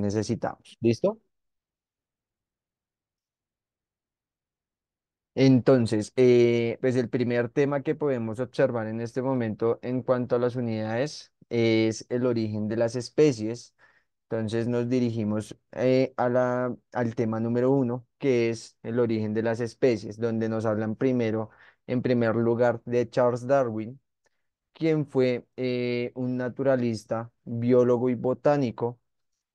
necesitamos. ¿Listo? Entonces, eh, pues el primer tema que podemos observar en este momento en cuanto a las unidades es el origen de las especies. Entonces nos dirigimos eh, a al tema número uno, que es el origen de las especies, donde nos hablan primero, en primer lugar, de Charles Darwin, quien fue eh, un naturalista, biólogo y botánico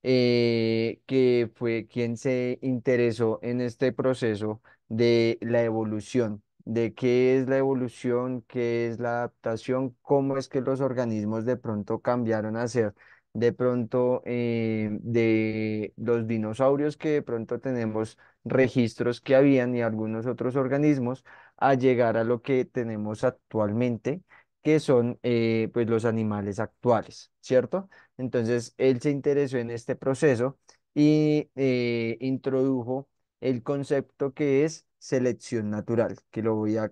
eh, que fue quien se interesó en este proceso de la evolución, de qué es la evolución, qué es la adaptación, cómo es que los organismos de pronto cambiaron a ser de pronto eh, de los dinosaurios que de pronto tenemos registros que habían y algunos otros organismos a llegar a lo que tenemos actualmente que son eh, pues los animales actuales, ¿cierto? Entonces, él se interesó en este proceso y eh, introdujo el concepto que es selección natural, que lo voy a,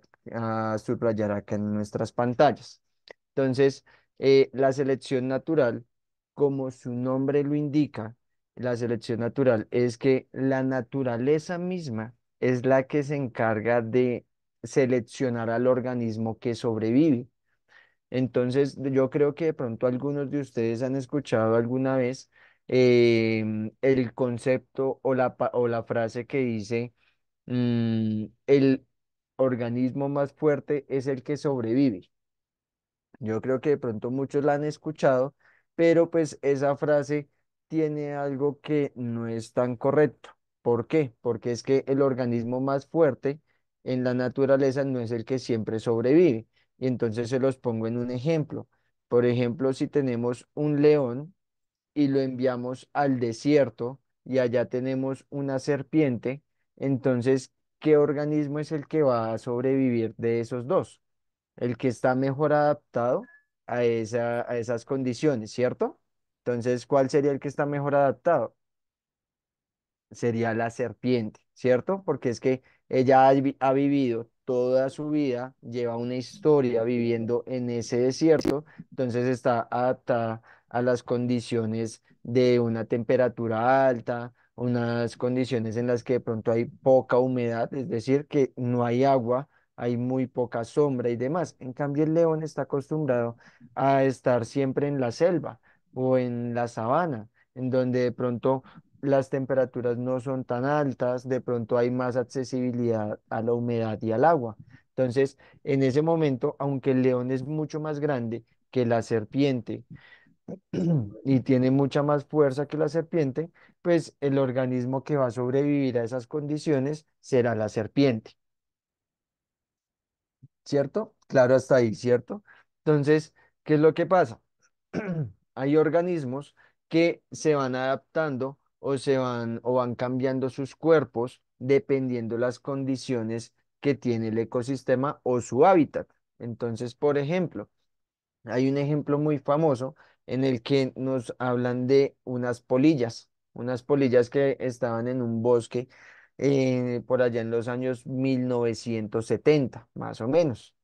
subrayar acá en nuestras pantallas. Entonces, eh, la selección natural, como su nombre lo indica, la selección natural es que la naturaleza misma es la que se encarga de seleccionar al organismo que sobrevive entonces, yo creo que de pronto algunos de ustedes han escuchado alguna vez em, el concepto o la, o la frase que dice, mm, el organismo más fuerte es el que sobrevive. Yo creo que de pronto muchos la han escuchado, pero pues esa frase tiene algo que no es tan correcto. ¿Por qué? Porque es que el organismo más fuerte en la naturaleza no es el que siempre sobrevive y entonces se los pongo en un ejemplo. Por ejemplo, si tenemos un león y lo enviamos al desierto y allá tenemos una serpiente, entonces, ¿qué organismo es el que va a sobrevivir de esos dos? El que está mejor adaptado a, a esas condiciones, ¿cierto? Entonces, ¿cuál sería el que está mejor adaptado? Sería la serpiente, ¿cierto? Porque es que ella ha, ha vivido toda su vida lleva una historia viviendo en ese desierto, entonces está adaptada a las condiciones de una temperatura alta, unas condiciones en las que de pronto hay poca humedad, es decir, que no hay agua, hay muy poca sombra y demás. En cambio, el león está acostumbrado a estar siempre en la selva o en la sabana, en donde de pronto las temperaturas no son tan altas, de pronto hay más accesibilidad a la humedad y al agua. Entonces, en ese momento, aunque el león es mucho más grande que la serpiente y tiene mucha más fuerza que la serpiente, pues el organismo que va a sobrevivir a esas condiciones será la serpiente. ¿Cierto? Claro, hasta ahí, ¿cierto? Entonces, ¿qué es lo que pasa? hay organismos que se van adaptando o se van o van cambiando sus cuerpos dependiendo las condiciones que tiene el ecosistema o su hábitat. Entonces, por ejemplo, hay un ejemplo muy famoso en el que nos hablan de unas polillas, unas polillas que estaban en un bosque eh, por allá en los años 1970, más o menos.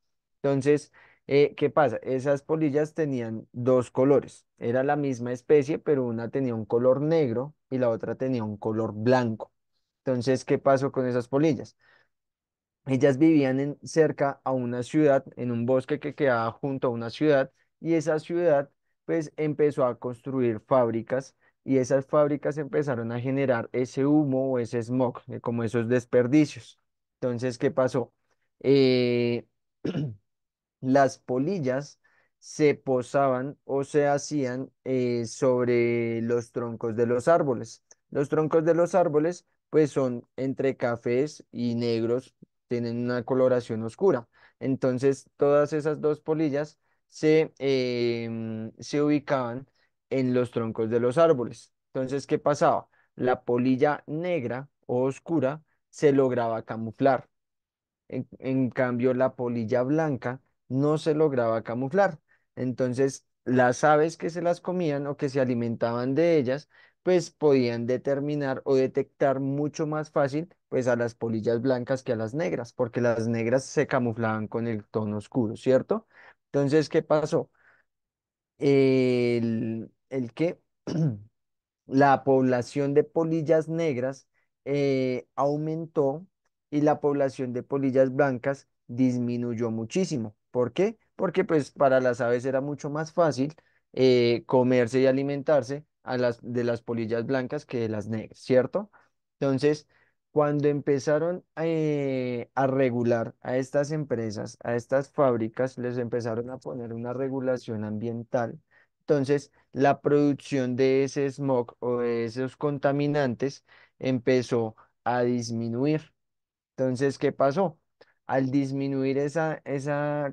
Entonces, eh, ¿qué pasa? Esas polillas tenían dos colores. Era la misma especie, pero una tenía un color negro y la otra tenía un color blanco. Entonces, ¿qué pasó con esas polillas? Ellas vivían cerca a una ciudad, en un bosque que quedaba junto a una ciudad, y esa ciudad pues empezó a construir fábricas y esas fábricas empezaron a generar ese humo o ese smog, eh, como esos desperdicios. Entonces, ¿qué pasó? Eh, las polillas se posaban o se hacían eh, sobre los troncos de los árboles. Los troncos de los árboles pues son entre cafés y negros, tienen una coloración oscura. Entonces todas esas dos polillas se, em, ubicaban en los troncos de los árboles. Entonces, ¿qué pasaba? La polilla negra o oscura se lograba camuflar. en, cambio, la polilla blanca no se lograba camuflar. Entonces, las aves que se las comían o que se alimentaban de ellas, pues podían determinar o detectar mucho más fácil pues a las polillas blancas que a las negras, porque las negras se camuflaban con el tono oscuro, ¿cierto? Entonces, ¿qué pasó? El, el que la población de polillas negras eh, aumentó y la población de polillas blancas disminuyó muchísimo. ¿Por qué? Porque pues para las aves era mucho más fácil eh, comerse y alimentarse a de las polillas blancas que de las negras, ¿cierto? Entonces, cuando empezaron eh, a regular a estas empresas, a estas fábricas, les empezaron a poner una regulación ambiental. Entonces, la producción de ese smog o de esos contaminantes empezó a disminuir. Entonces, ¿qué pasó? al disminuir esa,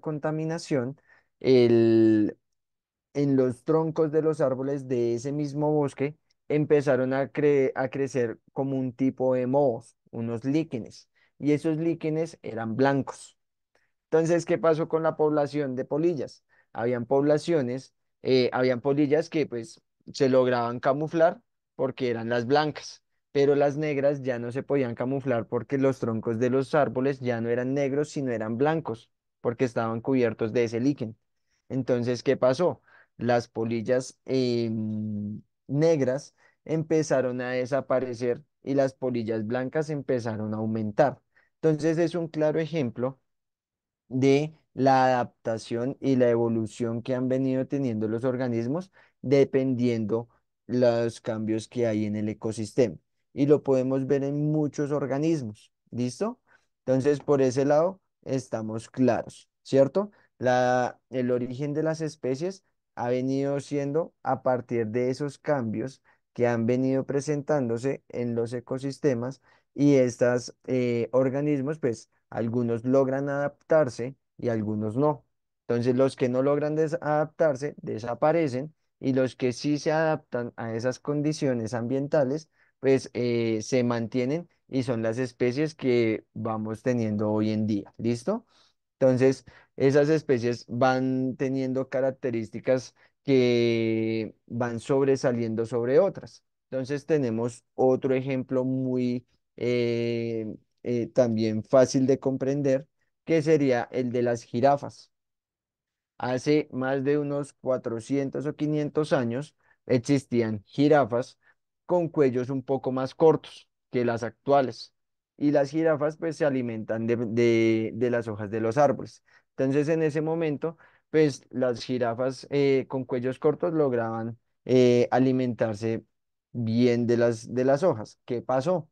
contaminación, en los troncos de los árboles de ese mismo bosque empezaron a, a crecer como un tipo de mohos, unos líquenes, y esos líquenes eran blancos. Entonces, ¿qué pasó con la población de polillas? Habían poblaciones, eh, habían polillas que pues se lograban camuflar porque eran las blancas, pero las negras ya no se podían camuflar porque los troncos de los árboles ya no eran negros, sino eran blancos, porque estaban cubiertos de ese líquen. Entonces, ¿qué pasó? Las polillas em, negras empezaron a desaparecer y las polillas blancas empezaron a aumentar. Entonces es un claro ejemplo de la adaptación y la evolución que han venido teniendo los organismos dependiendo los cambios que hay en el ecosistema y lo podemos ver en muchos organismos. ¿Listo? Entonces, por ese lado, estamos claros, ¿cierto? el origen de las especies ha venido siendo a partir de esos cambios que han venido presentándose en los ecosistemas y estos eh, organismos, pues algunos logran adaptarse y algunos no. Entonces los que no logran adaptarse desaparecen y los que sí se adaptan a esas condiciones ambientales pues eh, se mantienen y son las especies que vamos teniendo hoy en día, ¿listo? Entonces, esas especies van teniendo características que van sobresaliendo sobre otras. Entonces, tenemos otro ejemplo muy eh, eh, también fácil de comprender, que sería el de las jirafas. Hace más de unos 400 o 500 años existían jirafas con cuellos un poco más cortos que las actuales. Y las jirafas pues se alimentan de, las hojas de los árboles. Entonces en ese momento pues las jirafas eh, con cuellos cortos lograban eh, alimentarse bien de las, de las hojas. ¿Qué pasó?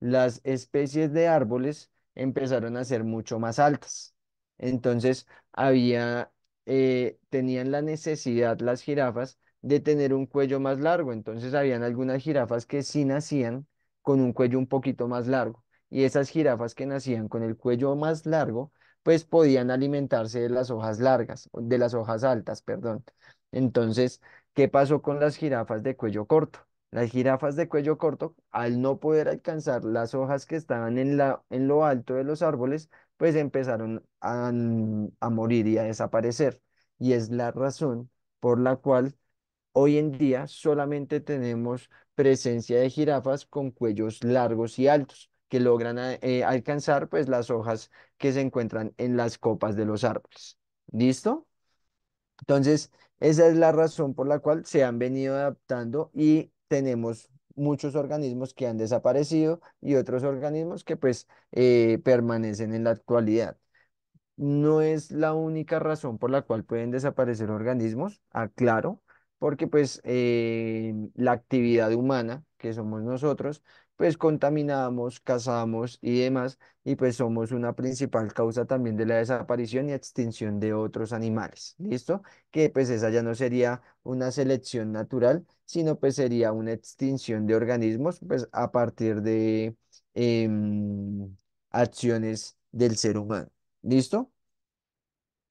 Las especies de árboles empezaron a ser mucho más altas. Entonces había, eh, tenían la necesidad las jirafas de tener un cuello más largo. Entonces habían algunas jirafas que sí nacían con un cuello un poquito más largo. Y esas jirafas que nacían con el cuello más largo, pues podían alimentarse de las hojas largas, de las hojas altas, perdón. Entonces, ¿qué pasó con las jirafas de cuello corto? Las jirafas de cuello corto, al no poder alcanzar las hojas que estaban en, la, en lo alto de los árboles, pues empezaron a, a morir y a desaparecer. Y es la razón por la cual Hoy en día solamente tenemos presencia de jirafas con cuellos largos y altos que logran ah, eh, alcanzar pues las hojas que se encuentran en las copas de los árboles. ¿Listo? Entonces, esa es la razón por la cual se han venido adaptando y tenemos muchos organismos que han desaparecido y otros organismos que pues eh, permanecen en la actualidad. No es la única razón por la cual pueden desaparecer organismos, aclaro, porque pues em, la actividad humana, que somos nosotros, pues contaminamos, cazamos y demás, y pues somos una principal causa también de la desaparición y extinción de otros animales, ¿listo? Que pues esa ya no sería una selección natural, sino pues sería una extinción de organismos, pues a partir de em, acciones del ser humano, ¿listo?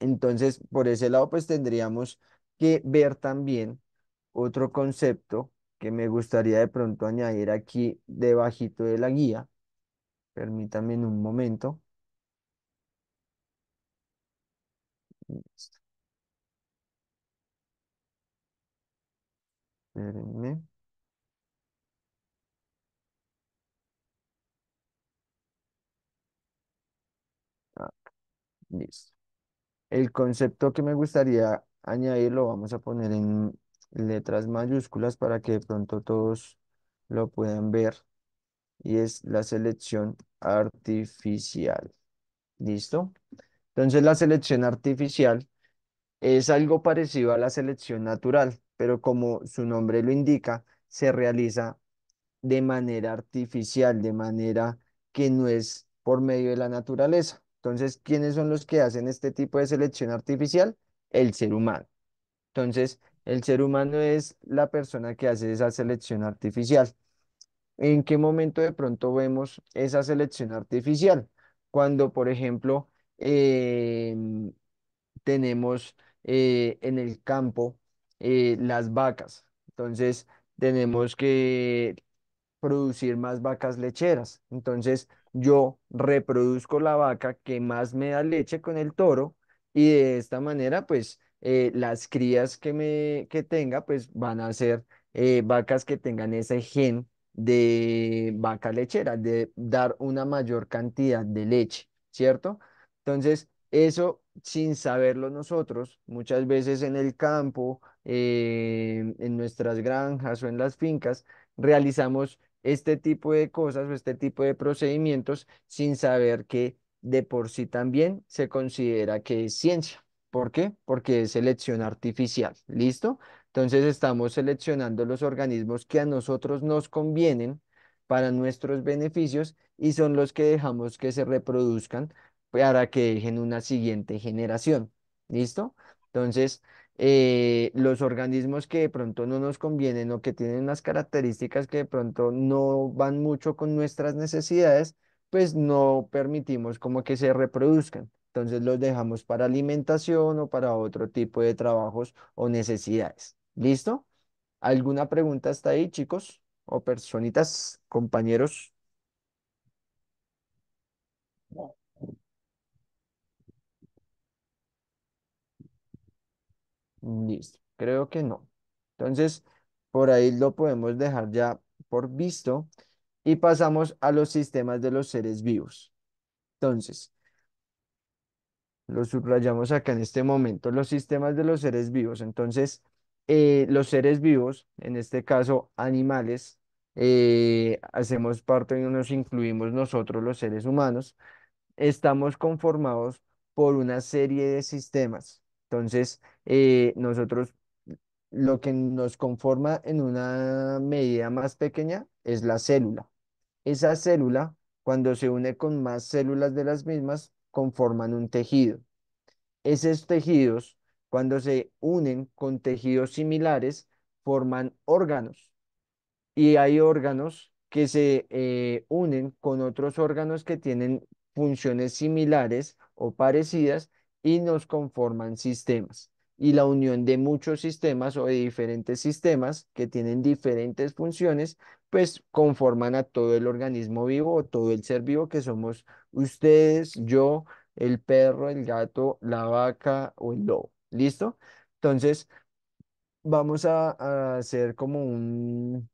Entonces, por ese lado, pues tendríamos que ver también otro concepto que me gustaría de pronto añadir aquí debajito de la guía. Permítanme en un momento. Ah, listo. El concepto que me gustaría Añadirlo vamos a poner en letras mayúsculas para que de pronto todos lo puedan ver. Y es la selección artificial. ¿Listo? Entonces la selección artificial es algo parecido a la selección natural, pero como su nombre lo indica, se realiza de manera artificial, de manera que no es por medio de la naturaleza. Entonces, ¿quiénes son los que hacen este tipo de selección artificial? el ser humano. Entonces, el ser humano es la persona que hace esa selección artificial. ¿En qué momento de pronto vemos esa selección artificial? Cuando, por ejemplo, em, tenemos eh, en el campo eh, las vacas. Entonces, tenemos que producir más vacas lecheras. Entonces, yo reproduzco la vaca que más me da leche con el toro y de esta manera, pues eh, las crías que, me, que tenga, pues van a ser eh, vacas que tengan ese gen de vaca lechera, de dar una mayor cantidad de leche, ¿cierto? Entonces, eso sin saberlo nosotros, muchas veces en el campo, eh, en nuestras granjas o en las fincas, realizamos este tipo de cosas o este tipo de procedimientos sin saber que de por sí también se considera que es ciencia. ¿Por qué? Porque es selección artificial. ¿Listo? Entonces estamos seleccionando los organismos que a nosotros nos convienen para nuestros beneficios y son los que dejamos que se reproduzcan para que dejen una siguiente generación. ¿Listo? Entonces, eh, los organismos que de pronto no nos convienen o que tienen unas características que de pronto no van mucho con nuestras necesidades, pues no permitimos como que se reproduzcan. Entonces los dejamos para alimentación o para otro tipo de trabajos o necesidades. ¿Listo? ¿Alguna pregunta hasta ahí, chicos? ¿O personitas, compañeros? Listo, creo que no. Entonces, por ahí lo podemos dejar ya por visto y pasamos a los sistemas de los seres vivos. Entonces, lo subrayamos acá en este momento, los sistemas de los seres vivos. Entonces, eh, los seres vivos, en este caso animales, eh, hacemos parte y nos incluimos nosotros los seres humanos, estamos conformados por una serie de sistemas. Entonces, eh, nosotros lo que nos conforma en una medida más pequeña es la célula. Esa célula, cuando se une con más células de las mismas, conforman un tejido. Esos tejidos, cuando se unen con tejidos similares, forman órganos. Y hay órganos que se eh, unen con otros órganos que tienen funciones similares o parecidas y nos conforman sistemas. Y la unión de muchos sistemas o de diferentes sistemas que tienen diferentes funciones pues conforman a todo el organismo vivo, o todo el ser vivo que somos ustedes, yo, el perro, el gato, la vaca o el lobo. ¿Listo? Entonces, vamos a, hacer como un,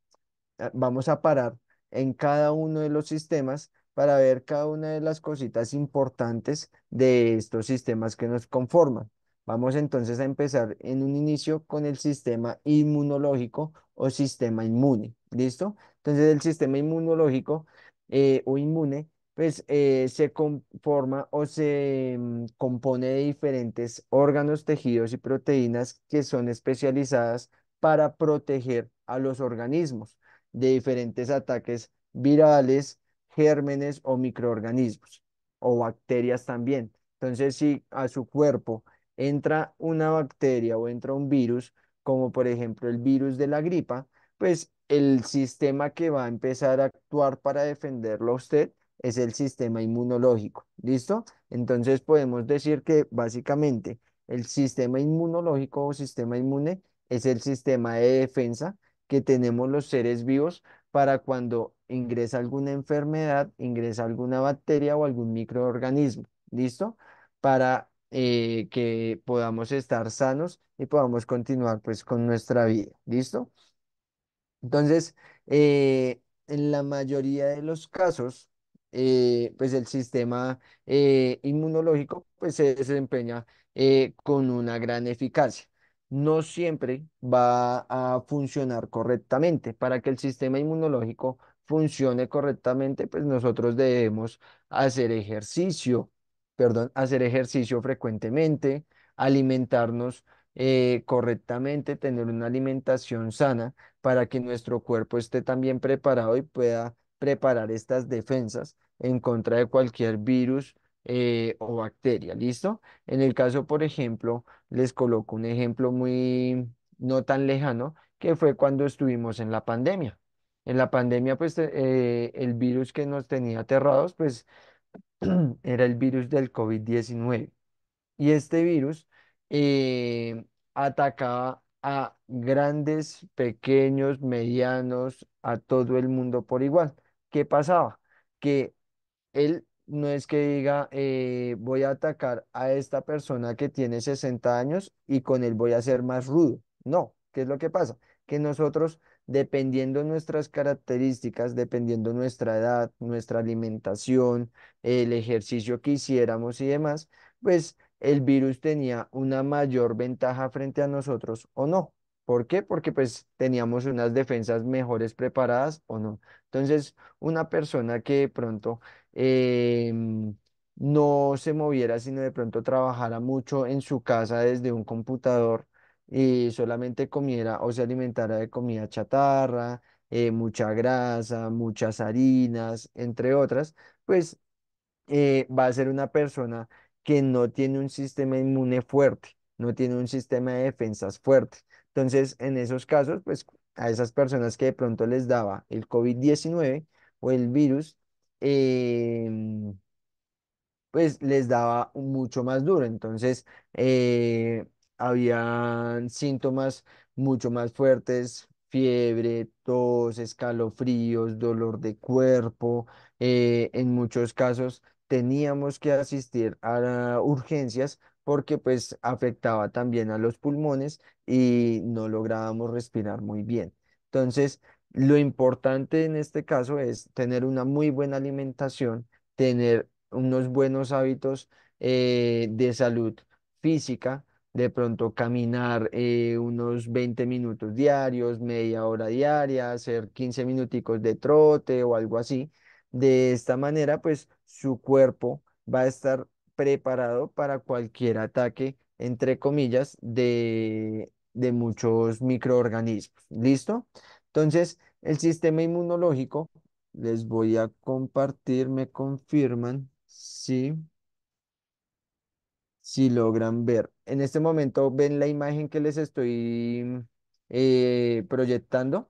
vamos a parar en cada uno de los sistemas para ver cada una de las cositas importantes de estos sistemas que nos conforman. Vamos entonces a empezar en un inicio con el sistema inmunológico o sistema inmune. ¿Listo? Entonces el sistema inmunológico eh, o inmune pues eh, se conforma o se mm, compone de diferentes órganos, tejidos y proteínas que son especializadas para proteger a los organismos de diferentes ataques virales, gérmenes o microorganismos o bacterias también. Entonces, si a su cuerpo entra una bacteria o entra un virus, como por ejemplo el virus de la gripa, pues el sistema que va a empezar a actuar para defenderlo a usted es el sistema inmunológico, ¿listo? Entonces podemos decir que básicamente el sistema inmunológico o sistema inmune es el sistema de defensa que tenemos los seres vivos para cuando ingresa alguna enfermedad, ingresa alguna bacteria o algún microorganismo, ¿listo? Para eh, que podamos estar sanos y podamos continuar pues con nuestra vida, ¿listo? Entonces, eh, en la mayoría de los casos, eh, pues el sistema eh, inmunológico pues se desempeña con una gran eficacia. No siempre va a funcionar correctamente. Para que el sistema inmunológico funcione correctamente, pues nosotros debemos hacer ejercicio, perdón, hacer ejercicio frecuentemente, alimentarnos correctamente, tener una alimentación sana para que nuestro cuerpo esté también preparado y pueda preparar estas defensas en contra de cualquier virus eh, o bacteria, ¿listo? En el caso, por ejemplo, les coloco un ejemplo muy no tan lejano, que fue cuando estuvimos en la pandemia. En la pandemia, pues eh, el virus que nos tenía aterrados, pues era el virus del COVID-19. Y este virus eh, atacaba a grandes, pequeños, medianos, a todo el mundo por igual. ¿Qué pasaba? Que él no es que diga, eh, voy a atacar a esta persona que tiene 60 años y con él voy a ser más rudo. No, ¿qué es lo que pasa? Que nosotros, dependiendo nuestras características, dependiendo nuestra edad, nuestra alimentación, el ejercicio que hiciéramos y demás, pues el virus tenía una mayor ventaja frente a nosotros o no. ¿Por qué? Porque pues teníamos unas defensas mejores preparadas o no. Entonces, una persona que de pronto em, no se moviera, sino de pronto trabajara mucho en su casa desde un computador y eh, solamente comiera o se alimentara de comida chatarra, eh, mucha grasa, muchas harinas, entre otras, pues eh, va a ser una persona que no tiene un sistema inmune fuerte, no tiene un sistema de defensas fuerte. Entonces, en esos casos, pues a esas personas que de pronto les daba el COVID-19 o el virus, em, pues les daba mucho más duro. Entonces, eh, habían síntomas mucho más fuertes, fiebre, tos, escalofríos, dolor de cuerpo, eh, en muchos casos teníamos que asistir a urgencias porque pues afectaba también a los pulmones y no lográbamos respirar muy bien. Entonces, lo importante en este caso es tener una muy buena alimentación, tener unos buenos hábitos eh, de salud física, de pronto caminar eh, unos 20 minutos diarios, media hora diaria, hacer 15 minuticos de trote o algo así. De esta manera, pues su cuerpo va a estar preparado para cualquier ataque, entre comillas, de, muchos microorganismos. ¿Listo? Entonces, el sistema inmunológico, les voy a compartir, me confirman si, si logran ver. En este momento, ¿ven la imagen que les estoy eh, proyectando?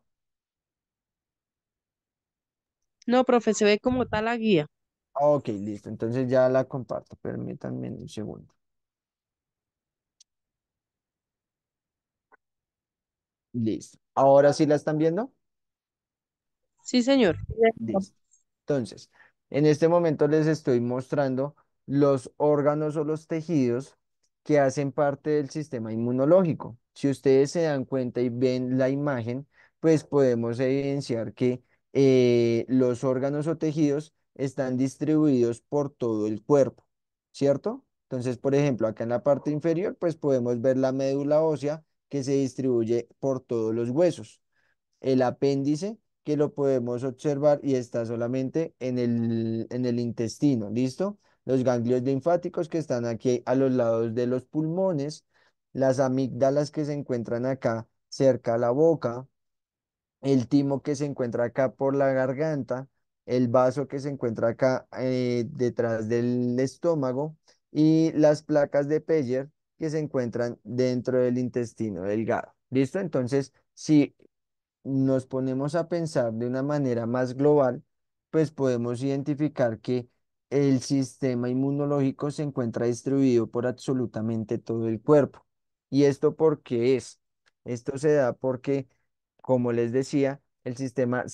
No, profe, se ve como tal la guía. Ah, ok, listo. Entonces ya la comparto. Permítanme un segundo. Listo. ¿Ahora sí la están viendo? Sí, señor. Entonces, en este momento les estoy mostrando los órganos o los tejidos que hacen parte del sistema inmunológico. Si ustedes se dan cuenta y ven la imagen, pues podemos evidenciar que eh, los órganos o tejidos están distribuidos por todo el cuerpo, ¿cierto? Entonces, por ejemplo, acá en la parte inferior, pues podemos ver la médula ósea que se distribuye por todos los huesos. El apéndice que lo podemos observar y está solamente en el, en el intestino, ¿listo? Los ganglios linfáticos que están aquí a los lados de los pulmones, las amígdalas que se encuentran acá cerca a la boca, el timo que se encuentra acá por la garganta, el vaso que se encuentra acá eh, detrás del estómago y las placas de Peyer que se encuentran dentro del intestino delgado. ¿Listo? Entonces, si nos ponemos a pensar de una manera más global, pues podemos identificar que el sistema inmunológico se encuentra distribuido por absolutamente todo el cuerpo. ¿Y esto por qué es? Esto se da porque, como les decía, el sistema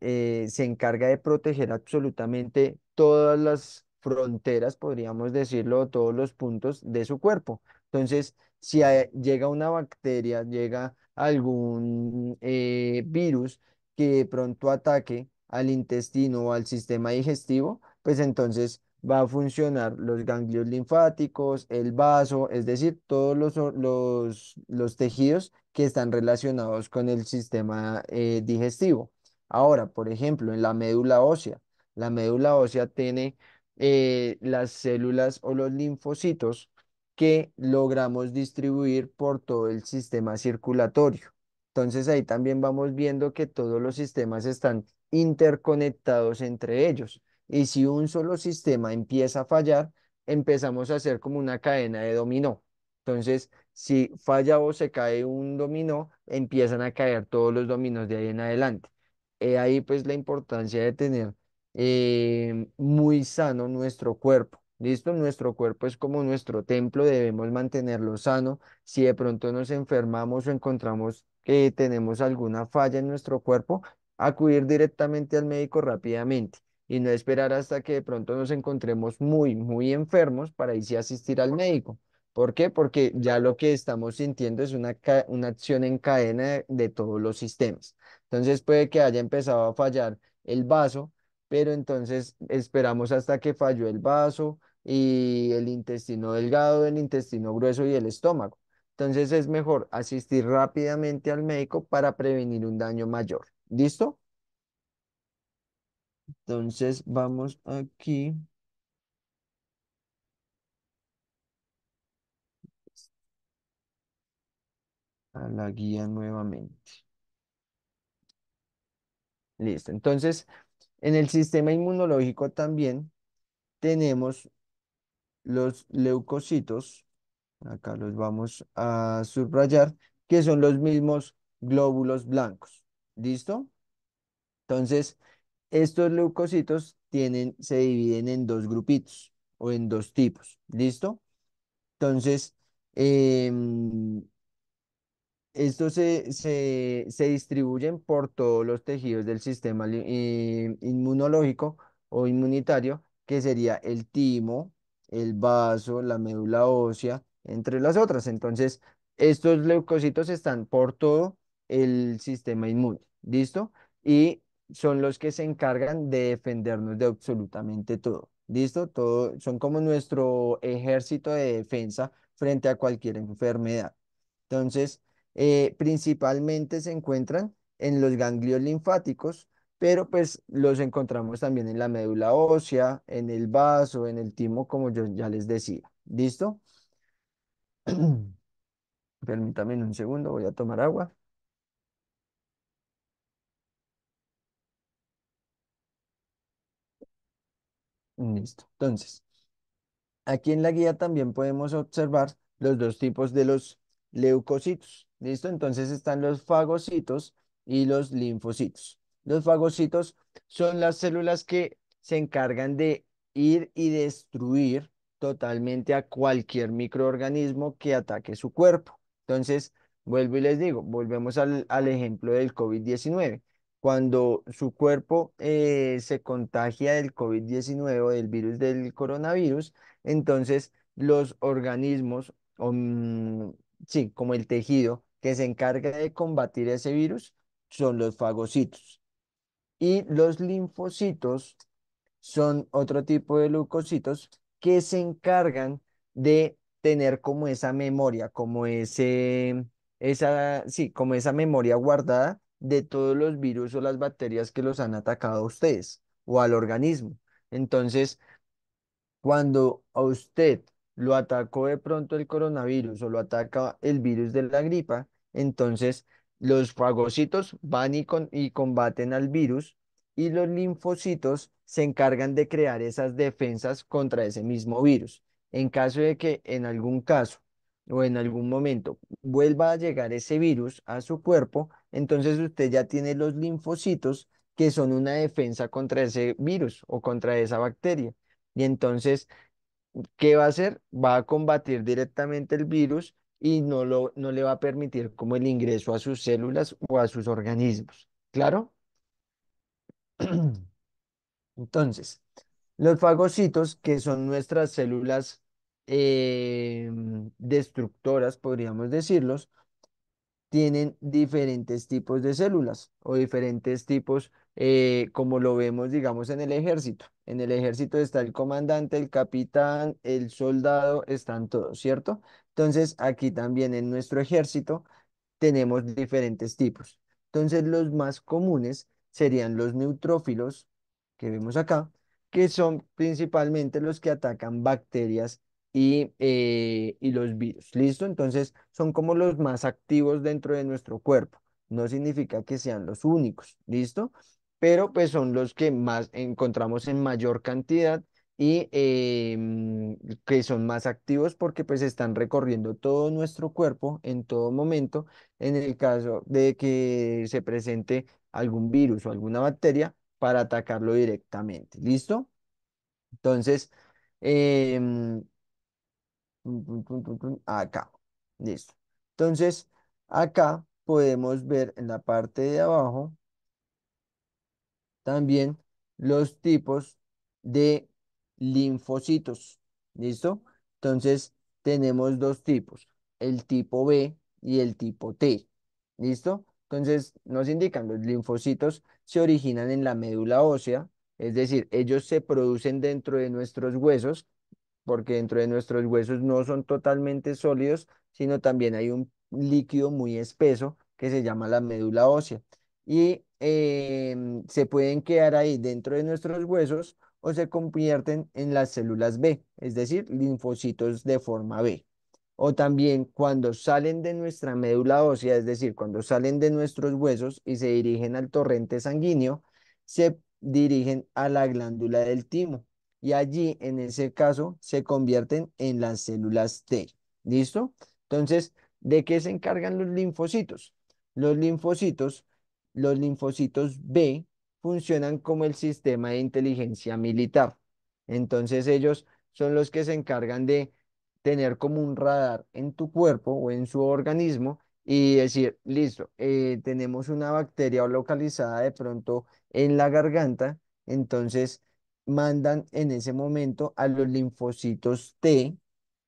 eh, se, encarga de proteger absolutamente todas las fronteras, podríamos decirlo, todos los puntos de su cuerpo. Entonces, si llega una bacteria, llega algún eh, virus que de pronto ataque al intestino o al sistema digestivo, pues entonces va a funcionar los ganglios linfáticos, el vaso, es decir, todos los, tejidos que están relacionados con el sistema eh, digestivo. Ahora, por ejemplo, en la médula ósea, la médula ósea tiene eh, las células o los linfocitos que logramos distribuir por todo el sistema circulatorio. Entonces ahí también vamos viendo que todos los sistemas están interconectados entre ellos. Y si un solo sistema empieza a fallar, empezamos a hacer como una cadena de dominó. Entonces, si falla o se cae un dominó, empiezan a caer todos los dominos de ahí en adelante. ahí pues la importancia de tener eh, muy sano nuestro cuerpo. ¿Listo? Nuestro cuerpo es como nuestro templo, debemos mantenerlo sano. Si de pronto nos enfermamos o encontramos que tenemos alguna falla en nuestro cuerpo, acudir directamente al médico rápidamente y no esperar hasta que de pronto nos encontremos muy, muy enfermos para irse a asistir al médico. ¿Por qué? Porque ya lo que estamos sintiendo es una, una acción en cadena de, de todos los sistemas. Entonces puede que haya empezado a fallar el vaso, pero entonces esperamos hasta que falló el vaso y el intestino delgado, el intestino grueso y el estómago. Entonces es mejor asistir rápidamente al médico para prevenir un daño mayor. ¿Listo? Entonces vamos aquí. A la guía nuevamente. Listo. Entonces, en el sistema inmunológico también tenemos los leucocitos. Acá los vamos a subrayar, que son los mismos glóbulos blancos. ¿Listo? Entonces, estos leucocitos tienen, se dividen en dos grupitos o en dos tipos, ¿listo? Entonces, em, estos se, se, distribuyen por todos los tejidos del sistema eh, inmunológico o inmunitario, que sería el timo, el vaso, la médula ósea, entre las otras. Entonces, estos leucocitos están por todo el sistema inmune, ¿listo? Y son los que se encargan de defendernos de absolutamente todo. ¿Listo? Todo, son como nuestro ejército de defensa frente a cualquier enfermedad. Entonces, eh, principalmente se encuentran en los ganglios linfáticos, pero pues los encontramos también en la médula ósea, en el vaso, en el timo, como yo ya les decía. ¿Listo? Permítame un segundo, voy a tomar agua. Listo. Entonces, aquí en la guía también podemos observar los dos tipos de los leucocitos. ¿Listo? Entonces están los fagocitos y los linfocitos. Los fagocitos son las células que se encargan de ir y destruir totalmente a cualquier microorganismo que ataque su cuerpo. Entonces, vuelvo y les digo, volvemos al, al ejemplo del COVID-19 cuando su cuerpo eh, se contagia del COVID-19 o del virus del coronavirus, entonces los organismos, mm, sí, como el tejido que se encarga de combatir ese virus, son los fagocitos. Y los linfocitos son otro tipo de leucocitos que se encargan de tener como esa memoria, como ese, esa, sí, como esa memoria guardada de todos los virus o las bacterias que los han atacado a ustedes o al organismo. Entonces, cuando a usted lo atacó de pronto el coronavirus o lo ataca el virus de la gripa, entonces los fagocitos van y, y combaten al virus y los linfocitos se encargan de crear esas defensas contra ese mismo virus. En caso de que en algún caso o en algún momento vuelva a llegar ese virus a su cuerpo, entonces usted ya tiene los linfocitos que son una defensa contra ese virus o contra esa bacteria. Y entonces, ¿qué va a hacer? Va a combatir directamente el virus y no, lo, no le va a permitir como el ingreso a sus células o a sus organismos. ¿Claro? Entonces, los fagocitos, que son nuestras células eh, destructoras, podríamos decirlos, tienen diferentes tipos de células o diferentes tipos, eh, como lo vemos, digamos, en el ejército. En el ejército está el comandante, el capitán, el soldado, están todos, ¿cierto? Entonces, aquí también en nuestro ejército tenemos diferentes tipos. Entonces, los más comunes serían los neutrófilos, que vemos acá, que son principalmente los que atacan bacterias y, eh, y los virus. ¿Listo? Entonces son como los más activos dentro de nuestro cuerpo. No significa que sean los únicos. ¿Listo? Pero pues son los que más encontramos en mayor cantidad y eh, mm, que son más activos porque pues están recorriendo todo nuestro cuerpo en todo momento. En el caso de que se presente algún virus o alguna bacteria para atacarlo directamente. ¿Listo? Entonces, eh, acá. Listo. Entonces, acá podemos ver en la parte de abajo también los tipos de linfocitos. ¿Listo? Entonces, tenemos dos tipos, el tipo B y el tipo T. ¿Listo? Entonces, nos indican, los linfocitos se originan en la médula ósea, es decir, ellos se producen dentro de nuestros huesos porque dentro de nuestros huesos no son totalmente sólidos, sino también hay un líquido muy espeso que se llama la médula ósea. Y em, se pueden quedar ahí dentro de nuestros huesos o se convierten en las células B, es decir, linfocitos de forma B. O también cuando salen de nuestra médula ósea, es decir, cuando salen de nuestros huesos y se dirigen al torrente sanguíneo, se dirigen a la glándula del timo y allí en ese caso se convierten en las células T. ¿Listo? Entonces, ¿de qué se encargan los linfocitos? Los linfocitos, los linfocitos B, funcionan como el sistema de inteligencia militar. Entonces ellos son los que se encargan de tener como un radar en tu cuerpo o en su organismo y decir, listo, eh, tenemos una bacteria localizada de pronto en la garganta, entonces mandan en ese momento a los linfocitos T,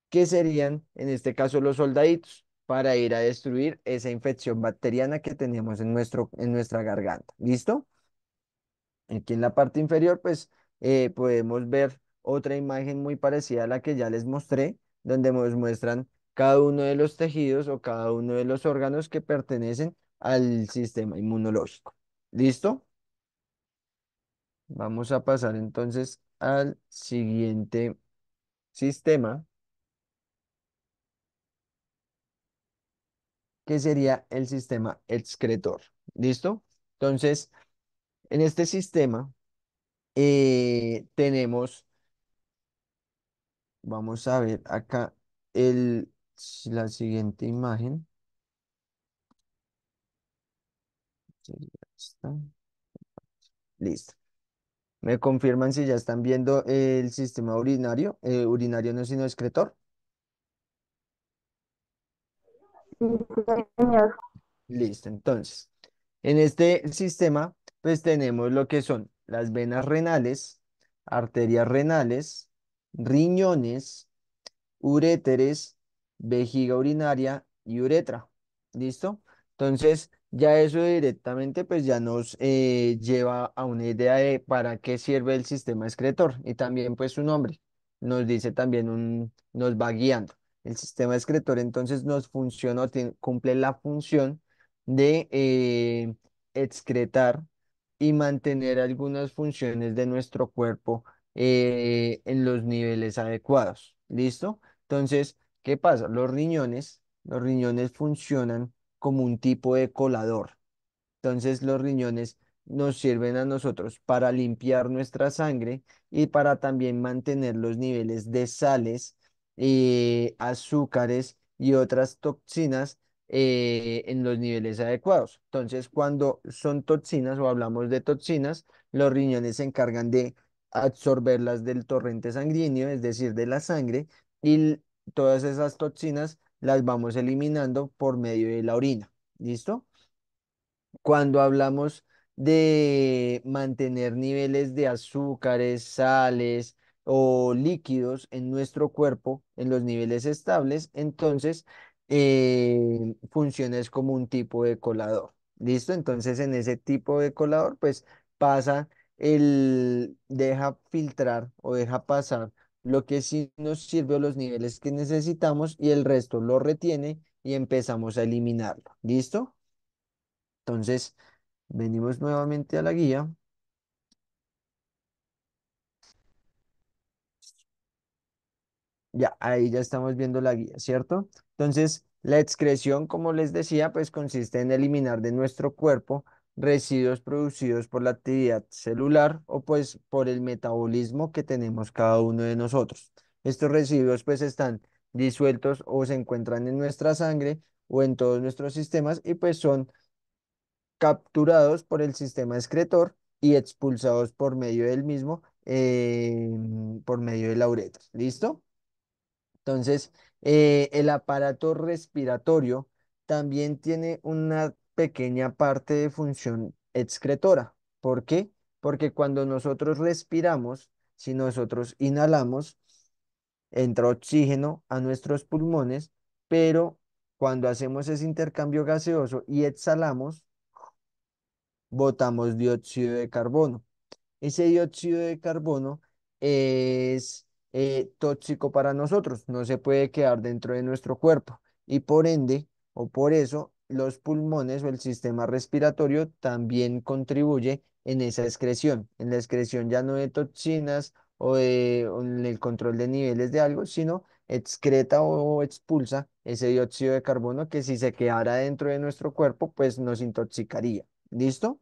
que serían en este caso los soldaditos, para ir a destruir esa infección bacteriana que tenemos en, nuestro, en nuestra garganta. ¿Listo? Aquí en la parte inferior, pues eh, podemos ver otra imagen muy parecida a la que ya les mostré, donde nos muestran cada uno de los tejidos o cada uno de los órganos que pertenecen al sistema inmunológico. ¿Listo? Vamos a pasar entonces al siguiente sistema, que sería el sistema excretor. ¿Listo? Entonces, en este sistema eh, tenemos, vamos a ver acá el, la siguiente imagen. Listo. ¿Me confirman si ya están viendo el sistema urinario? Eh, urinario no sino excretor. Listo, entonces. En este sistema, pues tenemos lo que son las venas renales, arterias renales, riñones, uréteres, vejiga urinaria y uretra. ¿Listo? Entonces, ya eso directamente pues ya nos eh, lleva a una idea de para qué sirve el sistema excretor y también pues su nombre nos dice también un, nos va guiando. El sistema excretor entonces nos funciona o cumple la función de eh, excretar y mantener algunas funciones de nuestro cuerpo eh, en los niveles adecuados. ¿Listo? Entonces, ¿qué pasa? Los riñones, los riñones funcionan como un tipo de colador. Entonces los riñones nos sirven a nosotros para limpiar nuestra sangre y para también mantener los niveles de sales, eh, azúcares y otras toxinas eh, en los niveles adecuados. Entonces, cuando son toxinas o hablamos de toxinas, los riñones se encargan de absorberlas del torrente sanguíneo, es decir, de la sangre, y todas esas toxinas las vamos eliminando por medio de la orina. ¿Listo? Cuando hablamos de mantener niveles de azúcares, sales o líquidos en nuestro cuerpo en los niveles estables, entonces eh, funciona como un tipo de colador. ¿Listo? Entonces en ese tipo de colador pues pasa el, deja filtrar o deja pasar lo que sí nos sirve los niveles que necesitamos y el resto lo retiene y empezamos a eliminarlo. ¿Listo? Entonces, venimos nuevamente a la guía. Ya, ahí ya estamos viendo la guía, ¿cierto? Entonces, la excreción, como les decía, pues consiste en eliminar de nuestro cuerpo residuos producidos por la actividad celular o pues por el metabolismo que tenemos cada uno de nosotros. Estos residuos pues están disueltos o se encuentran en nuestra sangre o en todos nuestros sistemas y pues son capturados por el sistema excretor y expulsados por medio del mismo, em, por medio de la uretra. ¿Listo? Entonces, eh, el aparato respiratorio también tiene una pequeña parte de función excretora. ¿Por qué? Porque cuando nosotros respiramos, si nosotros inhalamos, entra oxígeno a nuestros pulmones, pero cuando hacemos ese intercambio gaseoso y exhalamos, botamos dióxido de carbono. Ese dióxido de carbono es eh, tóxico para nosotros, no se puede quedar dentro de nuestro cuerpo y por ende o por eso los pulmones o el sistema respiratorio también contribuye en esa excreción, en la excreción ya no de toxinas o, en el control de niveles de algo, sino excreta o expulsa ese dióxido de carbono que si se quedara dentro de nuestro cuerpo, pues nos intoxicaría. ¿Listo?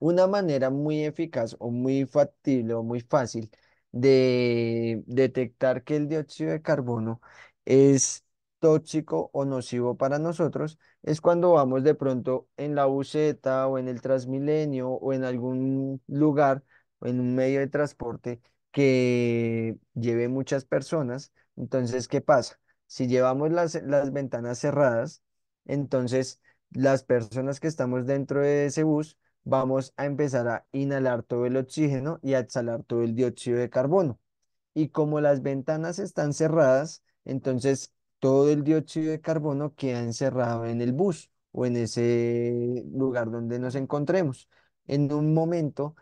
Una manera muy eficaz o muy factible o muy fácil de detectar que el dióxido de carbono es tóxico o nocivo para nosotros es cuando vamos de pronto en la buseta o en el Transmilenio o en algún lugar o en un medio de transporte que lleve muchas personas. Entonces, ¿qué pasa? Si llevamos las, las ventanas cerradas, entonces las personas que estamos dentro de ese bus vamos a empezar a inhalar todo el oxígeno y a exhalar todo el dióxido de carbono. Y como las ventanas están cerradas, entonces todo el dióxido de carbono queda encerrado en el bus o en ese lugar donde nos encontremos. En un momento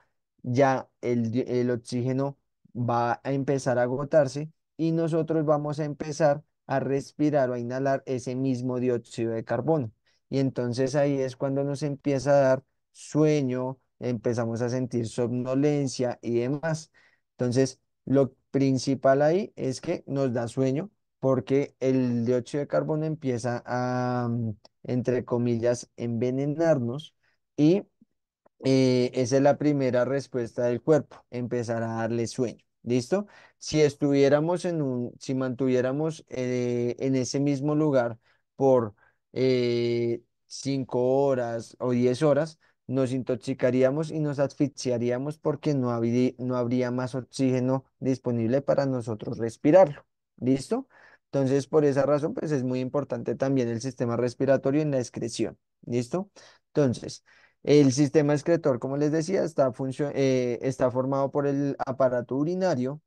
ya el, el oxígeno va a empezar a agotarse y nosotros vamos a empezar a respirar o a inhalar ese mismo dióxido de carbono. Y entonces ahí es cuando nos empieza a dar sueño, empezamos a sentir somnolencia y demás. Entonces, lo principal ahí es que nos da sueño porque el dióxido de carbono empieza a, mm, entre comillas, envenenarnos y eh, esa es la primera respuesta del cuerpo, empezar a darle sueño. ¿Listo? Si estuviéramos en un, si mantuviéramos eh, en ese mismo lugar por 5 eh, horas o 10 horas, nos intoxicaríamos y nos asfixiaríamos porque no, no habría más oxígeno disponible para nosotros respirarlo. ¿Listo? Entonces, por esa razón, pues es muy importante también el sistema respiratorio en la excreción. ¿Listo? Entonces, el sistema excretor, como les decía, está, eh, está formado por el aparato urinario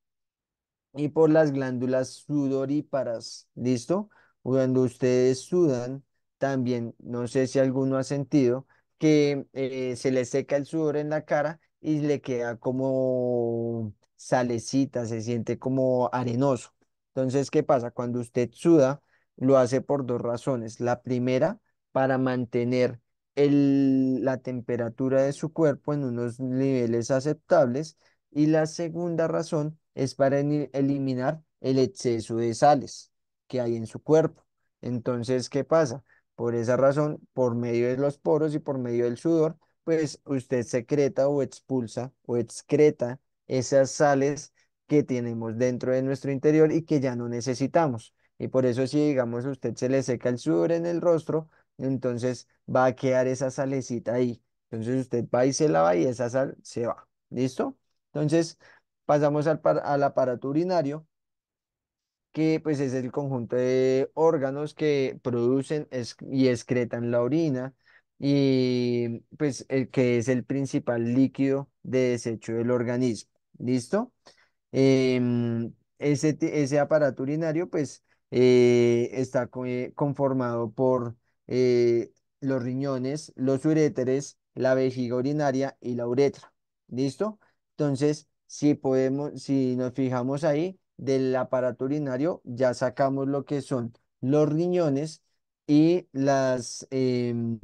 y por las glándulas sudoríparas. ¿Listo? Cuando ustedes sudan, también, no sé si alguno ha sentido, que eh, se le seca el sudor en la cara y le queda como salecita, se siente como arenoso. Entonces, ¿qué pasa? Cuando usted suda, lo hace por dos razones. La primera, para mantener la temperatura de su cuerpo en unos niveles aceptables. Y la segunda razón es para eliminar el exceso de sales que hay en su cuerpo. Entonces, ¿qué pasa? Por esa razón, por medio de los poros y por medio del sudor, pues usted secreta o expulsa o excreta esas sales que tenemos dentro de nuestro interior y que ya no necesitamos. Y por eso si digamos a usted se le seca el sudor en el rostro, entonces va a quedar esa salecita ahí. Entonces usted va y se lava y esa sal se va. ¿Listo? Entonces pasamos al, aparato urinario, que pues es el conjunto de órganos que producen y excretan la orina y pues el que es el principal líquido de desecho del organismo. ¿Listo? Em, ese, ese, aparato urinario pues eh, está eh, conformado por eh, los riñones, los uréteres, la vejiga urinaria y la uretra. ¿Listo? Entonces, si podemos, si nos fijamos ahí, del aparato urinario ya sacamos lo que son los riñones y las, em,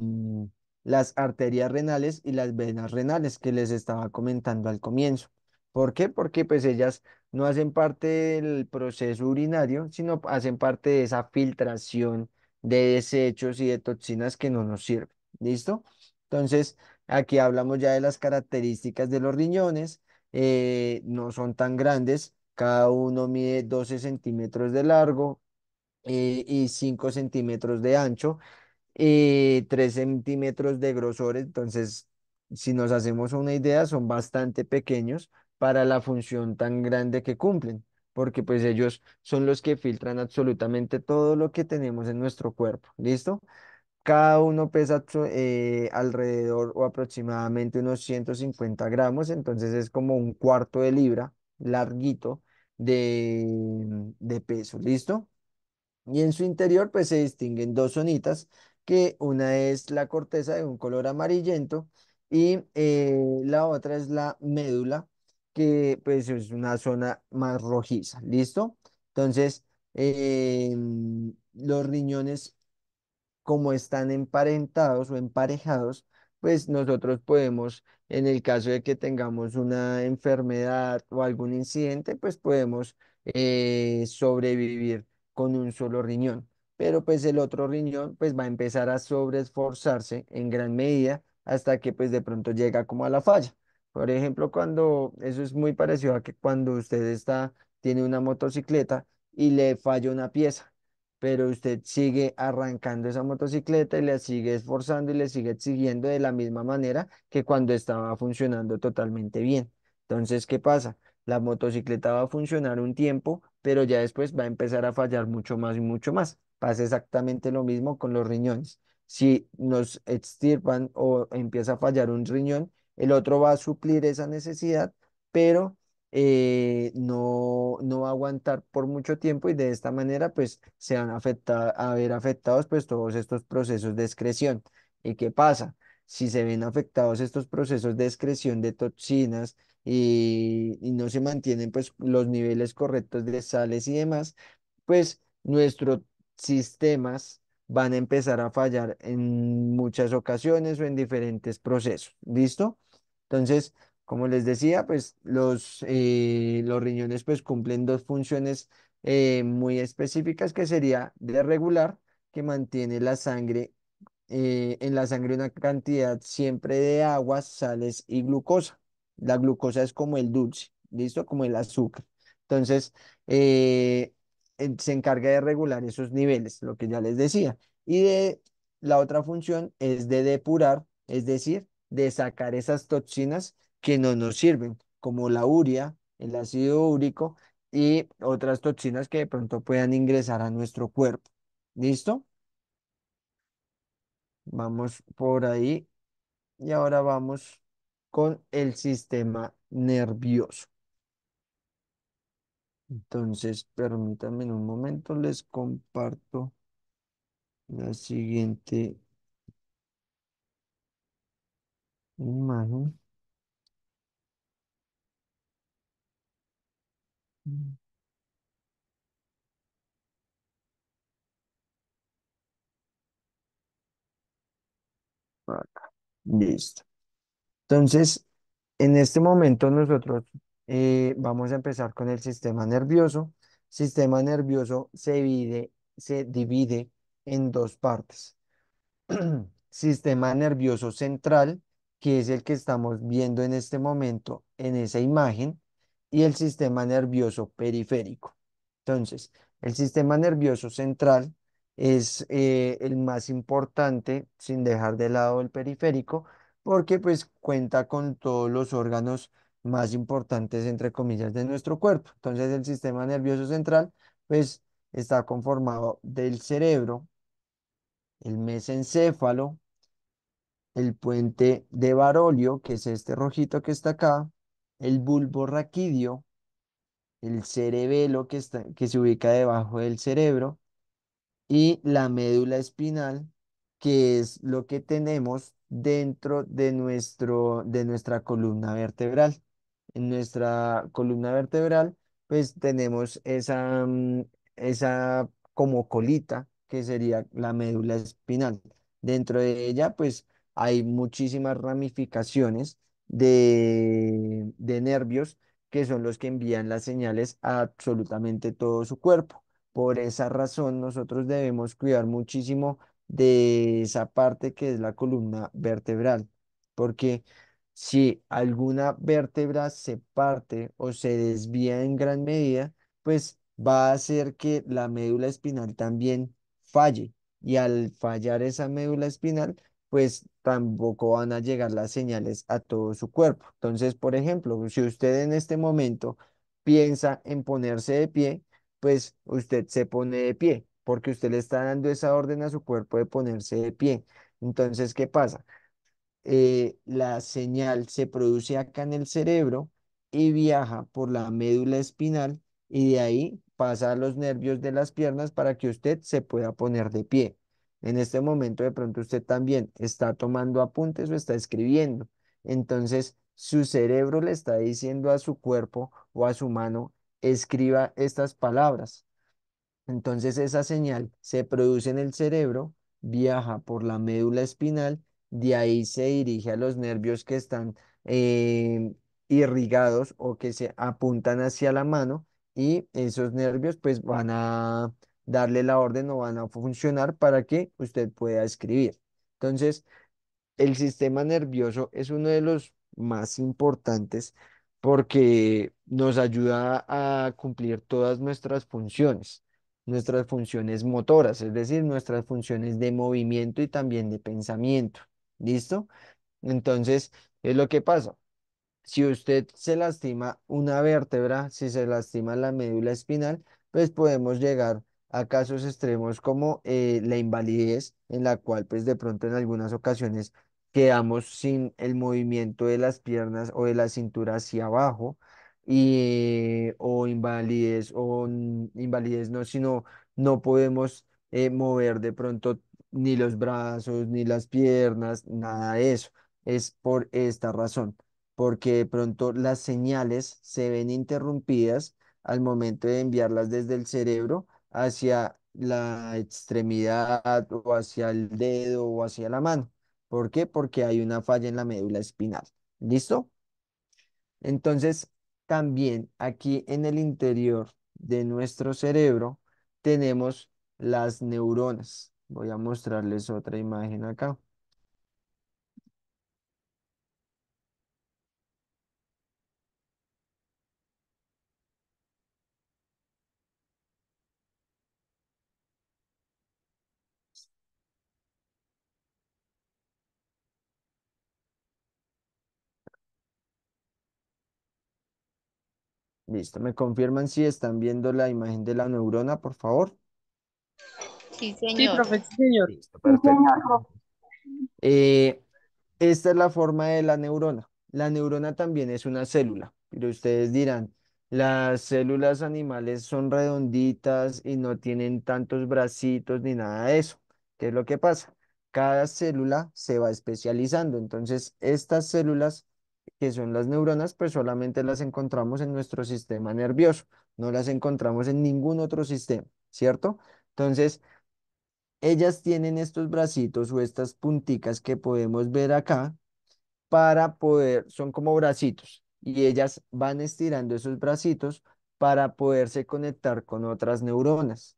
las arterias renales y las venas renales que les estaba comentando al comienzo. ¿Por qué? Porque pues ellas no hacen parte del proceso urinario, sino hacen parte de esa filtración de desechos y de toxinas que no nos sirven. ¿Listo? Entonces, aquí hablamos ya de las características de los riñones. Eh, no son tan grandes, cada uno mide 12 centímetros de largo eh, y 5 centímetros de ancho, y eh, 3 centímetros de grosor, entonces si nos hacemos una idea son bastante pequeños, para la función tan grande que cumplen, porque pues ellos son los que filtran absolutamente todo lo que tenemos en nuestro cuerpo, ¿listo? Cada uno pesa eh, alrededor o aproximadamente unos 150 gramos, entonces es como un cuarto de libra larguito de, peso, ¿listo? Y en su interior pues se distinguen dos zonitas, que una es la corteza de un color amarillento y eh, la otra es la médula que pues es una zona más rojiza, ¿listo? Entonces, eh, los riñones, como están emparentados o emparejados, pues nosotros podemos, en el caso de que tengamos una enfermedad o algún incidente, pues podemos eh, sobrevivir con un solo riñón. Pero pues el otro riñón pues va a empezar a sobreesforzarse en gran medida hasta que pues de pronto llega como a la falla. Por ejemplo, cuando eso es muy parecido a que cuando usted está, tiene una motocicleta y le falla una pieza, pero usted sigue arrancando esa motocicleta y le sigue esforzando y le sigue exigiendo de la misma manera que cuando estaba funcionando totalmente bien. Entonces, ¿qué pasa? La motocicleta va a funcionar un tiempo, pero ya después va a empezar a fallar mucho más y mucho más. Pasa exactamente lo mismo con los riñones. Si nos extirpan o empieza a fallar un riñón, el otro va a suplir esa necesidad, pero eh, no, va a aguantar por mucho tiempo y de esta manera pues se van a ver afectados pues todos estos procesos de excreción. ¿Y qué pasa? Si se ven afectados estos procesos de excreción de toxinas y, y no se mantienen pues los niveles correctos de sales y demás, pues nuestros sistemas van a empezar a fallar en muchas ocasiones o en diferentes procesos. ¿Listo? Entonces, como les decía, pues los, eh, los riñones pues cumplen dos funciones eh, muy específicas que sería de regular, que mantiene la sangre, eh, en la sangre una cantidad siempre de agua, sales y glucosa. La glucosa es como el dulce, ¿listo? Como el azúcar. Entonces, se encarga de regular esos niveles, lo que ya les decía. Y de, la otra función es de depurar, es decir, de sacar esas toxinas que no nos sirven, como la urea, el ácido úrico y otras toxinas que de pronto puedan ingresar a nuestro cuerpo. ¿Listo? Vamos por ahí. Y ahora vamos con el sistema nervioso. Entonces, permítanme un momento, les comparto la siguiente Mm. Listo. Entonces, en este momento nosotros eh, vamos a empezar con el sistema nervioso. Sistema nervioso se divide, se divide en dos partes. sistema nervioso central que es el que estamos viendo en este momento en esa imagen, y el sistema nervioso periférico. Entonces, el sistema nervioso central es eh, el más importante, sin dejar de lado el periférico, porque pues cuenta con todos los órganos más importantes, entre comillas, de nuestro cuerpo. Entonces, el sistema nervioso central, pues, está conformado del cerebro, el mesencéfalo, el puente de Barolio, que es este rojito que está acá, el bulbo raquídeo, el cerebelo que, está, que se ubica debajo del cerebro y la médula espinal, que es lo que tenemos dentro de, nuestro, de nuestra columna vertebral. En nuestra columna vertebral, pues tenemos esa, mm, esa como colita, que sería la médula espinal. Dentro de ella, pues hay muchísimas ramificaciones de, nervios que son los que envían las señales a absolutamente todo su cuerpo. Por esa razón nosotros debemos cuidar muchísimo de esa parte que es la columna vertebral, porque si alguna vértebra se parte o se desvía en gran medida, pues va a hacer que la médula espinal también falle y al fallar esa médula espinal, pues tampoco van a llegar las señales a todo su cuerpo. Entonces, por ejemplo, si usted en este momento piensa en ponerse de pie, pues usted se pone de pie, porque usted le está dando esa orden a su cuerpo de ponerse de pie. Entonces, ¿qué pasa? Eh, la señal se produce acá en el cerebro y viaja por la médula espinal y de ahí pasa a los nervios de las piernas para que usted se pueda poner de pie. En este momento de pronto usted también está tomando apuntes o está escribiendo. Entonces su cerebro le está diciendo a su cuerpo o a su mano, escriba estas palabras. Entonces esa señal se produce en el cerebro, viaja por la médula espinal, de ahí se dirige a los nervios que están eh, irrigados o que se apuntan hacia la mano y esos nervios pues van a darle la orden o van a funcionar para que usted pueda escribir. Entonces, el sistema nervioso es uno de los más importantes porque nos ayuda a cumplir todas nuestras funciones, nuestras funciones motoras, es decir, nuestras funciones de movimiento y también de pensamiento. ¿Listo? Entonces, es lo que pasa. Si usted se lastima una vértebra, si se lastima la médula espinal, pues podemos llegar a casos extremos como eh, la invalidez, en la cual pues de pronto en algunas ocasiones quedamos sin el movimiento de las piernas o de la cintura hacia abajo, o invalidez, o invalidez no, sino no podemos eh, mover de pronto ni los brazos, ni las piernas, nada de eso. Es por esta razón, porque de pronto las señales se ven interrumpidas al momento de enviarlas desde el cerebro hacia la extremidad o hacia el dedo o hacia la mano. ¿Por qué? Porque hay una falla en la médula espinal. ¿Listo? Entonces, también aquí en el interior de nuestro cerebro tenemos las neuronas. Voy a mostrarles otra imagen acá. Listo, ¿me confirman si están viendo la imagen de la neurona, por favor? Sí, señor. Sí, profesor, perfecto. Eh, esta es la forma de la neurona. La neurona también es una célula, pero ustedes dirán, las células animales son redonditas y no tienen tantos bracitos ni nada de eso. ¿Qué es lo que pasa? Cada célula se va especializando, entonces estas células que son las neuronas, pues solamente las encontramos en nuestro sistema nervioso, no las encontramos en ningún otro sistema, ¿cierto? Entonces, ellas tienen estos bracitos o estas punticas que podemos ver acá para poder, son como bracitos, y ellas van estirando esos bracitos para poderse conectar con otras neuronas,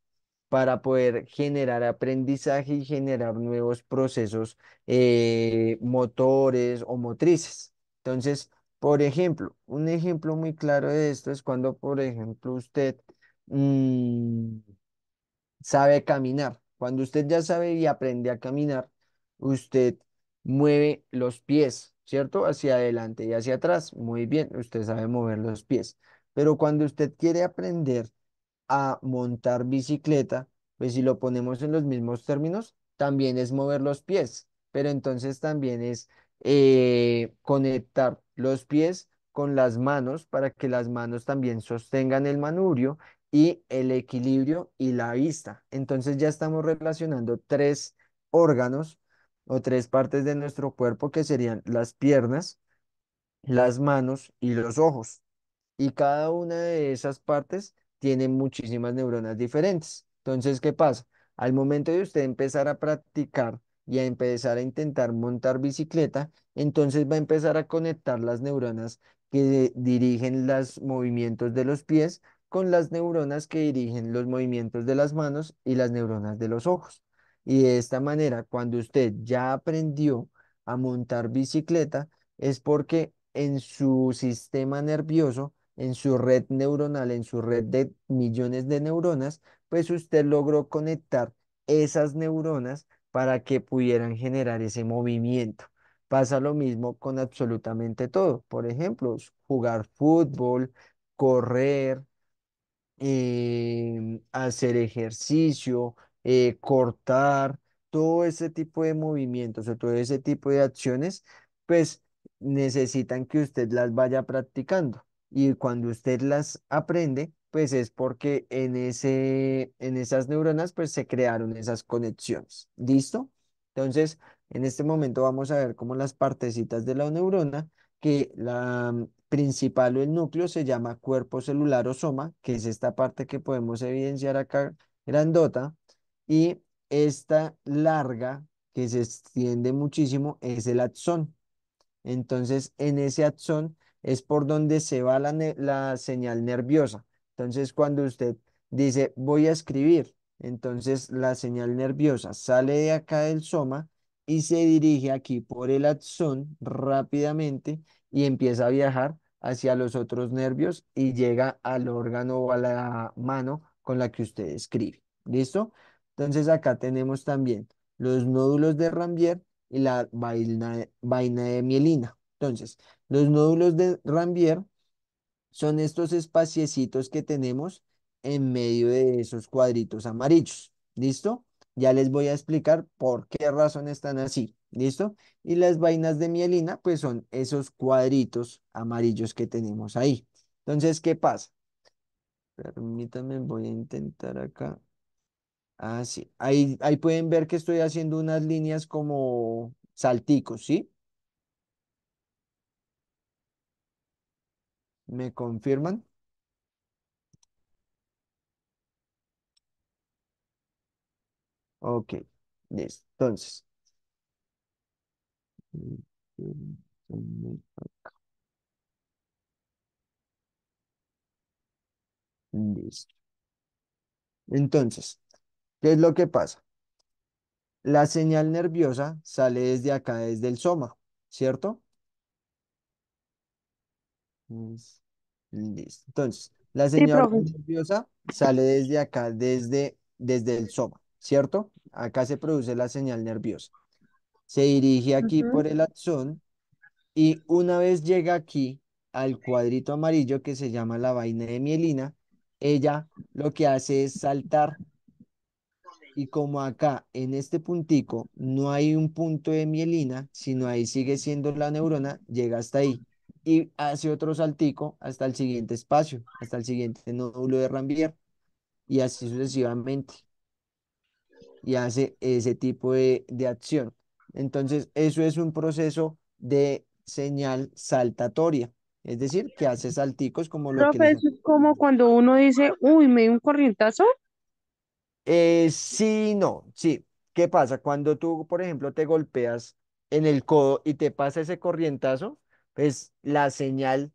para poder generar aprendizaje y generar nuevos procesos eh, motores o motrices. Entonces, por ejemplo, un ejemplo muy claro de esto es cuando, por ejemplo, usted mm, sabe caminar. Cuando usted ya sabe y aprende a caminar, usted mueve los pies, ¿cierto? Hacia adelante y hacia atrás. Muy bien, usted sabe mover los pies. Pero cuando usted quiere aprender a montar bicicleta, pues si lo ponemos en los mismos términos, también es mover los pies, pero entonces también es eh, conectar los pies con las manos para que las manos también sostengan el manubrio y el equilibrio y la vista. Entonces ya estamos relacionando tres órganos o tres partes de nuestro cuerpo que serían las piernas, las manos y los ojos. Y cada una de esas partes tiene muchísimas neuronas diferentes. Entonces, ¿qué pasa? Al momento de usted empezar a practicar y a empezar a intentar montar bicicleta, entonces va a empezar a conectar las neuronas que dirigen los movimientos de los pies con las neuronas que dirigen los movimientos de las manos y las neuronas de los ojos. Y de esta manera, cuando usted ya aprendió a montar bicicleta, es porque en su sistema nervioso, en su red neuronal, en su red de millones de neuronas, pues usted logró conectar esas neuronas para que pudieran generar ese movimiento. Pasa lo mismo con absolutamente todo. Por ejemplo, jugar fútbol, correr, em, hacer ejercicio, eh, cortar, todo ese tipo de movimientos o todo ese tipo de acciones, pues necesitan que usted las vaya practicando. Y cuando usted las aprende, pues es porque en, ese, en esas neuronas pues se crearon esas conexiones. ¿Listo? Entonces, en este momento vamos a ver cómo las partecitas de la neurona, que la mm, principal o el núcleo se llama cuerpo celular o soma, que es esta parte que podemos evidenciar acá grandota, y esta larga que se extiende muchísimo es el axón. Entonces, en ese axón es por donde se va la señal nerviosa. Entonces, cuando usted dice, voy a escribir, entonces la señal nerviosa sale de acá del soma y se dirige aquí por el axón rápidamente y empieza a viajar hacia los otros nervios y llega al órgano o a la mano con la que usted escribe. ¿Listo? Entonces acá tenemos también los nódulos de Rambier y la vaina, vaina de mielina. Entonces, los nódulos de Rambier son estos espaciecitos que tenemos en medio de esos cuadritos amarillos. ¿Listo? Ya les voy a explicar por qué razón están así. ¿Listo? Y las vainas de mielina, pues son esos cuadritos amarillos que tenemos ahí. Entonces, ¿qué pasa? Permítanme, voy a intentar acá. Así, ah, ahí, ahí pueden ver que estoy haciendo unas líneas como salticos, ¿sí? ¿Me confirman? Ok, Entonces. Entonces, ¿qué es lo que pasa? La señal nerviosa sale desde acá, desde el soma, ¿cierto? Pues, Entonces, la señal señora nerviosa sale desde acá, desde, desde el soma, ¿cierto? Acá se produce la señal nerviosa. Se dirige aquí por el axón y una vez llega aquí al cuadrito amarillo que se llama la vaina de mielina, ella lo que hace es saltar y como acá en este puntico no hay un punto de mielina, sino ahí sigue siendo la neurona, llega hasta ahí y hace otro saltico hasta el siguiente espacio, hasta el siguiente nódulo de Rambier y así sucesivamente. Y hace ese tipo de, acción. Entonces, eso es un proceso de señal saltatoria. Es decir, que hace salticos como lo que... es como cuando uno dice, uy, me dio un corrientazo. Eh, sí, no, sí. ¿Qué pasa? Cuando tú, por ejemplo, te golpeas en el codo y te pasa ese corrientazo, pues la señal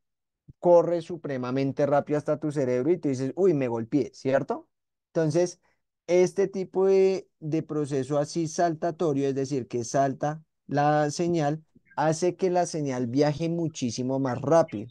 corre supremamente rápido hasta tu cerebro y tú dices, uy, me golpeé, ¿cierto? Entonces, este tipo de, proceso así saltatorio, es decir, que salta la señal, hace que la señal viaje muchísimo más rápido.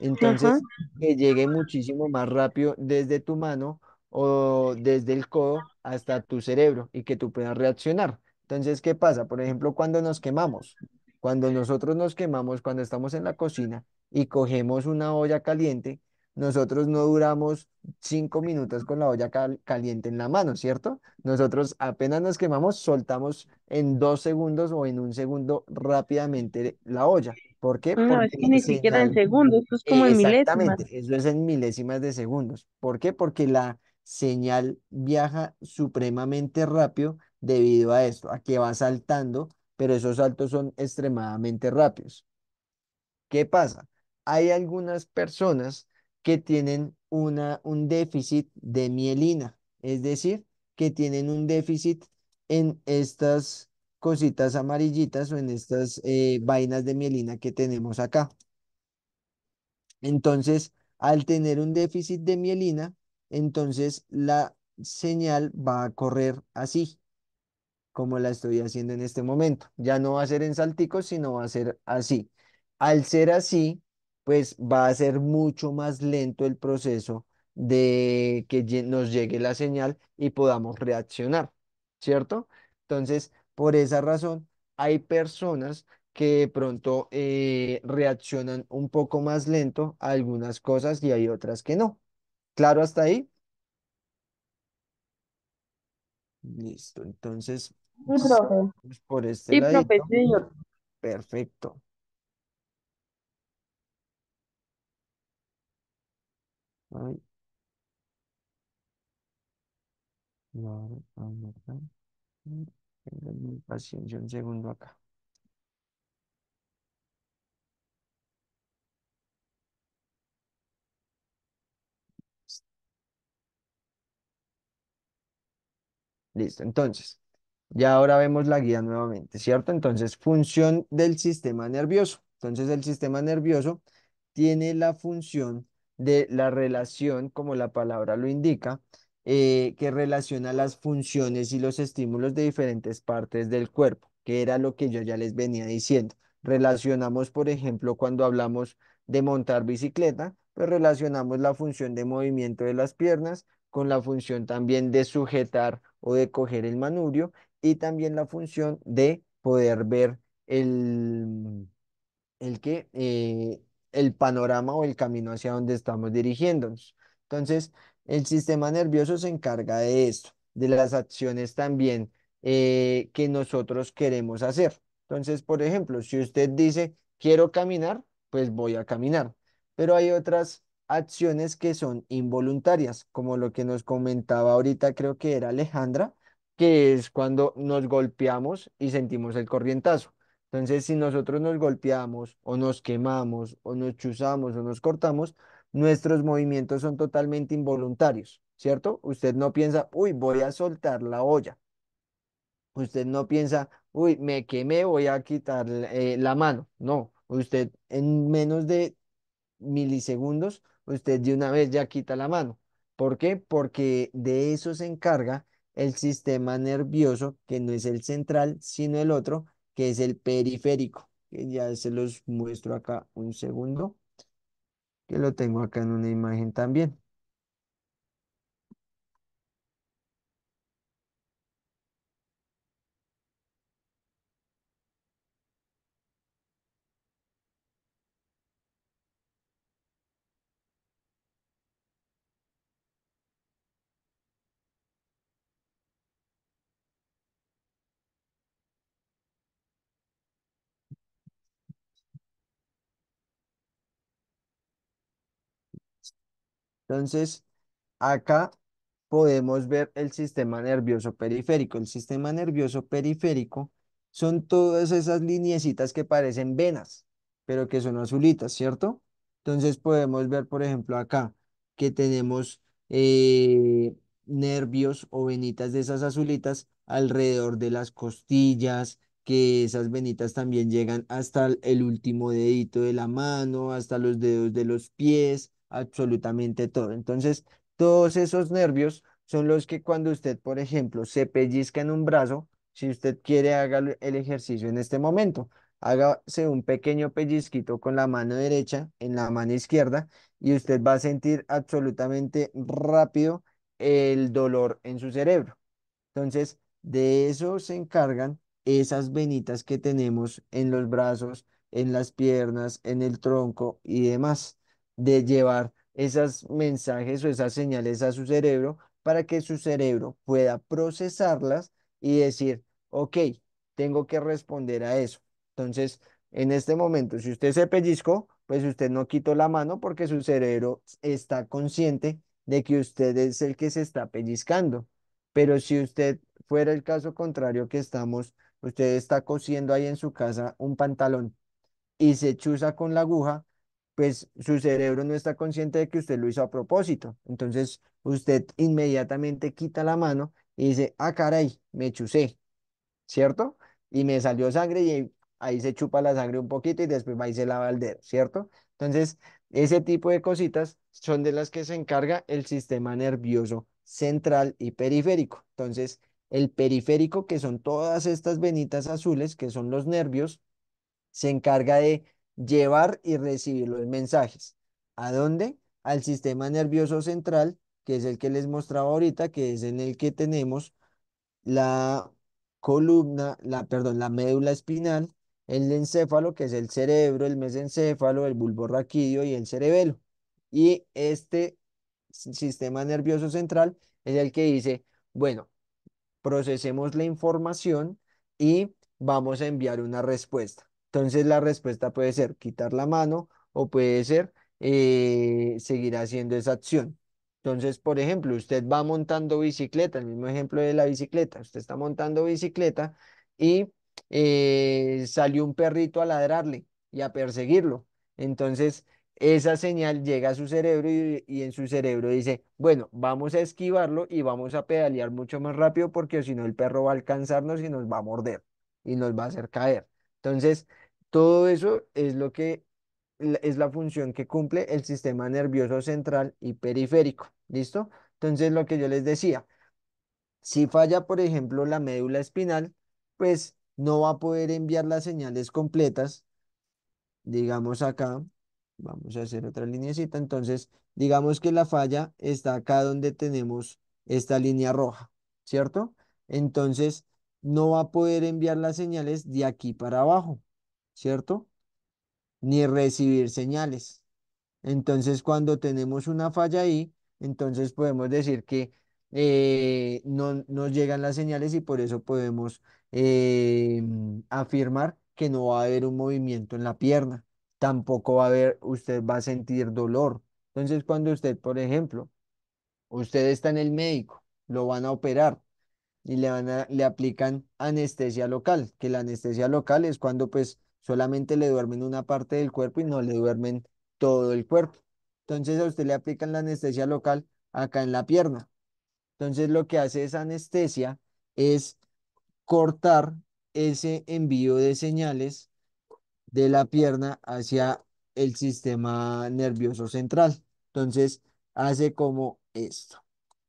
Entonces, que llegue muchísimo más rápido desde tu mano o desde el codo hasta tu cerebro y que tú puedas reaccionar. Entonces, ¿qué pasa? Por ejemplo, cuando nos quemamos, cuando nosotros nos quemamos, cuando estamos en la cocina y cogemos una olla caliente, nosotros no duramos cinco minutos con la olla caliente en la mano, ¿cierto? Nosotros apenas nos quemamos, soltamos en dos segundos o en un segundo rápidamente la olla. ¿Por qué? No, es que ni siquiera en segundos, esto es como en milésimas. Exactamente, eso es en milésimas de segundos. ¿Por qué? Porque la señal viaja supremamente rápido debido a esto, a que va saltando pero esos saltos son extremadamente rápidos. ¿Qué pasa? Hay algunas personas que tienen una, un déficit de mielina, es decir, que tienen un déficit en estas cositas amarillitas o en estas eh, vainas de mielina que tenemos acá. Entonces, al tener un déficit de mielina, entonces la señal va a correr así, como la estoy haciendo en este momento. Ya no va a ser en salticos, sino va a ser así. Al ser así, pues va a ser mucho más lento el proceso de que nos llegue la señal y podamos reaccionar, ¿cierto? Entonces, por esa razón, hay personas que pronto eh, reaccionan un poco más lento a algunas cosas y hay otras que no. ¿Claro hasta ahí? Listo, entonces Sí, profe. Pues por este Sí, profe, señor. Perfecto. Ay. No, no, no. Tengan paciencia un segundo acá. Listo, entonces. Ya ahora vemos la guía nuevamente, ¿cierto? Entonces, función del sistema nervioso. Entonces, el sistema nervioso tiene la función de la relación, como la palabra lo indica, eh, que relaciona las funciones y los estímulos de diferentes partes del cuerpo, que era lo que yo ya les venía diciendo. Relacionamos, por ejemplo, cuando hablamos de montar bicicleta, pues relacionamos la función de movimiento de las piernas con la función también de sujetar o de coger el manubrio y también la función de poder ver el, el qué eh, el panorama o el camino hacia donde estamos dirigiéndonos. Entonces, el sistema nervioso se encarga de esto, de las acciones también eh, que nosotros queremos hacer. Entonces, por ejemplo, si usted dice, quiero caminar, pues voy a caminar. Pero hay otras acciones que son involuntarias, como lo que nos comentaba ahorita, creo que era Alejandra, que es cuando nos golpeamos y sentimos el corrientazo. Entonces, si nosotros nos golpeamos o nos quemamos o nos chuzamos o nos cortamos, nuestros movimientos son totalmente involuntarios, ¿cierto? Usted no piensa, uy, voy a soltar la olla. Usted no piensa, uy, me quemé, voy a quitar eh, la mano. No, usted en menos de milisegundos, usted de una vez ya quita la mano. ¿Por qué? Porque de eso se encarga el sistema nervioso, que no es el central, sino el otro, que es el periférico. Que ya se los muestro acá un segundo, que lo tengo acá en una imagen también. Entonces, acá podemos ver el sistema nervioso periférico. El sistema nervioso periférico son todas esas lineecitas que parecen venas, pero que son azulitas, ¿cierto? Entonces podemos ver, por ejemplo, acá que tenemos eh, nervios o venitas de esas azulitas alrededor de las costillas, que esas venitas también llegan hasta el último dedito de la mano, hasta los dedos de los pies, absolutamente todo. Entonces, todos esos nervios son los que cuando usted, por ejemplo, se pellizca en un brazo, si usted quiere, haga el ejercicio en este momento. Hágase un pequeño pellizquito con la mano derecha en la mano izquierda y usted va a sentir absolutamente rápido el dolor en su cerebro. Entonces, de eso se encargan esas venitas que tenemos en los brazos, en las piernas, en el tronco y demás de llevar esas mensajes o esas señales a su cerebro para que su cerebro pueda procesarlas y decir, ok, tengo que responder a eso. Entonces, en este momento, si usted se pellizcó, pues usted no quitó la mano porque su cerebro está consciente de que usted es el que se está pellizcando. Pero si usted fuera el caso contrario que estamos, usted está cosiendo ahí en su casa un pantalón y se chuza con la aguja, pues su cerebro no está consciente de que usted lo hizo a propósito. Entonces usted inmediatamente quita la mano y dice, ah, caray, me chusé, ¿cierto? Y me salió sangre y ahí se chupa la sangre un poquito y después va y se lava el dedo, ¿cierto? Entonces, ese tipo de cositas son de las que se encarga el sistema nervioso central y periférico. Entonces, el periférico, que son todas estas venitas azules, que son los nervios, se encarga de llevar y recibir los mensajes. ¿A dónde? Al sistema nervioso central, que es el que les mostraba ahorita, que es en el que tenemos la columna, la, perdón, la médula espinal, el encéfalo, que es el cerebro, el mesencéfalo, el bulbo raquídeo y el cerebelo. Y este sistema nervioso central es el que dice, bueno, procesemos la información y vamos a enviar una respuesta. Entonces la respuesta puede ser quitar la mano o puede ser eh, seguir haciendo esa acción. Entonces, por ejemplo, usted va montando bicicleta, el mismo ejemplo de la bicicleta, usted está montando bicicleta y eh, salió un perrito a ladrarle y a perseguirlo. Entonces, esa señal llega a su cerebro y, y, en su cerebro dice, bueno, vamos a esquivarlo y vamos a pedalear mucho más rápido porque si no el perro va a alcanzarnos y nos va a morder y nos va a hacer caer. Entonces, todo eso es lo que es la función que cumple el sistema nervioso central y periférico. ¿Listo? Entonces, lo que yo les decía, si falla, por ejemplo, la médula espinal, pues no va a poder enviar las señales completas. Digamos acá, vamos a hacer otra linecita. Entonces, digamos que la falla está acá donde tenemos esta línea roja, ¿cierto? Entonces, no va a poder enviar las señales de aquí para abajo, ¿cierto? Ni recibir señales. Entonces, cuando tenemos una falla ahí, entonces podemos decir que eh, no nos llegan las señales y por eso podemos eh, afirmar que no va a haber un movimiento en la pierna. Tampoco va a haber, usted va a sentir dolor. Entonces, cuando usted, por ejemplo, usted está en el médico, lo van a operar y le, van a, le aplican anestesia local, que la anestesia local es cuando pues solamente le duermen una parte del cuerpo y no le duermen todo el cuerpo. Entonces a usted le aplican la anestesia local acá en la pierna. Entonces lo que hace esa anestesia es cortar ese envío de señales de la pierna hacia el sistema nervioso central. Entonces hace como esto.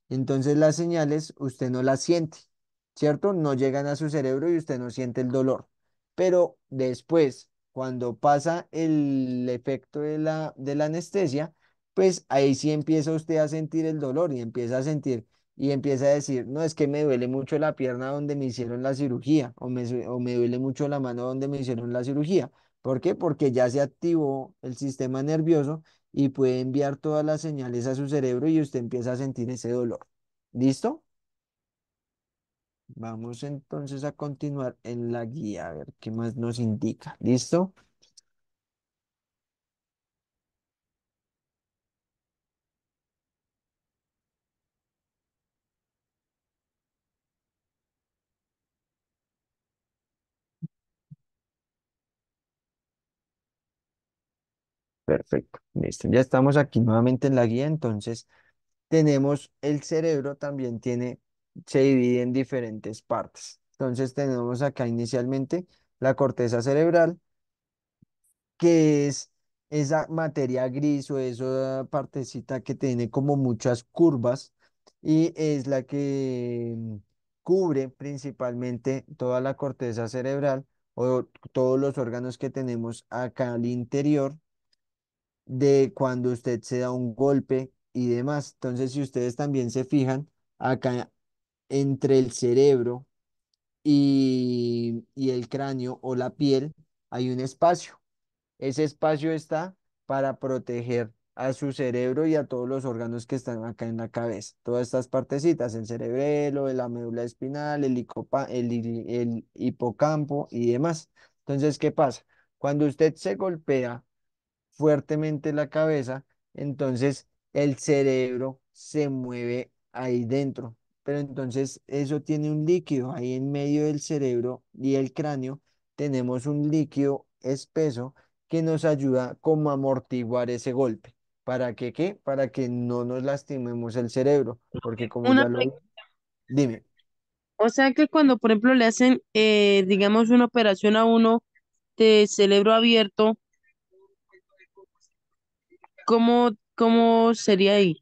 Entonces las señales usted no las siente, ¿cierto? No llegan a su cerebro y usted no siente el dolor. Pero después, cuando pasa el efecto de la, anestesia, pues ahí sí empieza usted a sentir el dolor y empieza a sentir y empieza a decir, no, es que me duele mucho la pierna donde me hicieron la cirugía o me, o me duele mucho la mano donde me hicieron la cirugía. ¿Por qué? Porque ya se activó el sistema nervioso y puede enviar todas las señales a su cerebro y usted empieza a sentir ese dolor. ¿Listo? Vamos entonces a continuar en la guía, a ver qué más nos indica. ¿Listo? Perfecto, listo. Ya estamos aquí nuevamente en la guía, entonces tenemos el cerebro también tiene se divide en diferentes partes. Entonces tenemos acá inicialmente la corteza cerebral, que es esa materia gris o esa partecita que tiene como muchas curvas y es la que mm, cubre principalmente toda la corteza cerebral o todos los órganos que tenemos acá al interior de cuando usted se da un golpe y demás. Entonces, si ustedes también se fijan, acá entre el cerebro y, el cráneo o la piel hay un espacio. Ese espacio está para proteger a su cerebro y a todos los órganos que están acá en la cabeza. Todas estas partecitas, el cerebelo, la médula espinal, el, el, hipocampo y demás. Entonces, ¿qué pasa? Cuando usted se golpea fuertemente la cabeza, entonces el cerebro se mueve ahí dentro pero entonces eso tiene un líquido ahí en medio del cerebro y el cráneo, tenemos un líquido espeso que nos ayuda como a amortiguar ese golpe. ¿Para que qué? Para que no nos lastimemos el cerebro, porque como Una Dime. O sea que cuando, por ejemplo, le hacen, eh, digamos, una operación a uno de cerebro abierto, ¿cómo, cómo sería ahí?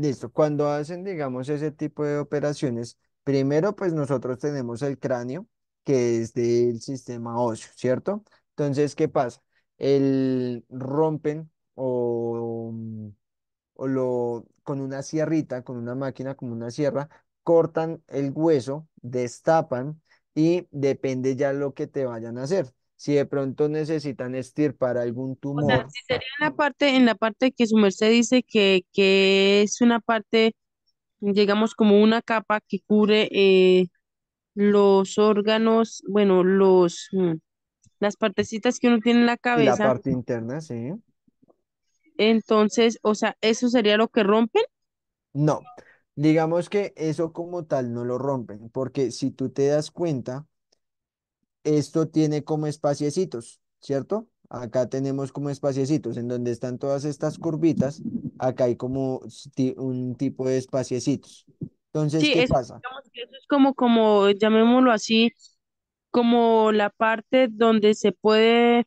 Listo, cuando hacen, digamos, ese tipo de operaciones, primero pues nosotros tenemos el cráneo, que es del sistema óseo, ¿cierto? Entonces, ¿qué pasa? El rompen o, mm, o lo con una sierrita, con una máquina como una sierra, cortan el hueso, destapan y depende ya lo que te vayan a hacer si de pronto necesitan para algún tumor. O sea, sería en la parte, en la parte que su merced dice que, que es una parte, digamos, como una capa que cubre eh, los órganos, bueno, los mm, las partecitas que uno tiene en la cabeza. La parte interna, sí. Entonces, o sea, ¿eso sería lo que rompen? No, digamos que eso como tal no lo rompen, porque si tú te das cuenta, esto tiene como espaciecitos, ¿cierto? Acá tenemos como espaciecitos en donde están todas estas curvitas. Acá hay como un tipo de espaciecitos. Entonces, ¿qué pasa? eso es como, como, llamémoslo así, como la parte donde se puede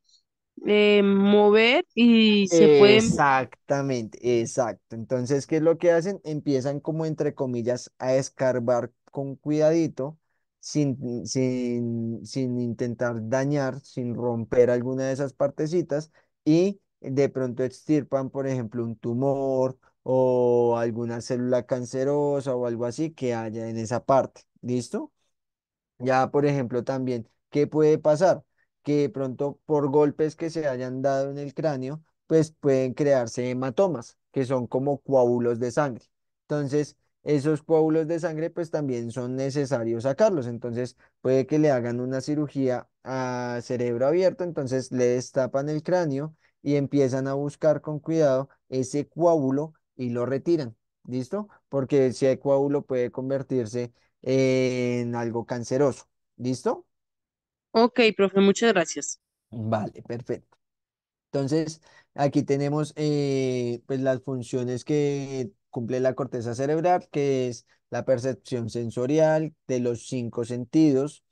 eh, mover y se puede... Exactamente, exacto. Entonces, ¿qué es lo que hacen? Empiezan como, entre comillas, a escarbar con cuidadito sin, sin, sin intentar dañar, sin romper alguna de esas partecitas y de pronto extirpan, por ejemplo, un tumor o alguna célula cancerosa o algo así que haya en esa parte. ¿Listo? Ya, por ejemplo, también, ¿qué puede pasar? Que de pronto por golpes que se hayan dado en el cráneo, pues pueden crearse hematomas, que son como coágulos de sangre. Entonces, esos coágulos de sangre pues también son necesarios sacarlos. Entonces puede que le hagan una cirugía a cerebro abierto, entonces le destapan el cráneo y empiezan a buscar con cuidado ese coágulo y lo retiran. ¿Listo? Porque si hay coágulo puede convertirse en algo canceroso. ¿Listo? Ok, profe, muchas gracias. Vale, perfecto. Entonces, aquí tenemos eh, pues las funciones que cumple la corteza cerebral, que es la percepción sensorial de los cinco sentidos,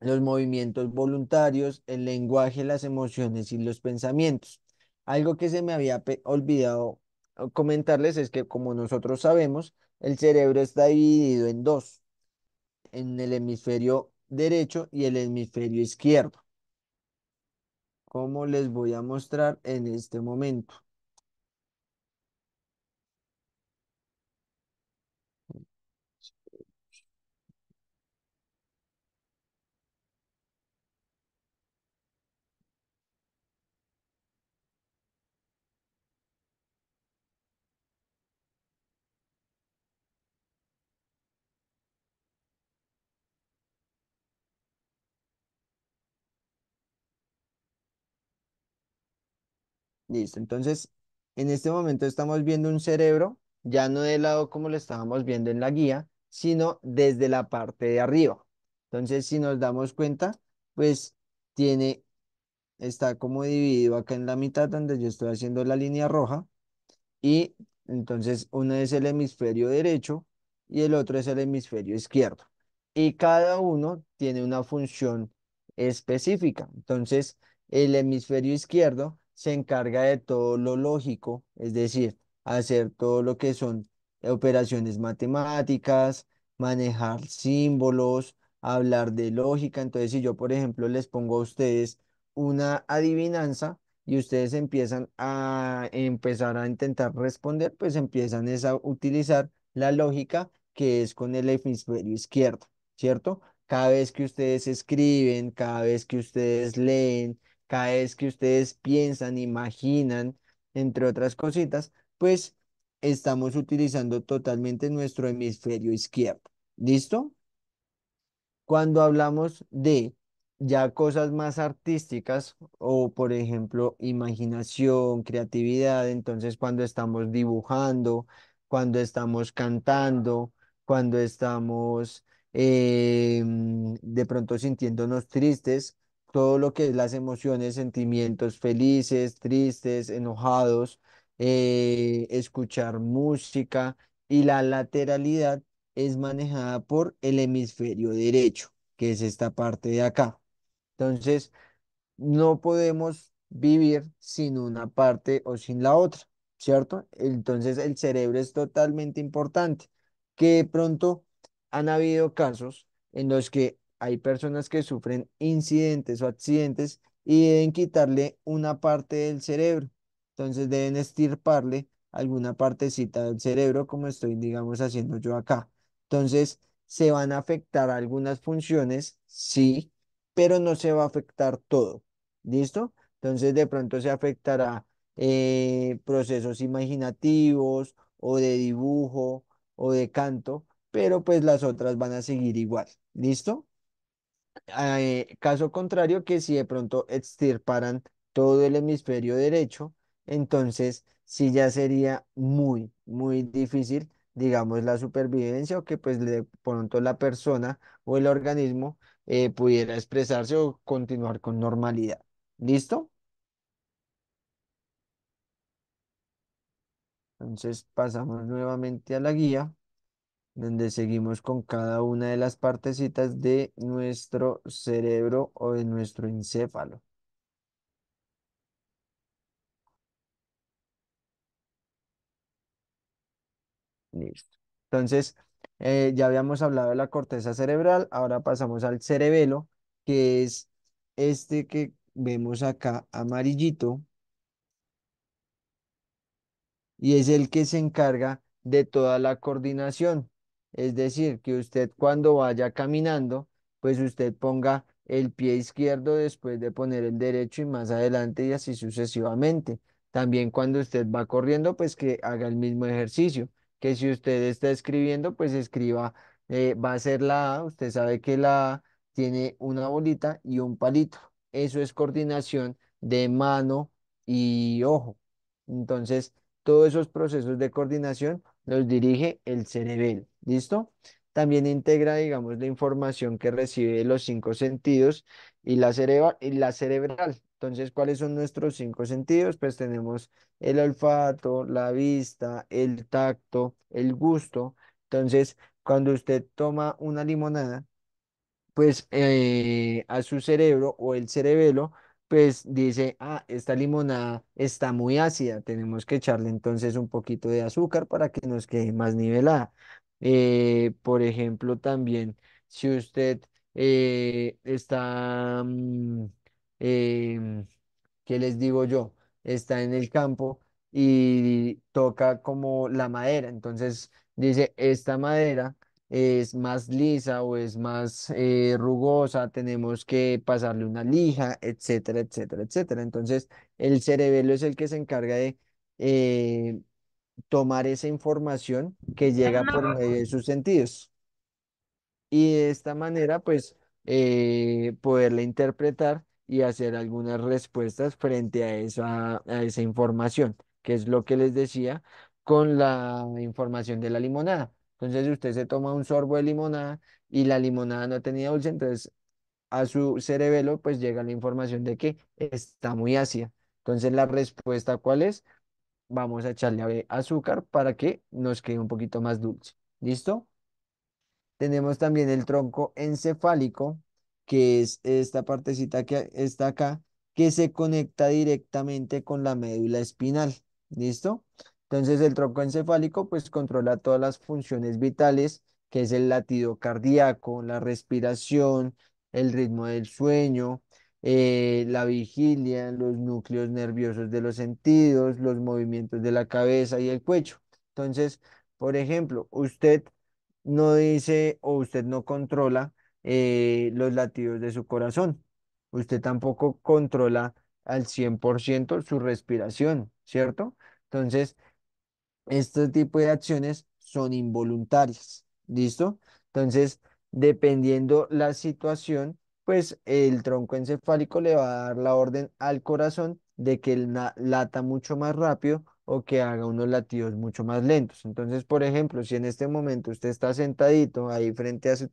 los movimientos voluntarios, el lenguaje, las emociones y los pensamientos. Algo que se me había olvidado oh, comentarles es que, como nosotros sabemos, el cerebro está dividido en dos, en el hemisferio derecho y el hemisferio izquierdo, como les voy a mostrar en este momento. Listo, entonces en este momento estamos viendo un cerebro, ya no de lado como lo estábamos viendo en la guía, sino desde la parte de arriba. Entonces si nos damos cuenta, pues tiene, está como dividido acá en la mitad donde yo estoy haciendo la línea roja y entonces uno es el hemisferio derecho y el otro es el hemisferio izquierdo. Y cada uno tiene una función específica. Entonces, el hemisferio izquierdo se encarga de todo lo lógico, es decir, hacer todo lo que son operaciones matemáticas, manejar símbolos, hablar de lógica. Entonces, si yo, por ejemplo, les pongo a ustedes una adivinanza y ustedes empiezan a empezar a intentar responder, pues empiezan a utilizar la lógica que es con el hemisferio izquierdo, ¿cierto? Cada vez que ustedes escriben, cada vez que ustedes leen, cada vez que ustedes piensan, imaginan, entre otras cositas, pues estamos utilizando totalmente nuestro hemisferio izquierdo. ¿Listo? Cuando hablamos de ya cosas más artísticas o, por ejemplo, imaginación, creatividad, entonces cuando estamos dibujando, cuando estamos cantando, cuando estamos em, de pronto sintiéndonos tristes, todo lo que es las emociones, sentimientos felices, tristes, enojados, eh, escuchar música y la lateralidad es manejada por el hemisferio derecho, que es esta parte de acá. Entonces, no podemos vivir sin una parte o sin la otra, ¿cierto? Entonces, el cerebro es totalmente importante, que de pronto han habido casos en los que hay personas que sufren incidentes o accidentes y deben quitarle una parte del cerebro. Entonces deben estirparle alguna partecita del cerebro como estoy, digamos, haciendo yo acá. Entonces se van a afectar algunas funciones, sí, pero no se va a afectar todo. ¿Listo? Entonces de pronto se afectará eh, procesos imaginativos o de dibujo o de canto, pero pues las otras van a seguir igual. ¿Listo? Eh, caso contrario, que si de pronto extirparan todo el hemisferio derecho, entonces sí ya sería muy, muy difícil, digamos, la supervivencia o que pues de pronto la persona o el organismo eh, pudiera expresarse o continuar con normalidad. ¿Listo? Entonces pasamos nuevamente a la guía donde seguimos con cada una de las partecitas de nuestro cerebro o de nuestro encéfalo. Listo. Entonces, eh, ya habíamos hablado de la corteza cerebral, ahora pasamos al cerebelo, que es este que vemos acá amarillito, y es el que se encarga de toda la coordinación. Es decir, que usted cuando vaya caminando, pues usted ponga el pie izquierdo después de poner el derecho y más adelante y así sucesivamente. También cuando usted va corriendo, pues que haga el mismo ejercicio, que si usted está escribiendo, pues escriba, eh, va a ser la A, usted sabe que la A tiene una bolita y un palito. Eso es coordinación de mano y ojo. Entonces, todos esos procesos de coordinación los dirige el cerebelo. ¿Listo? También integra, digamos, la información que recibe los cinco sentidos y la, la cerebral. Entonces, ¿cuáles son nuestros cinco sentidos? Pues tenemos el olfato, la vista, el tacto, el gusto. Entonces, cuando usted toma una limonada, pues eh, a su cerebro o el cerebelo, pues dice, ah, esta limonada está muy ácida, tenemos que echarle entonces un poquito de azúcar para que nos quede más nivelada. Eh, por ejemplo, también si usted eh, está, mm, em, ¿qué les digo yo? Está en el campo y toca como la madera. Entonces dice, esta madera es más lisa o es más eh, rugosa, tenemos que pasarle una lija, etcétera, etcétera, etcétera. Entonces el cerebelo es el que se encarga de tomar esa información que llega por ah. medio de sus sentidos. Y de esta manera, pues, eh, poderla interpretar y hacer algunas respuestas frente a esa, a esa información, que es lo que les decía con la información de la limonada. Entonces, usted se toma un sorbo de limonada y la limonada no tenía dulce, entonces a su cerebelo pues llega la información de que está muy ácida. Entonces, la respuesta ¿cuál es? vamos a echarle azúcar para que nos quede un poquito más dulce. ¿Listo? Tenemos también el tronco encefálico, que es esta partecita que está acá, que se conecta directamente con la médula espinal. ¿Listo? Entonces el tronco encefálico pues controla todas las funciones vitales, que es el latido cardíaco, la respiración, el ritmo del sueño, eh, la vigilia, los núcleos nerviosos de los sentidos, los movimientos de la cabeza y el cuello. Entonces, por ejemplo, usted no dice o usted no controla eh, los latidos de su corazón. Usted tampoco controla al 100% su respiración, ¿cierto? Entonces, este tipo de acciones son involuntarias, ¿listo? Entonces, dependiendo la situación, pues el tronco encefálico le va a dar la orden al corazón de que él lata mucho más rápido o que haga unos latidos mucho más lentos. Entonces, por ejemplo, si en este momento usted está sentadito ahí frente a su,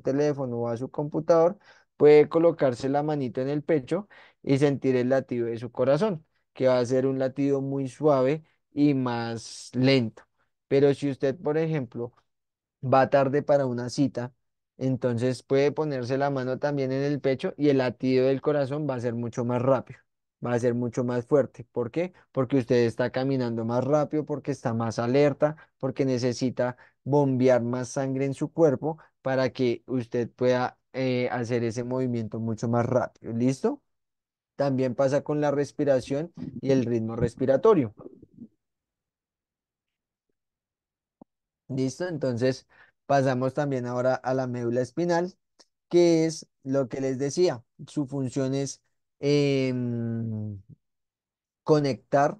teléfono o a su computador, puede colocarse la manito en el pecho y sentir el latido de su corazón, que va a ser un latido muy suave y más lento. Pero si usted, por ejemplo, va tarde para una cita entonces puede ponerse la mano también en el pecho y el latido del corazón va a ser mucho más rápido, va a ser mucho más fuerte. ¿Por qué? Porque usted está caminando más rápido, porque está más alerta, porque necesita bombear más sangre en su cuerpo para que usted pueda eh, hacer ese movimiento mucho más rápido. ¿Listo? También pasa con la respiración y el ritmo respiratorio. ¿Listo? Entonces... Pasamos también ahora a la médula espinal, que es lo que les decía, su función es em, conectar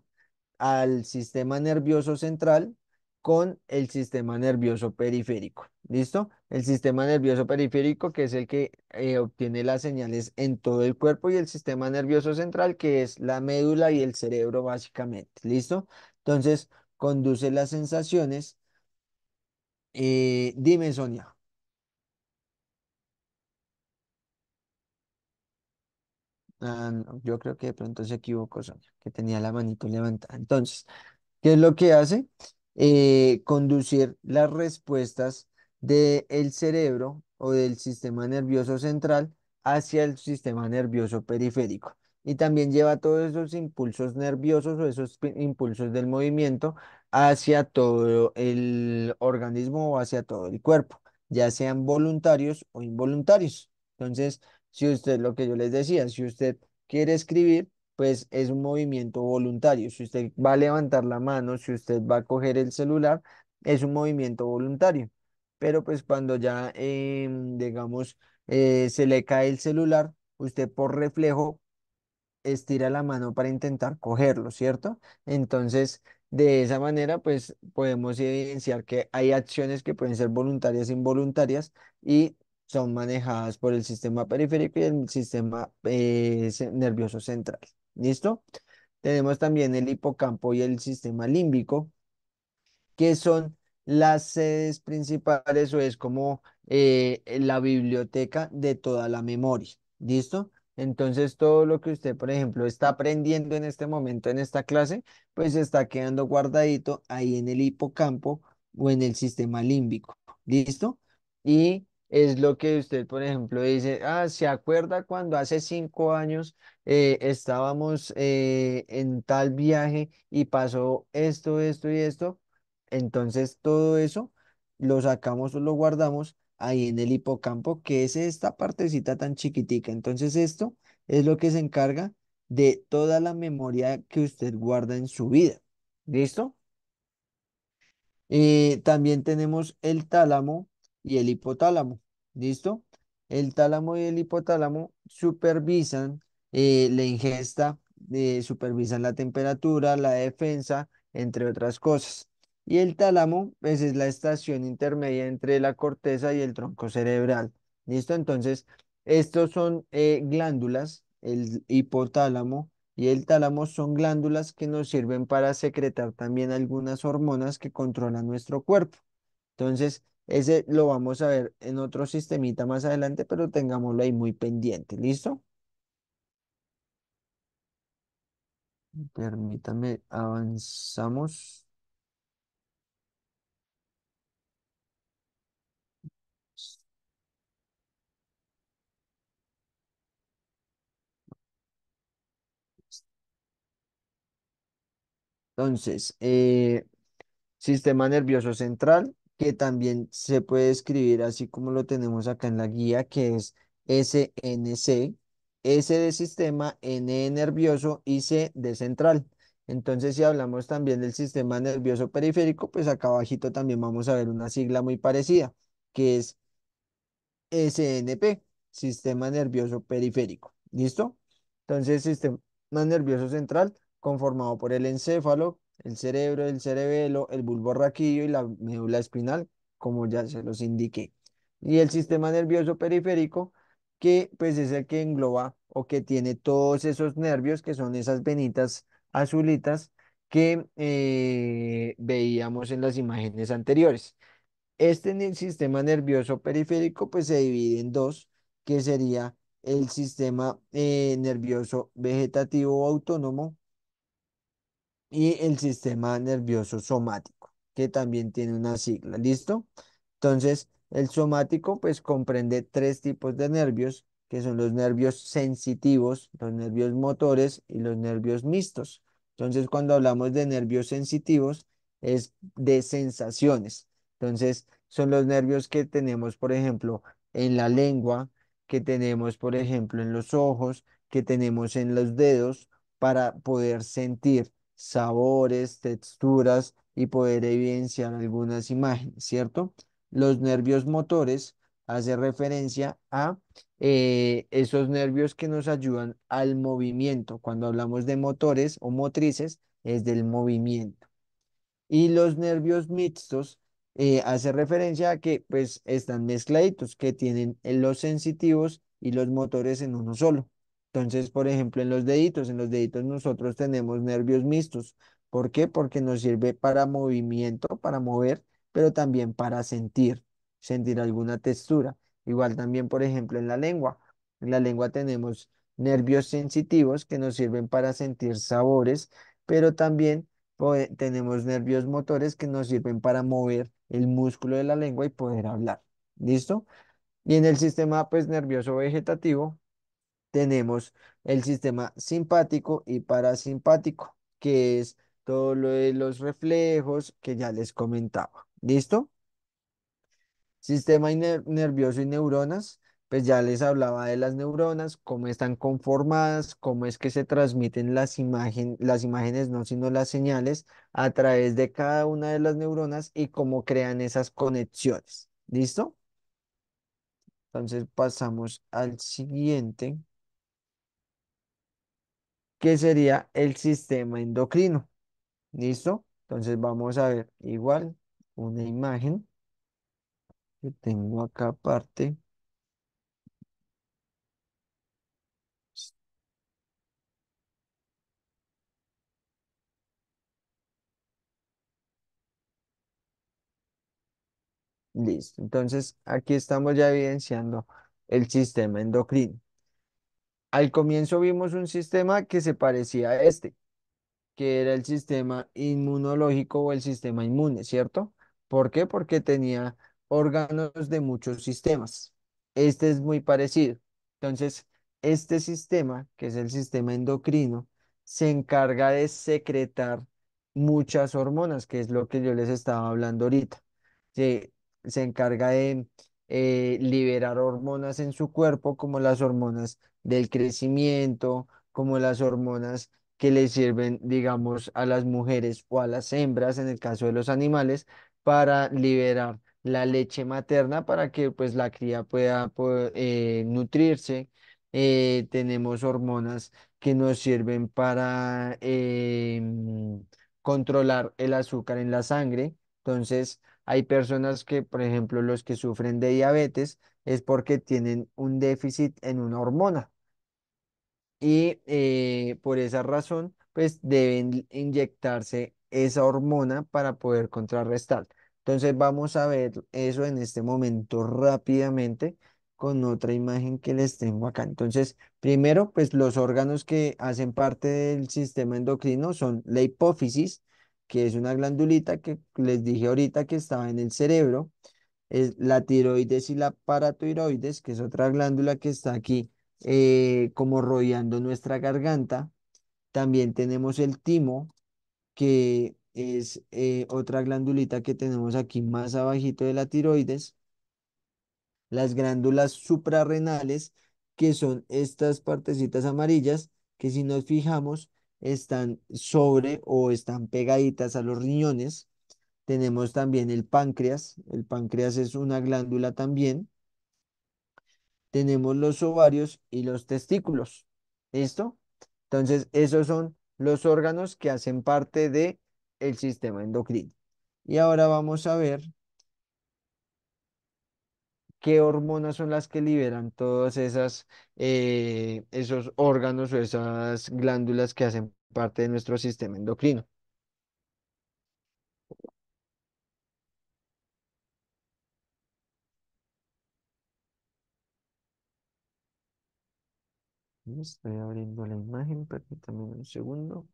al sistema nervioso central con el sistema nervioso periférico. ¿Listo? El sistema nervioso periférico, que es el que eh, obtiene las señales en todo el cuerpo, y el sistema nervioso central, que es la médula y el cerebro, básicamente. ¿Listo? Entonces, conduce las sensaciones eh, dime, Sonia. Ah, yo creo que de pronto se equivocó, Sonia, que tenía la manito levantada. Entonces, ¿qué es lo que hace? Eh, conducir las respuestas del cerebro o del sistema nervioso central hacia el sistema nervioso periférico. Y también lleva todos esos impulsos nerviosos o esos impulsos del movimiento hacia todo el organismo o hacia todo el cuerpo, ya sean voluntarios o involuntarios. Entonces, si usted, lo que yo les decía, si usted quiere escribir, pues es un movimiento voluntario. Si usted va a levantar la mano, si usted va a coger el celular, es un movimiento voluntario. Pero pues cuando ya, em, digamos, eh, se le cae el celular, usted por reflejo estira la mano para intentar cogerlo, ¿cierto? Entonces, de esa manera, pues podemos evidenciar que hay acciones que pueden ser voluntarias e involuntarias y son manejadas por el sistema periférico y el sistema eh, nervioso central. ¿Listo? Tenemos también el hipocampo y el sistema límbico, que son las sedes principales o es como eh, la biblioteca de toda la memoria. ¿Listo? Entonces, todo lo que usted, por ejemplo, está aprendiendo en este momento en esta clase, pues está quedando guardadito ahí en el hipocampo o en el sistema límbico. ¿Listo? Y es lo que usted, por ejemplo, dice, ah, ¿se acuerda cuando hace cinco años eh, estábamos eh, en tal viaje y pasó esto, esto y esto? Entonces, todo eso lo sacamos o lo guardamos ahí en el hipocampo, que es esta partecita tan chiquitica. Entonces esto es lo que se encarga de toda la memoria que usted guarda en su vida. ¿Listo? Eh, también tenemos el tálamo y el hipotálamo. ¿Listo? El tálamo y el hipotálamo supervisan eh, la ingesta, eh, supervisan la temperatura, la defensa, entre otras cosas y el tálamo pues, es la estación intermedia entre la corteza y el tronco cerebral. ¿Listo? Entonces, estos son eh, glándulas, el hipotálamo y el tálamo son glándulas que nos sirven para secretar también algunas hormonas que controlan nuestro cuerpo. Entonces, ese lo vamos a ver en otro sistemita más adelante, pero tengámoslo ahí muy pendiente. ¿Listo? Permítame, avanzamos. Entonces, eh, sistema nervioso central, que también se puede escribir así como lo tenemos acá en la guía, que es SNC, S de sistema, N nervioso y C de central. Entonces, si hablamos también del sistema nervioso periférico, pues acá abajito también vamos a ver una sigla muy parecida, que es SNP, sistema nervioso periférico. ¿Listo? Entonces, sistema nervioso central conformado por el encéfalo, el cerebro, el cerebelo, el bulbo raquillo y la médula espinal, como ya se los indiqué. Y el sistema nervioso periférico, que pues es el que engloba o que tiene todos esos nervios, que son esas venitas azulitas que eh, veíamos en las imágenes anteriores. Este el sistema nervioso periférico pues se divide en dos, que sería el sistema eh, nervioso vegetativo autónomo y el sistema nervioso somático, que también tiene una sigla, ¿listo? Entonces, el somático pues comprende tres tipos de nervios, que son los nervios sensitivos, los nervios motores y los nervios mixtos. Entonces, cuando hablamos de nervios sensitivos, es de sensaciones. Entonces, son los nervios que tenemos, por ejemplo, en la lengua, que tenemos, por ejemplo, en los ojos, que tenemos en los dedos para poder sentir sabores, texturas y poder evidenciar algunas imágenes, ¿cierto? Los nervios motores hace referencia a eh, esos nervios que nos ayudan al movimiento. Cuando hablamos de motores o motrices, es del movimiento. Y los nervios mixtos eh, hace referencia a que pues están mezcladitos, que tienen los sensitivos y los motores en uno solo. Entonces, por ejemplo, en los deditos, en los deditos nosotros tenemos nervios mixtos. ¿Por qué? Porque nos sirve para movimiento, para mover, pero también para sentir, sentir alguna textura. Igual también, por ejemplo, en la lengua. En la lengua tenemos nervios sensitivos que nos sirven para sentir sabores, pero también tenemos nervios motores que nos sirven para mover el músculo de la lengua y poder hablar. ¿Listo? Y en el sistema pues nervioso vegetativo tenemos el sistema simpático y parasimpático, que es todo lo de los reflejos que ya les comentaba. ¿Listo? Sistema nervioso y neuronas, pues ya les hablaba de las neuronas, cómo están conformadas, cómo es que se transmiten las, imagen, las imágenes, no sino las señales, a través de cada una de las neuronas y cómo crean esas conexiones. ¿Listo? Entonces pasamos al siguiente que sería el sistema endocrino. ¿Listo? Entonces vamos a ver igual una imagen que tengo acá aparte. Listo, entonces aquí estamos ya evidenciando el sistema endocrino. Al comienzo vimos un sistema que se parecía a este, que era el sistema inmunológico o el sistema inmune, ¿cierto? ¿Por qué? Porque tenía órganos de muchos sistemas. Este es muy parecido. Entonces, este sistema, que es el sistema endocrino, se encarga de secretar muchas hormonas, que es lo que yo les estaba hablando ahorita. Se, se encarga de eh, liberar hormonas en su cuerpo, como las hormonas del crecimiento, como las hormonas que le sirven, digamos, a las mujeres o a las hembras, en el caso de los animales, para liberar la leche materna para que pues la cría pueda eh, nutrirse. Eh, tenemos hormonas que nos sirven para eh, mm, controlar el azúcar en la sangre. Entonces, hay personas que, por ejemplo, los que sufren de diabetes es porque tienen un déficit en una hormona y eh, por esa razón, pues deben inyectarse esa hormona para poder contrarrestar. Entonces vamos a ver eso en este momento rápidamente con otra imagen que les tengo acá. Entonces, primero, pues los órganos que hacen parte del sistema endocrino son la hipófisis, que es una glandulita que les dije ahorita que estaba en el cerebro, es la tiroides y la paratiroides, que es otra glándula que está aquí eh, como rodeando nuestra garganta. También tenemos el timo, que es eh, otra glandulita que tenemos aquí más abajito de la tiroides. Las glándulas suprarrenales, que son estas partecitas amarillas, que si nos fijamos están sobre o están pegaditas a los riñones. Tenemos también el páncreas. El páncreas es una glándula también tenemos los ovarios y los testículos. ¿Listo? Entonces, esos son los órganos que hacen parte de el sistema endocrino. Y ahora vamos a ver qué hormonas son las que liberan todos esas, eh, esos órganos o esas glándulas que hacen parte de nuestro sistema endocrino. Estoy abriendo la imagen, permítame un segundo.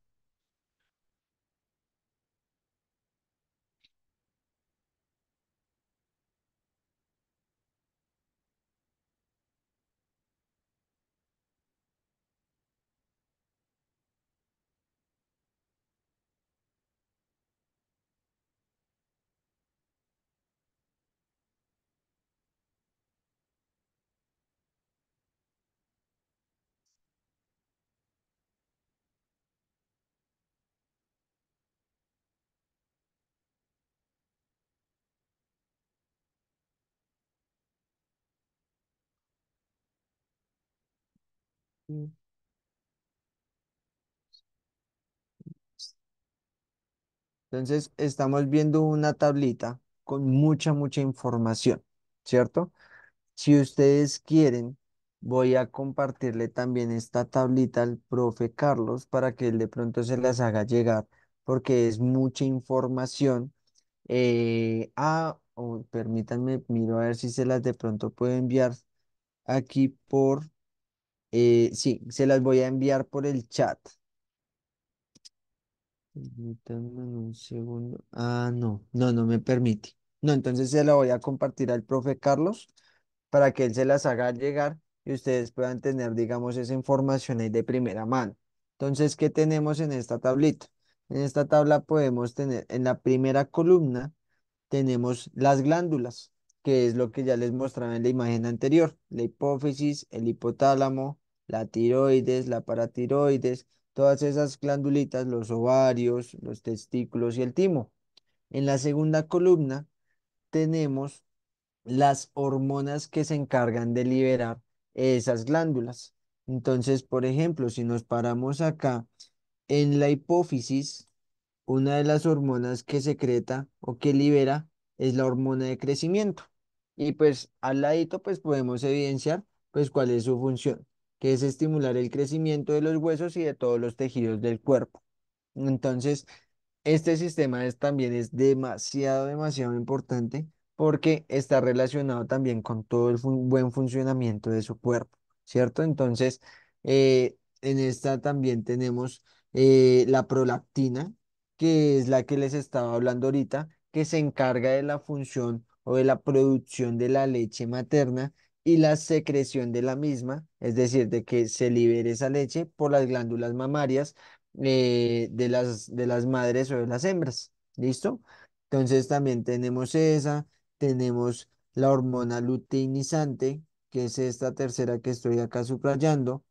Entonces, estamos viendo una tablita con mucha, mucha información, ¿cierto? Si ustedes quieren, voy a compartirle también esta tablita al profe Carlos para que él de pronto se las haga llegar, porque es mucha información. Eh, ah, oh, permítanme, miro a ver si se las de pronto puedo enviar aquí por eh, sí, se las voy a enviar por el chat. un segundo. Ah, no, no, no me permite. No, entonces se la voy a compartir al profe Carlos para que él se las haga llegar y ustedes puedan tener, digamos, esa información ahí de primera mano. Entonces, ¿qué tenemos en esta tablita? En esta tabla podemos tener, en la primera columna, tenemos las glándulas, que es lo que ya les mostraba en la imagen anterior, la hipófisis, el hipotálamo, la tiroides, la paratiroides, todas esas glandulitas, los ovarios, los testículos y el timo. En la segunda columna tenemos las hormonas que se encargan de liberar esas glándulas. Entonces, por ejemplo, si nos paramos acá en la hipófisis, una de las hormonas que secreta o que libera es la hormona de crecimiento. Y pues al ladito pues podemos evidenciar pues cuál es su función que es estimular el crecimiento de los huesos y de todos los tejidos del cuerpo. Entonces, este sistema también es demasiado, demasiado importante porque está relacionado también con todo el buen funcionamiento de su cuerpo, ¿cierto? Entonces, eh, en esta también tenemos eh, la prolactina, que es la que les estaba hablando ahorita, que se encarga de la función o de la producción de la leche materna y la secreción de la misma, es decir, de que se libere esa leche por las glándulas mamarias eh, de, las, de las madres o de las hembras. ¿Listo? Entonces también tenemos esa, tenemos la hormona luteinizante, que es esta tercera que estoy acá subrayando,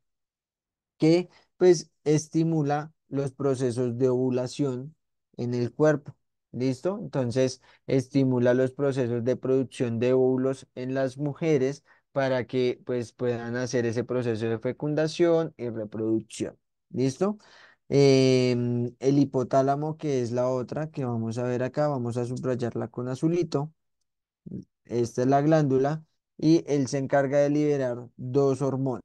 que pues estimula los procesos de ovulación en el cuerpo. ¿Listo? Entonces estimula los procesos de producción de óvulos en las mujeres para que pues, puedan hacer ese proceso de fecundación y reproducción. ¿Listo? Em, el hipotálamo, que es la otra que vamos a ver acá, vamos a subrayarla con azulito. Esta es la glándula y él se encarga de liberar dos hormonas,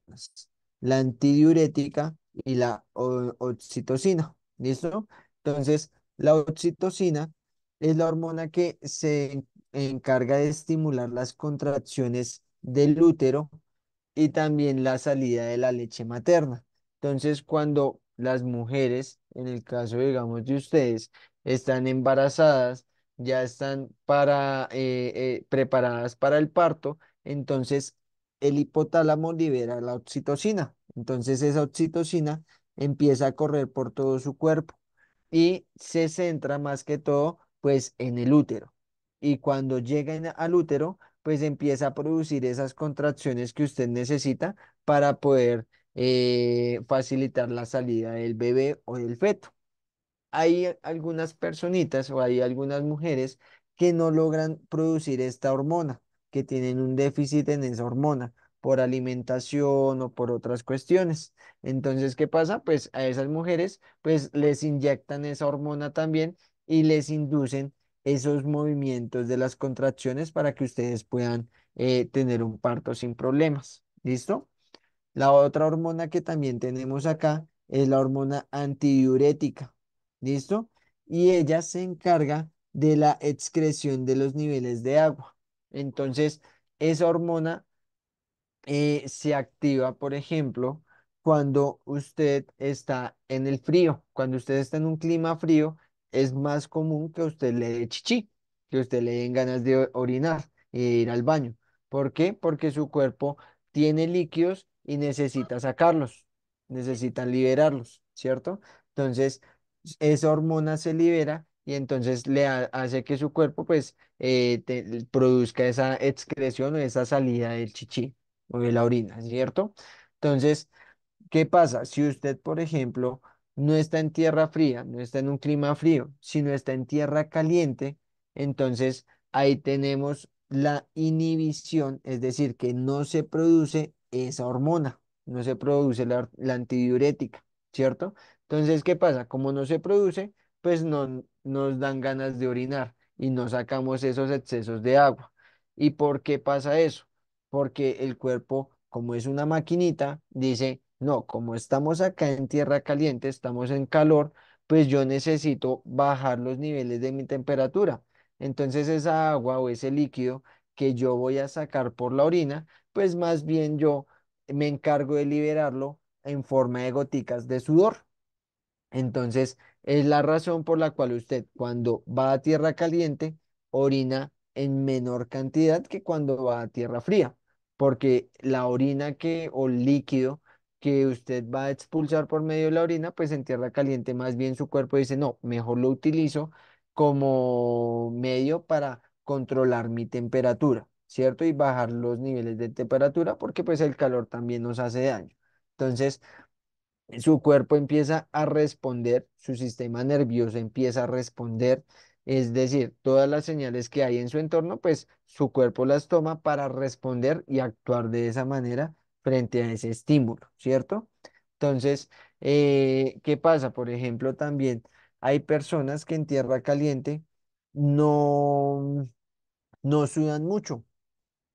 la antidiurética y la oxitocina. ¿Listo? Entonces, la oxitocina es la hormona que se encarga de estimular las contracciones del útero y también la salida de la leche materna. Entonces, cuando las mujeres, en el caso, digamos, de ustedes, están embarazadas, ya están para, eh, eh, preparadas para el parto, entonces el hipotálamo libera la oxitocina. Entonces esa oxitocina empieza a correr por todo su cuerpo y se centra más que todo pues en el útero. Y cuando llegan al útero, pues empieza a producir esas contracciones que usted necesita para poder eh, facilitar la salida del bebé o del feto. Hay algunas personitas o hay algunas mujeres que no logran producir esta hormona, que tienen un déficit en esa hormona por alimentación o por otras cuestiones. Entonces, ¿qué pasa? Pues a esas mujeres pues les inyectan esa hormona también y les inducen esos movimientos de las contracciones para que ustedes puedan eh, tener un parto sin problemas. ¿Listo? La otra hormona que también tenemos acá es la hormona antidiurética. ¿Listo? Y ella se encarga de la excreción de los niveles de agua. Entonces, esa hormona eh, se activa, por ejemplo, cuando usted está en el frío. Cuando usted está en un clima frío, es más común que usted le dé chichi, que usted le den ganas de orinar e ir al baño. ¿Por qué? Porque su cuerpo tiene líquidos y necesita sacarlos, necesita liberarlos, ¿cierto? Entonces, esa hormona se libera y entonces le hace que su cuerpo pues eh, produzca esa excreción o esa salida del chichi o de la orina, ¿cierto? Entonces, ¿qué pasa? Si usted, por ejemplo, no está en tierra fría, no está en un clima frío, sino está en tierra caliente, entonces ahí tenemos la inhibición, es decir, que no se produce esa hormona, no se produce la, antidiurética, ¿cierto? Entonces, ¿qué pasa? Como no se produce, pues no nos dan ganas de orinar y no sacamos esos excesos de agua. ¿Y por qué pasa eso? Porque el cuerpo, como es una maquinita, dice, no, como estamos acá en tierra caliente, estamos en calor, pues yo necesito bajar los niveles de mi temperatura. Entonces esa agua o ese líquido que yo voy a sacar por la orina, pues más bien yo me encargo de liberarlo en forma de goticas de sudor. Entonces es la razón por la cual usted cuando va a tierra caliente orina en menor cantidad que cuando va a tierra fría, porque la orina que o líquido que usted va a expulsar por medio de la orina, pues en tierra caliente más bien su cuerpo dice, no, mejor lo utilizo como medio para controlar mi temperatura, ¿cierto? Y bajar los niveles de temperatura porque pues el calor también nos hace daño. Entonces, su cuerpo empieza a responder, su sistema nervioso empieza a responder, es decir, todas las señales que hay en su entorno, pues su cuerpo las toma para responder y actuar de esa manera frente a ese estímulo, ¿cierto? Entonces, eh, ¿qué pasa? Por ejemplo, también hay personas que en tierra caliente no, no sudan mucho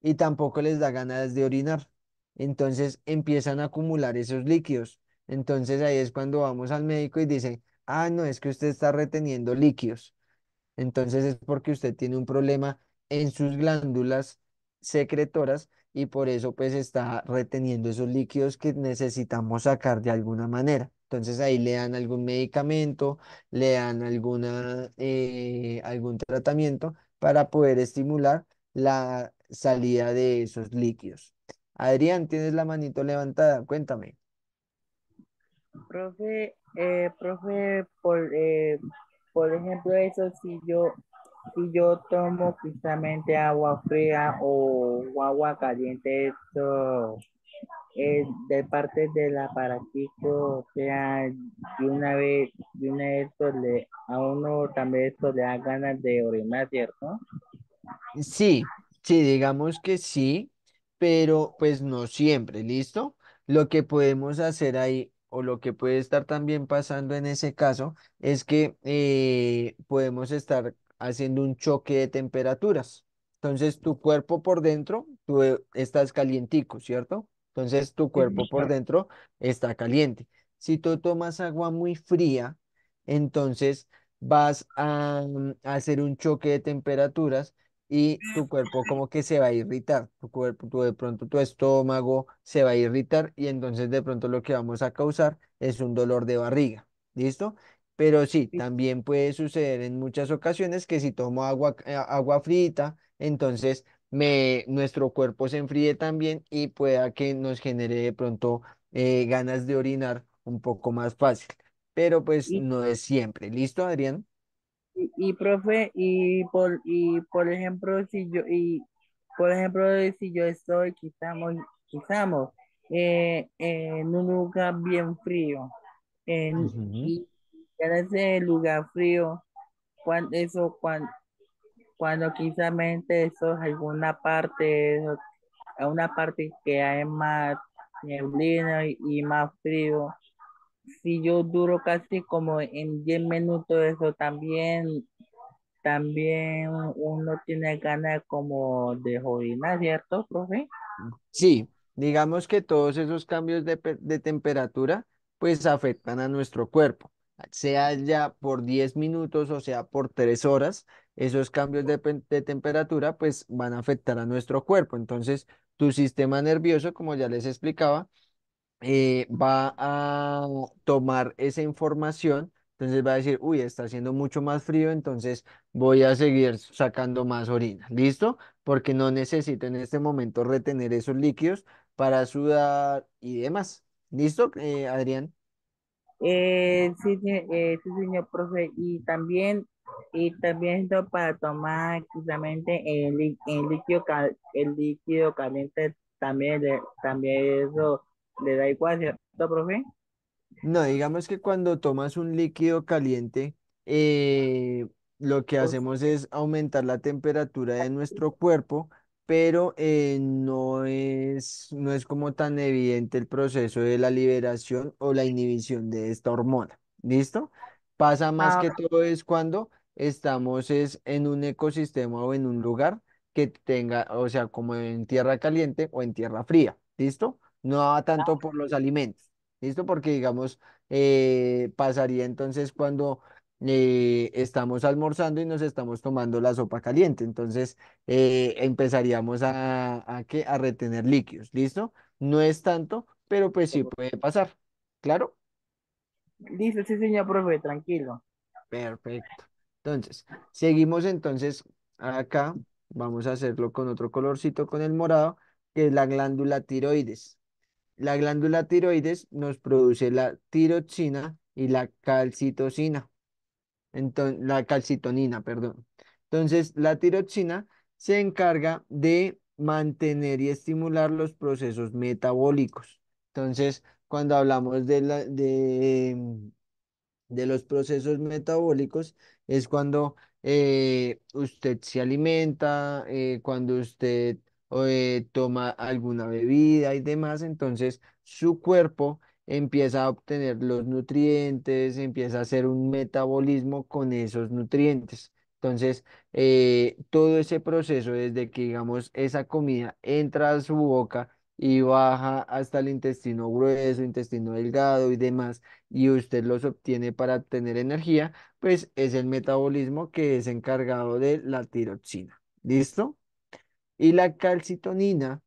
y tampoco les da ganas de orinar. Entonces empiezan a acumular esos líquidos. Entonces ahí es cuando vamos al médico y dicen, ah, no, es que usted está reteniendo líquidos. Entonces es porque usted tiene un problema en sus glándulas secretoras y por eso pues está reteniendo esos líquidos que necesitamos sacar de alguna manera. Entonces ahí le dan algún medicamento, le dan alguna, eh, algún tratamiento para poder estimular la salida de esos líquidos. Adrián, tienes la manito levantada, cuéntame. Profe, eh, profe, por, eh, por ejemplo, eso si yo si yo tomo precisamente agua fría o agua caliente, esto es de parte del aparatito? o sea, de una vez, una esto le, a uno también esto le da ganas de orinar, ¿cierto? Sí, sí, digamos que sí, pero pues no siempre, ¿listo? Lo que podemos hacer ahí o lo que puede estar también pasando en ese caso es que eh, podemos estar haciendo un choque de temperaturas. Entonces tu cuerpo por dentro, tú eh, estás calientico, ¿cierto? Entonces tu cuerpo por dentro está caliente. Si tú tomas agua muy fría, entonces vas mm, a, hacer un choque de temperaturas y tu cuerpo como que se va a irritar. Tu cuerpo, tú de pronto tu estómago se va a irritar y entonces de pronto lo que vamos a causar es un dolor de barriga. ¿Listo? Pero sí, también puede suceder en muchas ocasiones que si tomo agua, eh, agua frita, entonces me, nuestro cuerpo se enfríe también y pueda que nos genere de pronto eh, ganas de orinar un poco más fácil. Pero pues no es siempre. ¿Listo, Adrián? Y, profe, y por, y por ejemplo, si yo, y por ejemplo, si yo estoy, quizamos eh, en un lugar bien frío, en, en ese lugar frío, cuando eso, cuando, cuando eso alguna parte, eso, una parte que hay más neblina y, más frío. Si yo duro casi como en 10 minutos, eso también, también uno tiene ganas como de jodina ¿cierto, profe? Sí, digamos que todos esos cambios de, de temperatura pues afectan a nuestro cuerpo sea ya por 10 minutos o sea por 3 horas, esos cambios de, temperatura pues van a afectar a nuestro cuerpo. Entonces, tu sistema nervioso, como ya les explicaba, eh, va a tomar esa información. Entonces va a decir, uy, está haciendo mucho más frío, entonces voy a seguir sacando más orina. ¿Listo? Porque no necesito en este momento retener esos líquidos para sudar y demás. ¿Listo, eh, Adrián? Eh, eh, sí, señor profe, y también, y también esto para tomar precisamente el, líquido, el líquido caliente también, le, también eso le da igual, ¿no, profe? No, digamos que cuando tomas un líquido caliente, eh, lo que hacemos es aumentar la temperatura de nuestro cuerpo pero eh, no es, no es como tan evidente el proceso de la liberación o la inhibición de esta hormona. ¿Listo? Pasa más ah, que todo es cuando estamos es, en un ecosistema o en un lugar que tenga, o sea, como en tierra caliente o en tierra fría. ¿Listo? No va ah, tanto por los alimentos. ¿Listo? Porque digamos, eh, pasaría entonces cuando eh, estamos almorzando y nos estamos tomando la sopa caliente. Entonces eh, empezaríamos a, a retener líquidos, ¿listo? No es tanto, pero pues sí puede pasar, ¿claro? Dice, sí, señor profe, tranquilo. Perfecto. Entonces, seguimos entonces acá, vamos a hacerlo con otro colorcito, con el morado, que es la glándula tiroides. La glándula tiroides nos produce la tiroxina y la calcitocina entonces, la calcitonina, perdón. Entonces, la tiroxina se encarga de mantener y estimular los procesos metabólicos. Entonces, cuando hablamos de, mm, de, los procesos metabólicos, es cuando eh, usted se alimenta, eh, cuando usted eh, toma alguna bebida y demás, entonces su cuerpo empieza a obtener los nutrientes, empieza a hacer un metabolismo con esos nutrientes. Entonces, eh, todo ese proceso, desde que, digamos, esa comida entra a su boca y baja hasta el intestino grueso, intestino delgado y demás, y usted los obtiene para obtener energía, pues es el metabolismo que es encargado de la tiroxina. ¿Listo? Y la calcitonina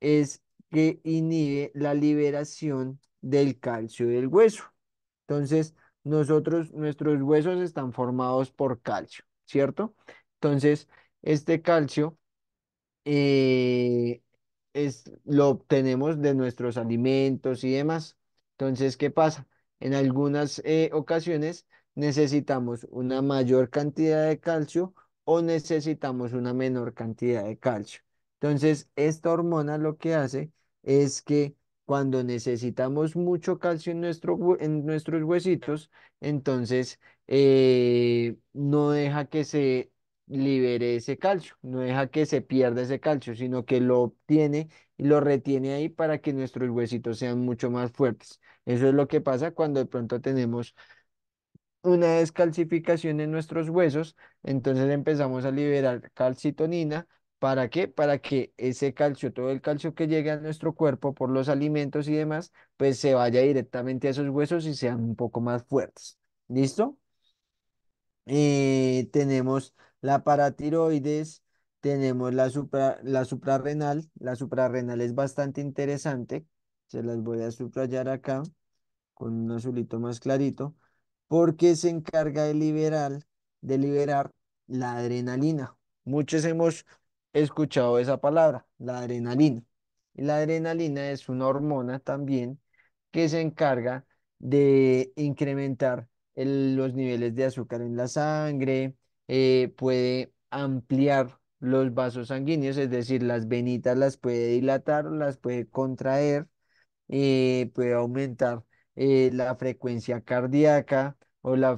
es que inhibe la liberación del calcio del hueso. Entonces, nosotros, nuestros huesos están formados por calcio, ¿cierto? Entonces, este calcio eh, es, lo obtenemos de nuestros alimentos y demás. Entonces, ¿qué pasa? En algunas eh, ocasiones necesitamos una mayor cantidad de calcio o necesitamos una menor cantidad de calcio. Entonces, esta hormona lo que hace es que cuando necesitamos mucho calcio en, en nuestros huesitos, entonces eh, no deja que se libere ese calcio, no deja que se pierda ese calcio, sino que lo obtiene y lo retiene ahí para que nuestros huesitos sean mucho más fuertes. Eso es lo que pasa cuando de pronto tenemos una descalcificación en nuestros huesos, entonces empezamos a liberar calcitonina ¿Para qué? Para que ese calcio, todo el calcio que llegue a nuestro cuerpo por los alimentos y demás, pues se vaya directamente a esos huesos y sean un poco más fuertes. ¿Listo? Eh, tenemos la paratiroides, tenemos la, la suprarrenal. La suprarrenal es bastante interesante. Se las voy a subrayar acá con un azulito más clarito, porque se encarga de liberar, de liberar la adrenalina. Muchos hemos escuchado esa palabra, la adrenalina. la adrenalina es una hormona también que se encarga de incrementar los niveles de azúcar en la sangre, eh, puede ampliar los vasos sanguíneos, es decir, las venitas las puede dilatar, las puede contraer, eh, puede aumentar eh, la frecuencia cardíaca o la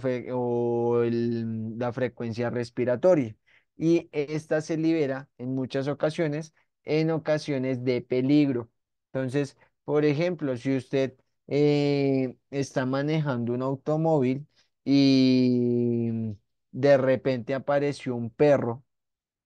frecuencia respiratoria y esta se libera en muchas ocasiones en ocasiones de peligro. Entonces, por ejemplo, si usted eh, está manejando un automóvil y de repente apareció un perro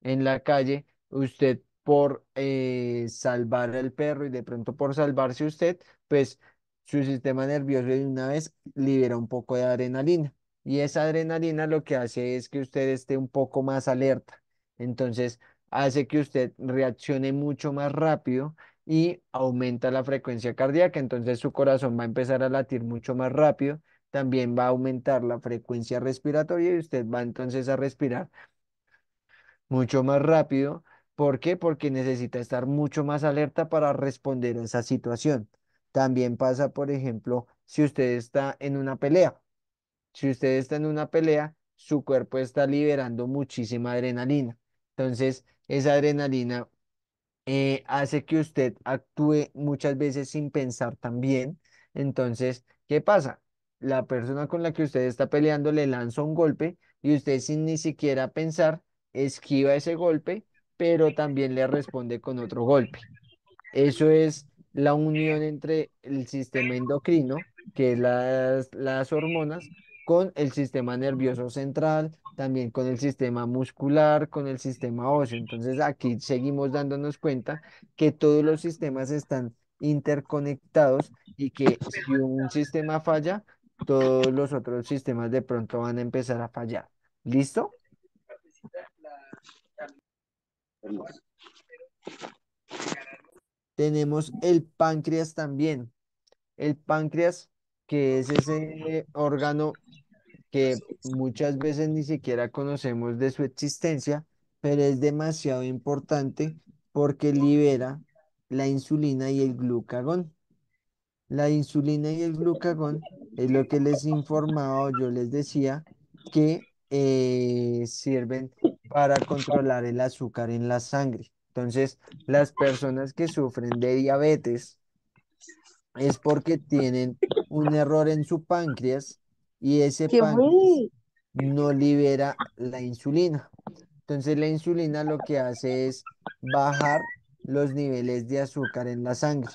en la calle, usted por eh, salvar al perro y de pronto por salvarse usted, pues su sistema nervioso de una vez libera un poco de adrenalina. Y esa adrenalina lo que hace es que usted esté un poco más alerta. Entonces, hace que usted reaccione mucho más rápido y aumenta la frecuencia cardíaca. Entonces, su corazón va a empezar a latir mucho más rápido. También va a aumentar la frecuencia respiratoria y usted va entonces a respirar mucho más rápido. ¿Por qué? Porque necesita estar mucho más alerta para responder a esa situación. También pasa, por ejemplo, si usted está en una pelea si usted está en una pelea, su cuerpo está liberando muchísima adrenalina. Entonces, esa adrenalina eh, hace que usted actúe muchas veces sin pensar también. Entonces, ¿qué pasa? La persona con la que usted está peleando le lanza un golpe y usted sin ni siquiera pensar esquiva ese golpe, pero también le responde con otro golpe. Eso es la unión entre el sistema endocrino, que es las, las hormonas, con el sistema nervioso central, también con el sistema muscular, con el sistema óseo. Entonces aquí seguimos dándonos cuenta que todos los sistemas están interconectados y que si un sistema falla, todos los otros sistemas de pronto van a empezar a fallar. ¿Listo? Tenemos el páncreas también. El páncreas, que es ese órgano que muchas veces ni siquiera conocemos de su existencia, pero es demasiado importante porque libera la insulina y el glucagón. La insulina y el glucagón es lo que les informaba yo les decía que eh, sirven para controlar el azúcar en la sangre. Entonces, las personas que sufren de diabetes es porque tienen un error en su páncreas y ese pan no libera la insulina. Entonces la insulina lo que hace es bajar los niveles de azúcar en la sangre.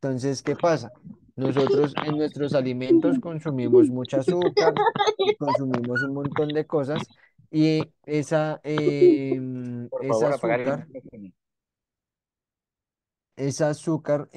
Entonces, ¿qué pasa? Nosotros en nuestros alimentos consumimos mucho azúcar, consumimos un montón de cosas y esa, em, em, eh, esa azúcar, esa azúcar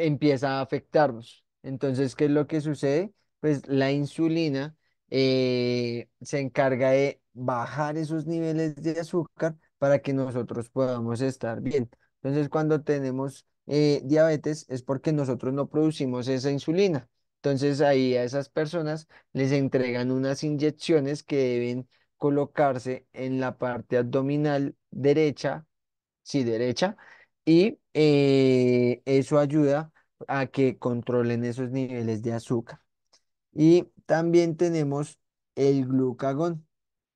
empieza a afectarnos. Entonces, ¿qué es lo que sucede? Pues la insulina eh, se encarga de bajar esos niveles de azúcar para que nosotros podamos estar bien. Entonces, cuando tenemos eh, diabetes es porque nosotros no producimos esa insulina. Entonces, ahí a esas personas les entregan unas inyecciones que deben colocarse en la parte abdominal derecha, sí, derecha, y eh, eso ayuda a que controlen esos niveles de azúcar. Y también tenemos el glucagón.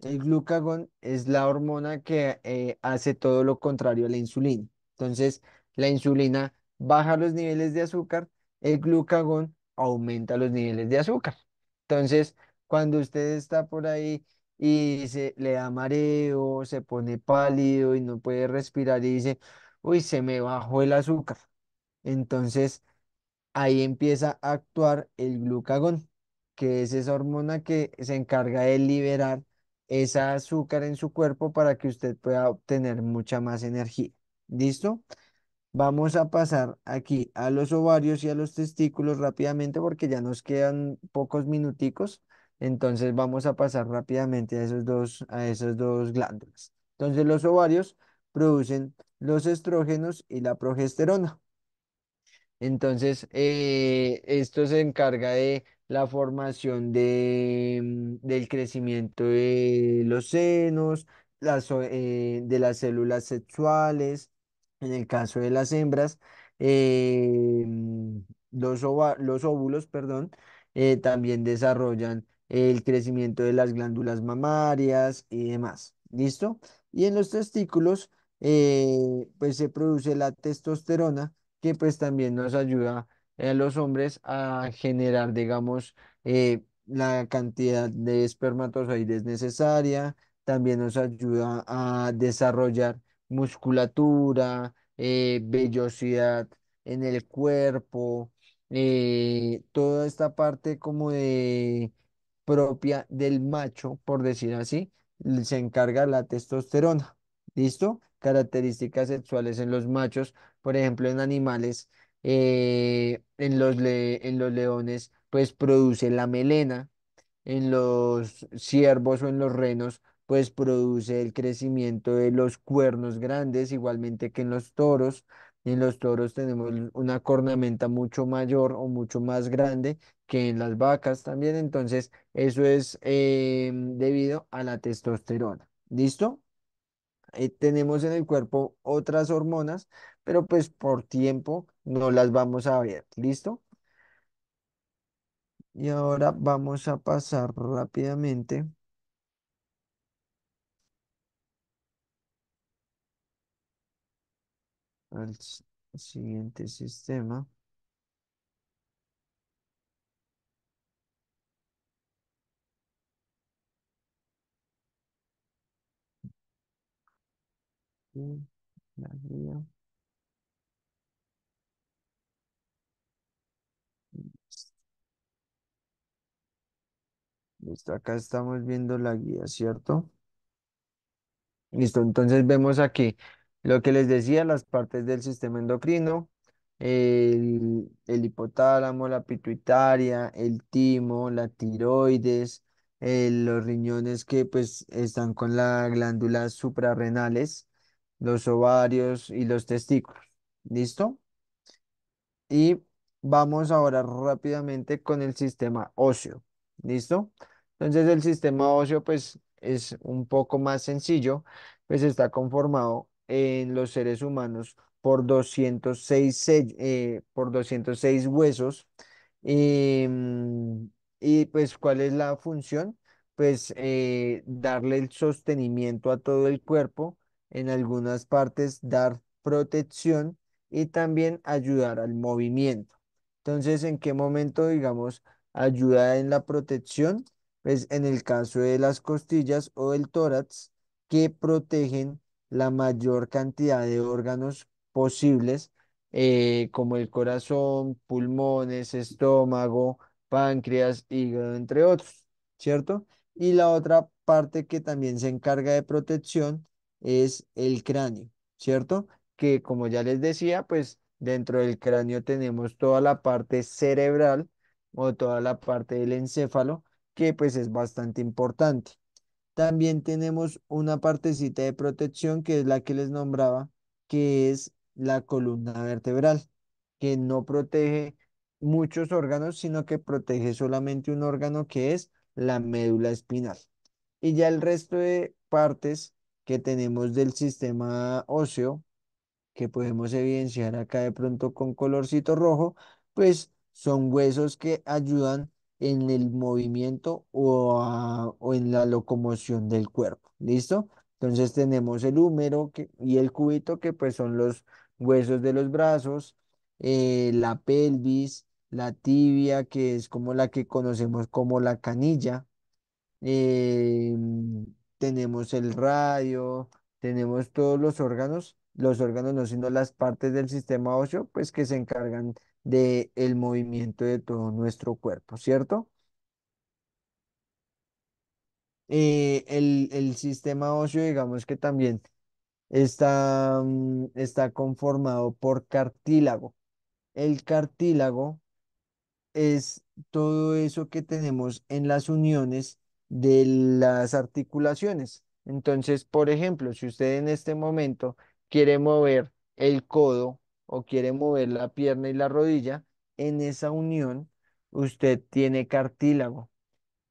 El glucagón es la hormona que eh, hace todo lo contrario a la insulina. Entonces, la insulina baja los niveles de azúcar, el glucagón aumenta los niveles de azúcar. Entonces, cuando usted está por ahí y se le da mareo, se pone pálido y no puede respirar y dice, uy, se me bajó el azúcar. Entonces ahí empieza a actuar el glucagón, que es esa hormona que se encarga de liberar esa azúcar en su cuerpo para que usted pueda obtener mucha más energía. ¿Listo? Vamos a pasar aquí a los ovarios y a los testículos rápidamente porque ya nos quedan pocos minuticos. Entonces vamos a pasar rápidamente a esos dos, a esas dos glándulas. Entonces los ovarios producen los estrógenos y la progesterona. Entonces, eh, esto se encarga de la formación mm, del crecimiento de los senos, eh, de las células sexuales, en el caso de las hembras, eh, mm, los, los, óvulos, perdón, también desarrollan el crecimiento de las glándulas mamarias y demás. ¿Listo? Y en los testículos, eh, pues se produce la testosterona, que pues también nos ayuda a los hombres a generar, digamos, eh, la cantidad de espermatozoides necesaria, también nos ayuda a desarrollar musculatura, eh, vellosidad en el cuerpo, toda esta parte como de propia del macho, por decir así, se encarga la testosterona, ¿listo? características sexuales en los machos, por ejemplo, en animales, eh, en los leones, pues produce la melena, en los ciervos o en los renos, pues produce el crecimiento de los cuernos grandes, igualmente que en los toros. En los toros tenemos una cornamenta mucho mayor o mucho más grande que en las vacas también. Entonces, eso es em, debido a la testosterona. ¿Listo? Ahí eh, tenemos en el cuerpo otras hormonas, pero pues por tiempo no las vamos a ver. ¿Listo? Y ahora vamos a pasar rápidamente. al siguiente sistema. la Listo, acá estamos viendo la guía, ¿cierto? Listo, entonces vemos aquí lo que les decía, las partes del sistema endocrino, el, hipotálamo, la pituitaria, el timo, la tiroides, eh, los riñones que pues están con las glándulas suprarrenales, los ovarios y los testículos. ¿Listo? Y vamos ahora rápidamente con el sistema óseo. ¿Listo? Entonces el sistema óseo pues es un poco más sencillo, pues está conformado en los seres humanos por 206, eh, por 206 huesos. Mm, y pues, ¿cuál es la función? Pues eh, darle el sostenimiento a todo el cuerpo en algunas partes dar protección y también ayudar al movimiento. Entonces, ¿en qué momento, digamos, ayuda en la protección? Pues en el caso de las costillas o el tórax, que protegen la mayor cantidad de órganos posibles, eh, como el corazón, pulmones, estómago, páncreas, hígado, entre otros, ¿cierto? Y la otra parte que también se encarga de protección es el cráneo, ¿cierto? Que como ya les decía, pues dentro del cráneo tenemos toda la parte cerebral o toda la parte del encéfalo, que pues es bastante importante. También tenemos una partecita de protección que es la que les nombraba, que es la columna vertebral, que no protege muchos órganos, sino que protege solamente un órgano que es la médula espinal. Y ya el resto de partes que tenemos del sistema óseo, que podemos evidenciar acá de pronto con colorcito rojo, pues son huesos que ayudan en el movimiento o, o en la locomoción del cuerpo, ¿listo? Entonces tenemos el húmero y el cubito, que pues son los huesos de los brazos, eh, la pelvis, la tibia, que es como la que conocemos como la canilla, eh, tenemos el radio, tenemos todos los órganos, los órganos no siendo las partes del sistema óseo, pues que se encargan del el movimiento de todo nuestro cuerpo, ¿cierto? Eh, el, sistema óseo, digamos que también está, mm, está conformado por cartílago. El cartílago es todo eso que tenemos en las uniones de las articulaciones. Entonces, por ejemplo, si usted en este momento quiere mover el codo o quiere mover la pierna y la rodilla, en esa unión usted tiene cartílago.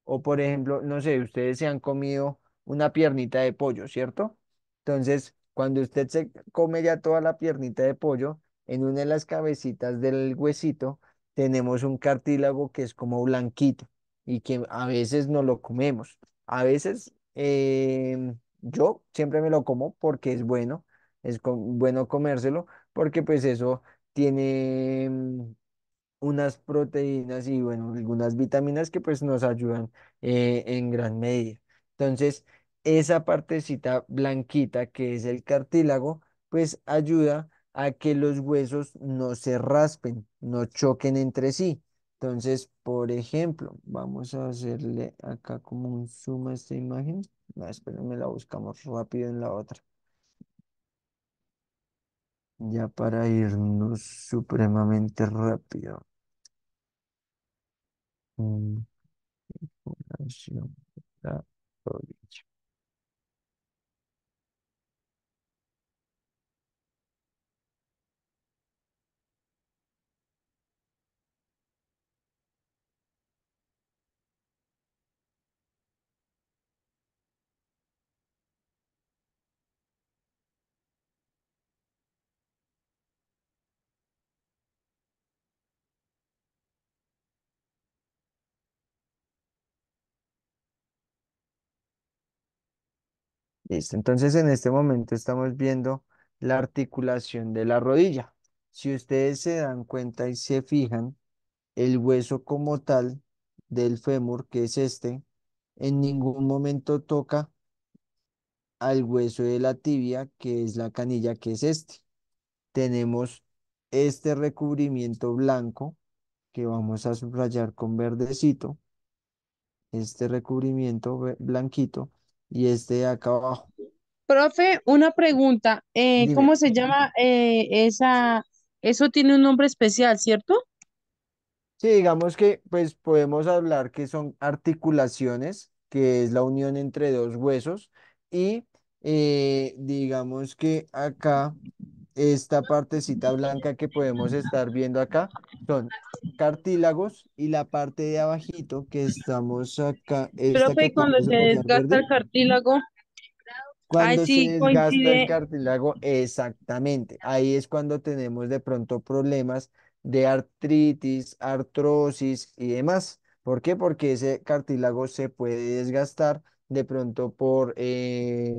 O por ejemplo, no sé, ustedes se han comido una piernita de pollo, ¿cierto? Entonces, cuando usted se come ya toda la piernita de pollo, en una de las cabecitas del huesito tenemos un cartílago que es como blanquito y que a veces no lo comemos. A veces em, yo siempre me lo como porque es bueno, es bueno comérselo, porque pues eso tiene em, unas proteínas y bueno, algunas vitaminas que pues nos ayudan eh, en gran medida. Entonces, esa partecita blanquita que es el cartílago, pues ayuda a que los huesos no se raspen, no choquen entre sí. Entonces, por ejemplo, vamos a hacerle acá como un zoom a esta imagen. No, espérenme, la buscamos rápido en la otra. Ya para irnos supremamente rápido. Mm, Listo. Entonces, en este momento estamos viendo la articulación de la rodilla. Si ustedes se dan cuenta y se fijan, el hueso como tal del fémur, que es este, en ningún momento toca al hueso de la tibia, que es la canilla, que es este. Tenemos este recubrimiento blanco, que vamos a subrayar con verdecito, este recubrimiento blanquito, y este acá abajo. Profe, una pregunta. Eh, ¿cómo se llama eh, esa? Eso tiene un nombre especial, ¿cierto? Sí, digamos que pues podemos hablar que son articulaciones, que es la unión entre dos huesos y eh, digamos que acá esta partecita blanca que podemos estar viendo acá son cartílagos y la parte de abajito que estamos acá. Pero que cuando se desgasta el cartílago. Cuando se desgasta el cartílago, exactamente. Ahí es cuando tenemos de pronto problemas de artritis, artrosis y demás. ¿Por qué? Porque ese cartílago se puede desgastar de pronto por, eh,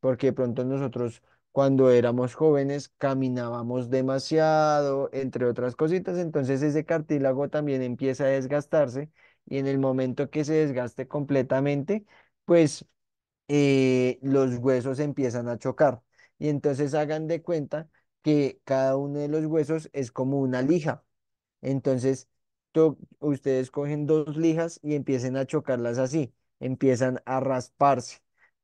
porque de pronto nosotros cuando éramos jóvenes caminábamos demasiado, entre otras cositas, entonces ese cartílago también empieza a desgastarse y en el momento que se desgaste completamente, pues eh, los huesos empiezan a chocar. Y entonces hagan de cuenta que cada uno de los huesos es como una lija. Entonces, ustedes cogen dos lijas y empiecen a chocarlas así, empiezan a rasparse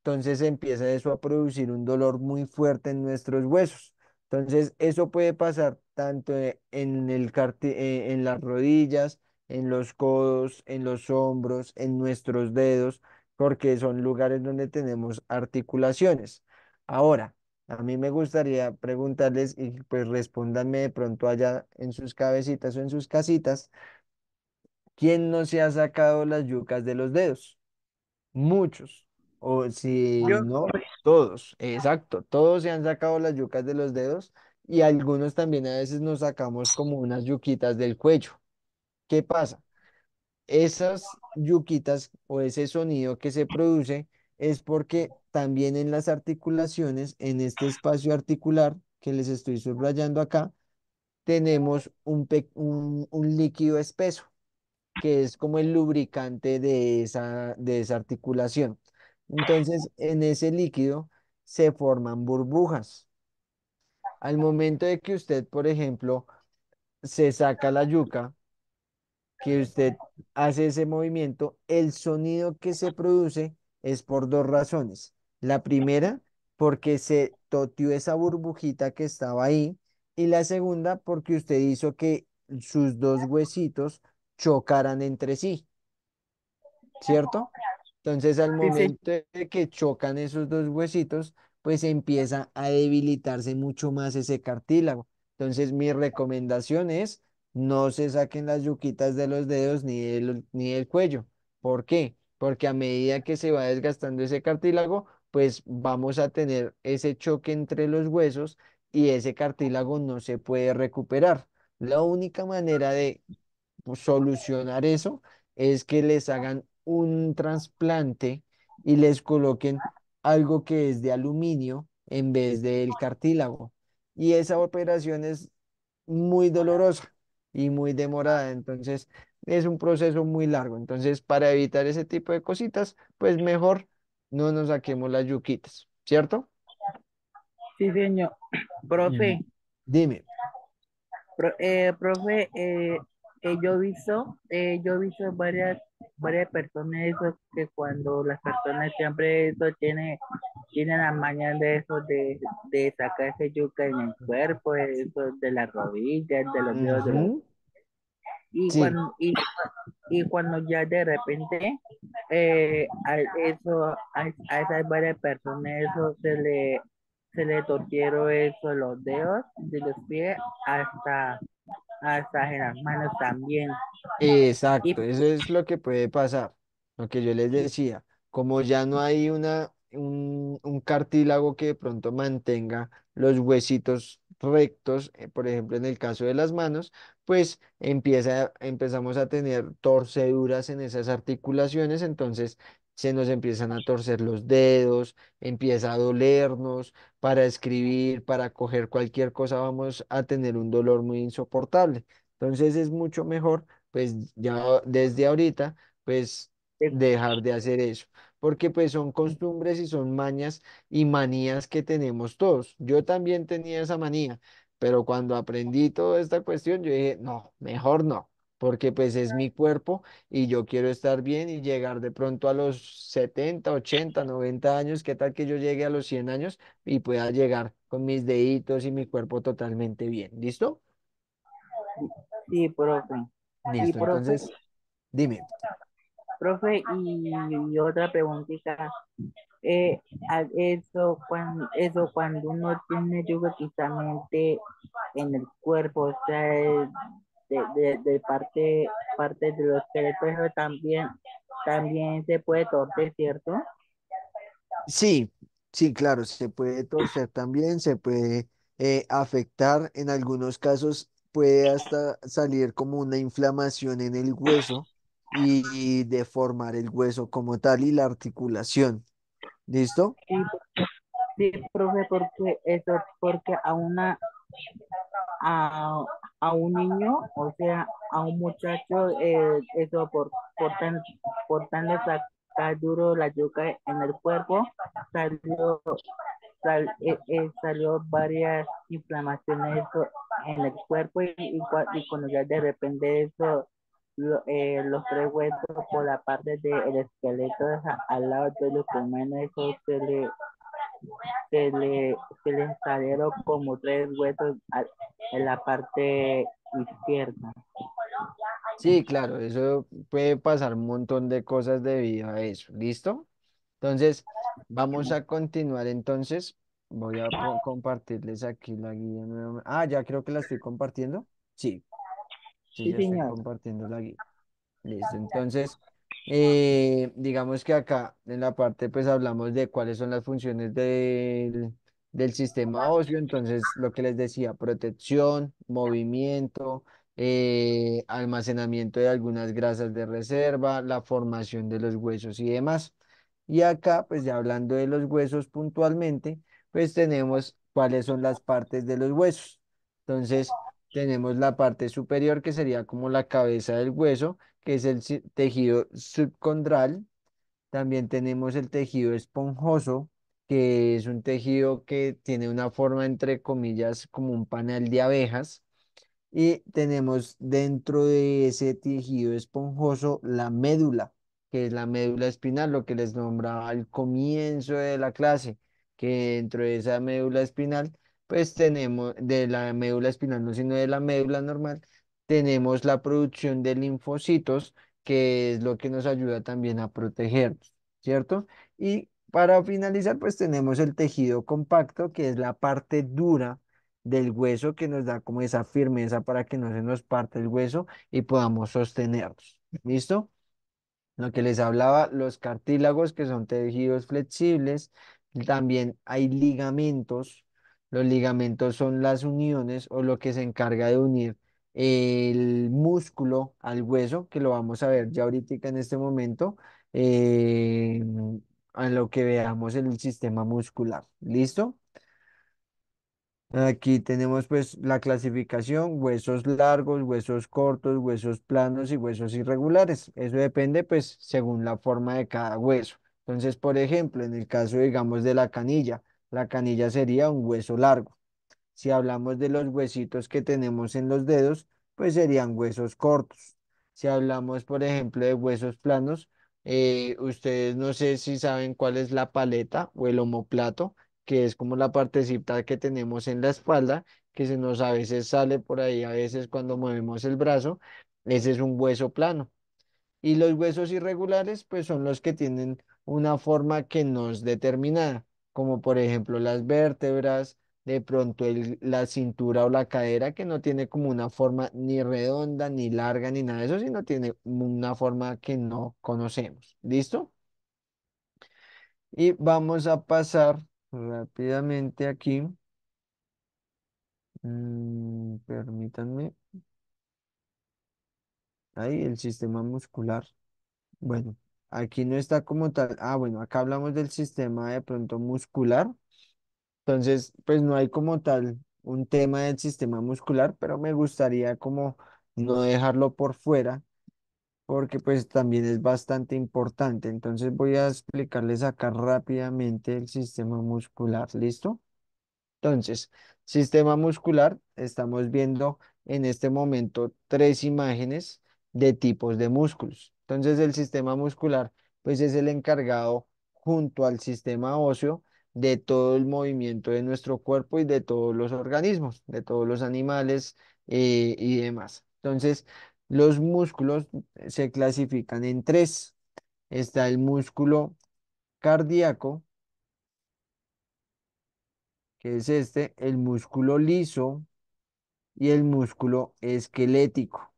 entonces empieza eso a producir un dolor muy fuerte en nuestros huesos. Entonces eso puede pasar tanto e, en, el e, en las rodillas, en los codos, en los hombros, en nuestros dedos, porque son lugares donde tenemos articulaciones. Ahora, a mí me gustaría preguntarles y pues respóndanme de pronto allá en sus cabecitas o en sus casitas, ¿quién no se ha sacado las yucas de los dedos? Muchos. O si no, todos, exacto, todos se han sacado las yucas de los dedos y algunos también a veces nos sacamos como unas yuquitas del cuello. ¿Qué pasa? Esas yuquitas o ese sonido que se produce es porque también en las articulaciones, en este espacio articular que les estoy subrayando acá, tenemos un, un, líquido espeso, que es como el lubricante de esa, de esa articulación. Entonces, en ese líquido se forman burbujas. Al momento de que usted, por ejemplo, se saca la yuca, que usted hace ese movimiento, el sonido que se produce es por dos razones. La primera, porque se totió esa burbujita que estaba ahí. Y la segunda, porque usted hizo que sus dos huesitos chocaran entre sí. ¿Cierto? Entonces, al momento de que chocan esos dos huesitos, pues empieza a debilitarse mucho más ese cartílago. Entonces, mi recomendación es no se saquen las yuquitas de los dedos ni del, ni del cuello. ¿Por qué? Porque a medida que se va desgastando ese cartílago, pues vamos a tener ese choque entre los huesos y ese cartílago no se puede recuperar. La única manera de solucionar eso es que les hagan un trasplante y les coloquen algo que es de aluminio en vez del cartílago. Y esa operación es muy dolorosa y muy demorada. Entonces, es un proceso muy largo. Entonces, para evitar ese tipo de cositas, pues mejor no nos saquemos las yuquitas, ¿cierto? Sí, señor. Profe. Dime. Eh, profe, eh, eh, yo he yo visto varias varias personas eso que cuando las personas siempre eso tiene tienen la mañana de eso de, de ese yuca en el cuerpo eso de las rodillas de los dedos y cuando y, cuando ya de repente eh, a eso a, esas varias personas se le se le eso los dedos de los pies hasta hasta ah, en manos también. Exacto, eso es lo que puede pasar. Lo que yo les decía, como ya no hay una, un, cartílago que de pronto mantenga los huesitos rectos, eh, por ejemplo, en el caso de las manos, pues empieza, empezamos a tener torceduras en esas articulaciones, entonces se nos empiezan a torcer los dedos, empieza a dolernos, para escribir, para coger cualquier cosa vamos a tener un dolor muy insoportable. Entonces es mucho mejor, pues ya desde ahorita, pues dejar de hacer eso, porque pues son costumbres y son mañas y manías que tenemos todos. Yo también tenía esa manía, pero cuando aprendí toda esta cuestión, yo dije, no, mejor no porque pues es mi cuerpo y yo quiero estar bien y llegar de pronto a los 70, 80, 90 años, qué tal que yo llegue a los 100 años y pueda llegar con mis deditos y mi cuerpo totalmente bien, ¿listo? Sí, profe. Listo, entonces, dime. Profe, y, otra preguntita. Eh, eso, cuando, eso cuando uno tiene precisamente en el cuerpo, o sea, de, parte, parte de los teléfonos también, también se puede torcer, ¿cierto? Sí, sí, claro, se puede torcer también, se puede eh, afectar, en algunos casos puede hasta salir como una inflamación en el hueso y, deformar el hueso como tal y la articulación. ¿Listo? Sí, sí profe, porque eso, porque a una, a, a un niño, o sea, a un muchacho, eh, eso por, por, tan, por tan duro la yuca en el cuerpo, salió, eh, eh, salió varias inflamaciones en el cuerpo y, cuando ya de repente eso, los tres huesos por la parte del esqueleto al lado de los humanos, eso se le se le, se como tres huesos en la parte izquierda. Sí, claro, eso puede pasar un montón de cosas debido a eso. ¿Listo? Entonces, vamos a continuar entonces. Voy a compartirles aquí la guía Ah, ya creo que la estoy compartiendo. Sí. Sí, sí estoy compartiendo la guía. Listo, entonces eh, digamos que acá en la parte pues hablamos de cuáles son las funciones del, del sistema óseo, entonces lo que les decía, protección, movimiento, eh, almacenamiento de algunas grasas de reserva, la formación de los huesos y demás. Y acá pues ya hablando de los huesos puntualmente, pues tenemos cuáles son las partes de los huesos. Entonces tenemos la parte superior que sería como la cabeza del hueso, que es el tejido subcondral. También tenemos el tejido esponjoso, que es un tejido que tiene una forma, entre comillas, como un panel de abejas. Y tenemos dentro de ese tejido esponjoso la médula, que es la médula espinal, lo que les nombra al comienzo de la clase, que dentro de esa médula espinal, pues tenemos, de la médula espinal, no sino de la médula normal, tenemos la producción de linfocitos, que es lo que nos ayuda también a protegernos, ¿cierto? Y para finalizar, pues tenemos el tejido compacto, que es la parte dura del hueso que nos da como esa firmeza para que no se nos parte el hueso y podamos sostenernos. ¿Listo? Lo que les hablaba, los cartílagos que son tejidos flexibles, también hay ligamentos. Los ligamentos son las uniones o lo que se encarga de unir el músculo al hueso, que lo vamos a ver ya ahorita en este momento, en eh, a lo que veamos el sistema muscular. ¿Listo? Aquí tenemos pues la clasificación, huesos largos, huesos cortos, huesos planos y huesos irregulares. Eso depende pues según la forma de cada hueso. Entonces, por ejemplo, en el caso digamos de la canilla, la canilla sería un hueso largo. Si hablamos de los huesitos que tenemos en los dedos, pues serían huesos cortos. Si hablamos, por ejemplo, de huesos planos, eh, ustedes no sé si saben cuál es la paleta o el homoplato que es como la partecita que tenemos en la espalda, que se nos a veces sale por ahí, a veces cuando movemos el brazo, ese es un hueso plano. Y los huesos irregulares, pues son los que tienen una forma que no es determinada, como por ejemplo las vértebras, de pronto la cintura o la cadera que no tiene como una forma ni redonda, ni larga, ni nada de eso, sino tiene una forma que no conocemos. ¿Listo? Y vamos a pasar rápidamente aquí. Mm, permítanme. Ahí el sistema muscular. Bueno, aquí no está como tal. Ah, bueno, acá hablamos del sistema de pronto muscular entonces, pues no hay como tal un tema del sistema muscular, pero me gustaría como no dejarlo por fuera, porque pues también es bastante importante. Entonces voy a explicarles acá rápidamente el sistema muscular, ¿listo? Entonces, sistema muscular, estamos viendo en este momento tres imágenes de tipos de músculos. Entonces, el sistema muscular, pues es el encargado junto al sistema óseo de todo el movimiento de nuestro cuerpo y de todos los organismos, de todos los animales eh, y demás. Entonces, los músculos se clasifican en tres. Está el músculo cardíaco, que es este, el músculo liso y el músculo esquelético.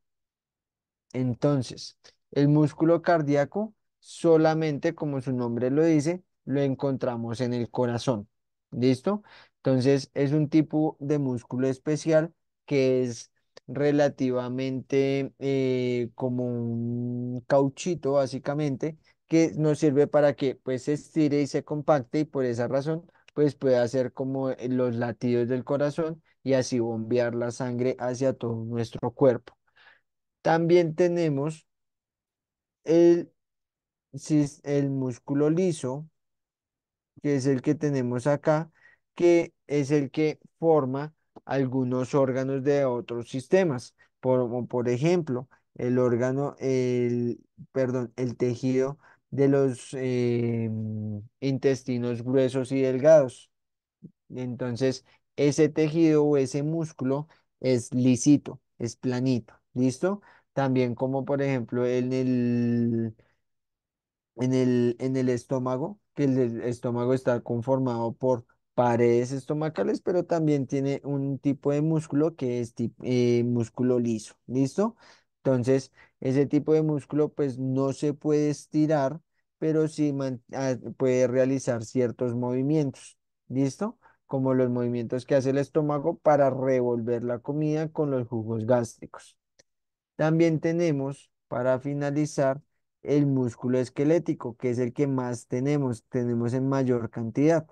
Entonces, el músculo cardíaco solamente, como su nombre lo dice, lo encontramos en el corazón. ¿Listo? Entonces es un tipo de músculo especial que es relativamente eh, como un cauchito básicamente que nos sirve para que pues se estire y se compacte y por esa razón pues puede hacer como eh, los latidos del corazón y así bombear la sangre hacia todo nuestro cuerpo. También tenemos el, el músculo liso que es el que tenemos acá, que es el que forma algunos órganos de otros sistemas. como por ejemplo, el órgano, el, perdón, el tejido de los eh, intestinos gruesos y delgados. Entonces, ese tejido o ese músculo es lisito, es planito, ¿listo? También como por ejemplo en el, en el, en el estómago, que el estómago está conformado por paredes estomacales, pero también tiene un tipo de músculo que es eh, músculo liso, ¿listo? Entonces, ese tipo de músculo pues no se puede estirar, pero sí ah, puede realizar ciertos movimientos, ¿listo? Como los movimientos que hace el estómago para revolver la comida con los jugos gástricos. También tenemos, para finalizar, el músculo esquelético, que es el que más tenemos, tenemos en mayor cantidad.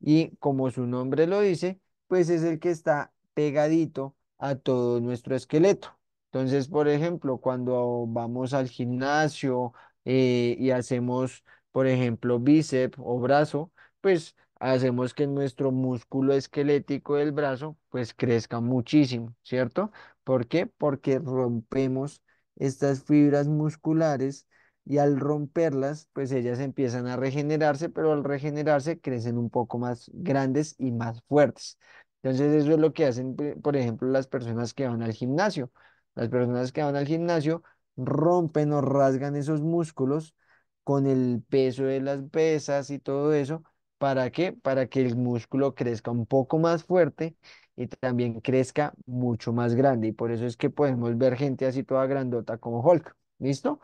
Y como su nombre lo dice, pues es el que está pegadito a todo nuestro esqueleto. Entonces, por ejemplo, cuando vamos al gimnasio eh, y hacemos, por ejemplo, bíceps o brazo, pues hacemos que nuestro músculo esquelético del brazo pues crezca muchísimo, ¿cierto? ¿Por qué? Porque rompemos estas fibras musculares y al romperlas, pues ellas empiezan a regenerarse, pero al regenerarse crecen un poco más grandes y más fuertes. Entonces eso es lo que hacen, por ejemplo, las personas que van al gimnasio. Las personas que van al gimnasio rompen o rasgan esos músculos con el peso de las pesas y todo eso. ¿Para qué? Para que el músculo crezca un poco más fuerte y también crezca mucho más grande. Y por eso es que podemos ver gente así toda grandota como Hulk. ¿Listo?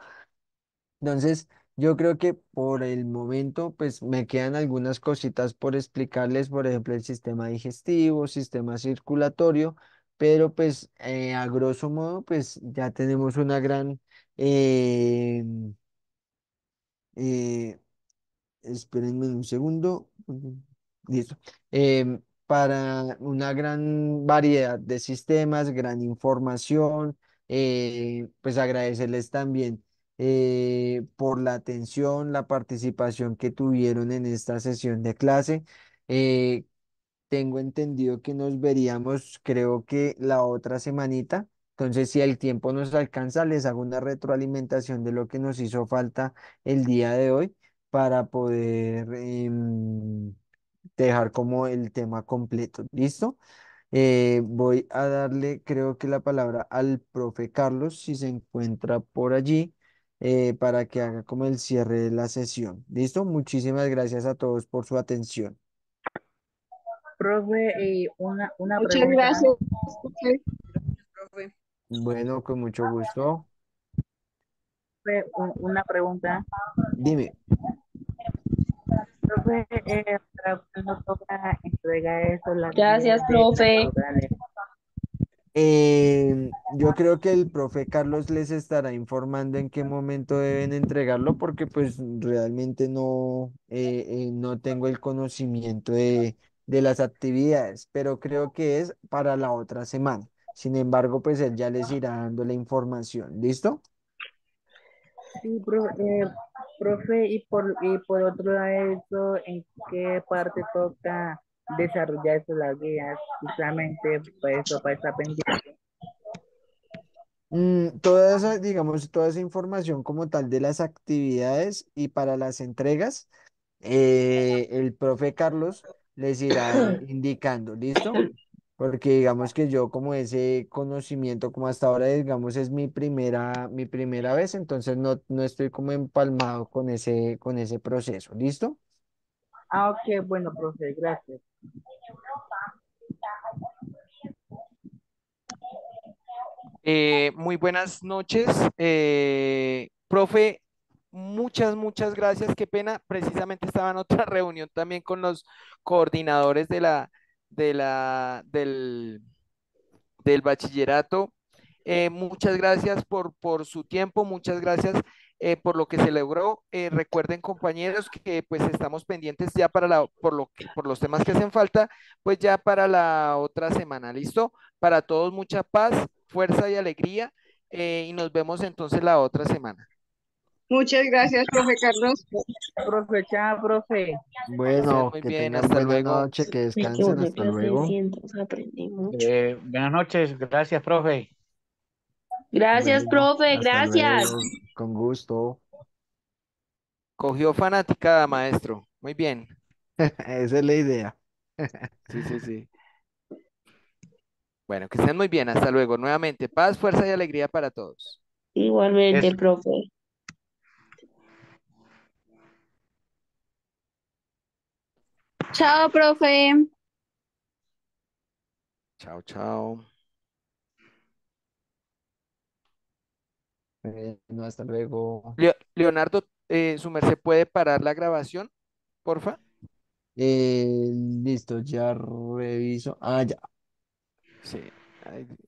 Entonces, yo creo que por el momento, pues me quedan algunas cositas por explicarles, por ejemplo, el sistema digestivo, sistema circulatorio, pero pues eh, a grosso modo, pues ya tenemos una gran, eh, eh espérenme un segundo, listo, em, para una gran variedad de sistemas, gran información, eh, pues agradecerles también eh, por la atención, la participación que tuvieron en esta sesión de clase. Eh, tengo entendido que nos veríamos, creo que la otra semanita. Entonces, si el tiempo nos alcanza, les hago una retroalimentación de lo que nos hizo falta el día de hoy para poder em, dejar como el tema completo. ¿Listo? Eh, voy a darle, creo que la palabra al profe Carlos, si se encuentra por allí, eh, para que haga como el cierre de la sesión. ¿Listo? Muchísimas gracias a todos por su atención. Profe, una, una Muchas gracias. Bueno, con mucho gusto. Una pregunta. Dime. Profe, eh, toca eso. Gracias, profe. Eh, yo creo que el profe Carlos les estará informando en qué momento deben entregarlo porque pues realmente no, eh, eh, no tengo el conocimiento de, las actividades, pero creo que es para la otra semana. Sin embargo, pues él ya les irá dando la información. ¿Listo? Sí, profe, profe y, por, y por otro lado, ¿en qué parte toca desarrollar las guías, justamente para eso para estar pendiente. todas mm, toda esa, digamos, toda esa información como tal de las actividades y para las entregas, eh, el profe Carlos les irá indicando, ¿listo? Porque digamos que yo como ese conocimiento, como hasta ahora, digamos, es mi primera, mi primera vez, entonces no, no estoy como empalmado con ese, con ese proceso, ¿listo? Ah, ok, bueno, profe, gracias. Eh, muy buenas noches, eh, profe. Muchas, muchas gracias. Qué pena. Precisamente estaba en otra reunión también con los coordinadores de la, de la, del, del bachillerato. Eh, muchas gracias por, por su tiempo, muchas gracias eh, por lo que se logró. Eh, recuerden, compañeros, que pues estamos pendientes ya para la, por, lo que, por los temas que hacen falta, pues ya para la otra semana. ¿Listo? Para todos, mucha paz, fuerza y alegría. y nos vemos entonces la otra semana. Muchas gracias, profe Carlos. Profe, chao, profe. Bueno, hasta luego. que descansen, hasta luego. buenas noches, gracias, profe. Gracias, profe, gracias. Con gusto. Cogió fanática, maestro. Muy bien. Esa es la idea. sí, sí, sí. Bueno, que estén muy bien. Hasta luego. Nuevamente, paz, fuerza y alegría para todos. Igualmente, profe. Chao, profe. Chao, chao. Bueno, eh, no, hasta luego. Leonardo, eh, su merced puede parar la grabación, porfa. Eh, listo, ya reviso. Ah, ya. Sí.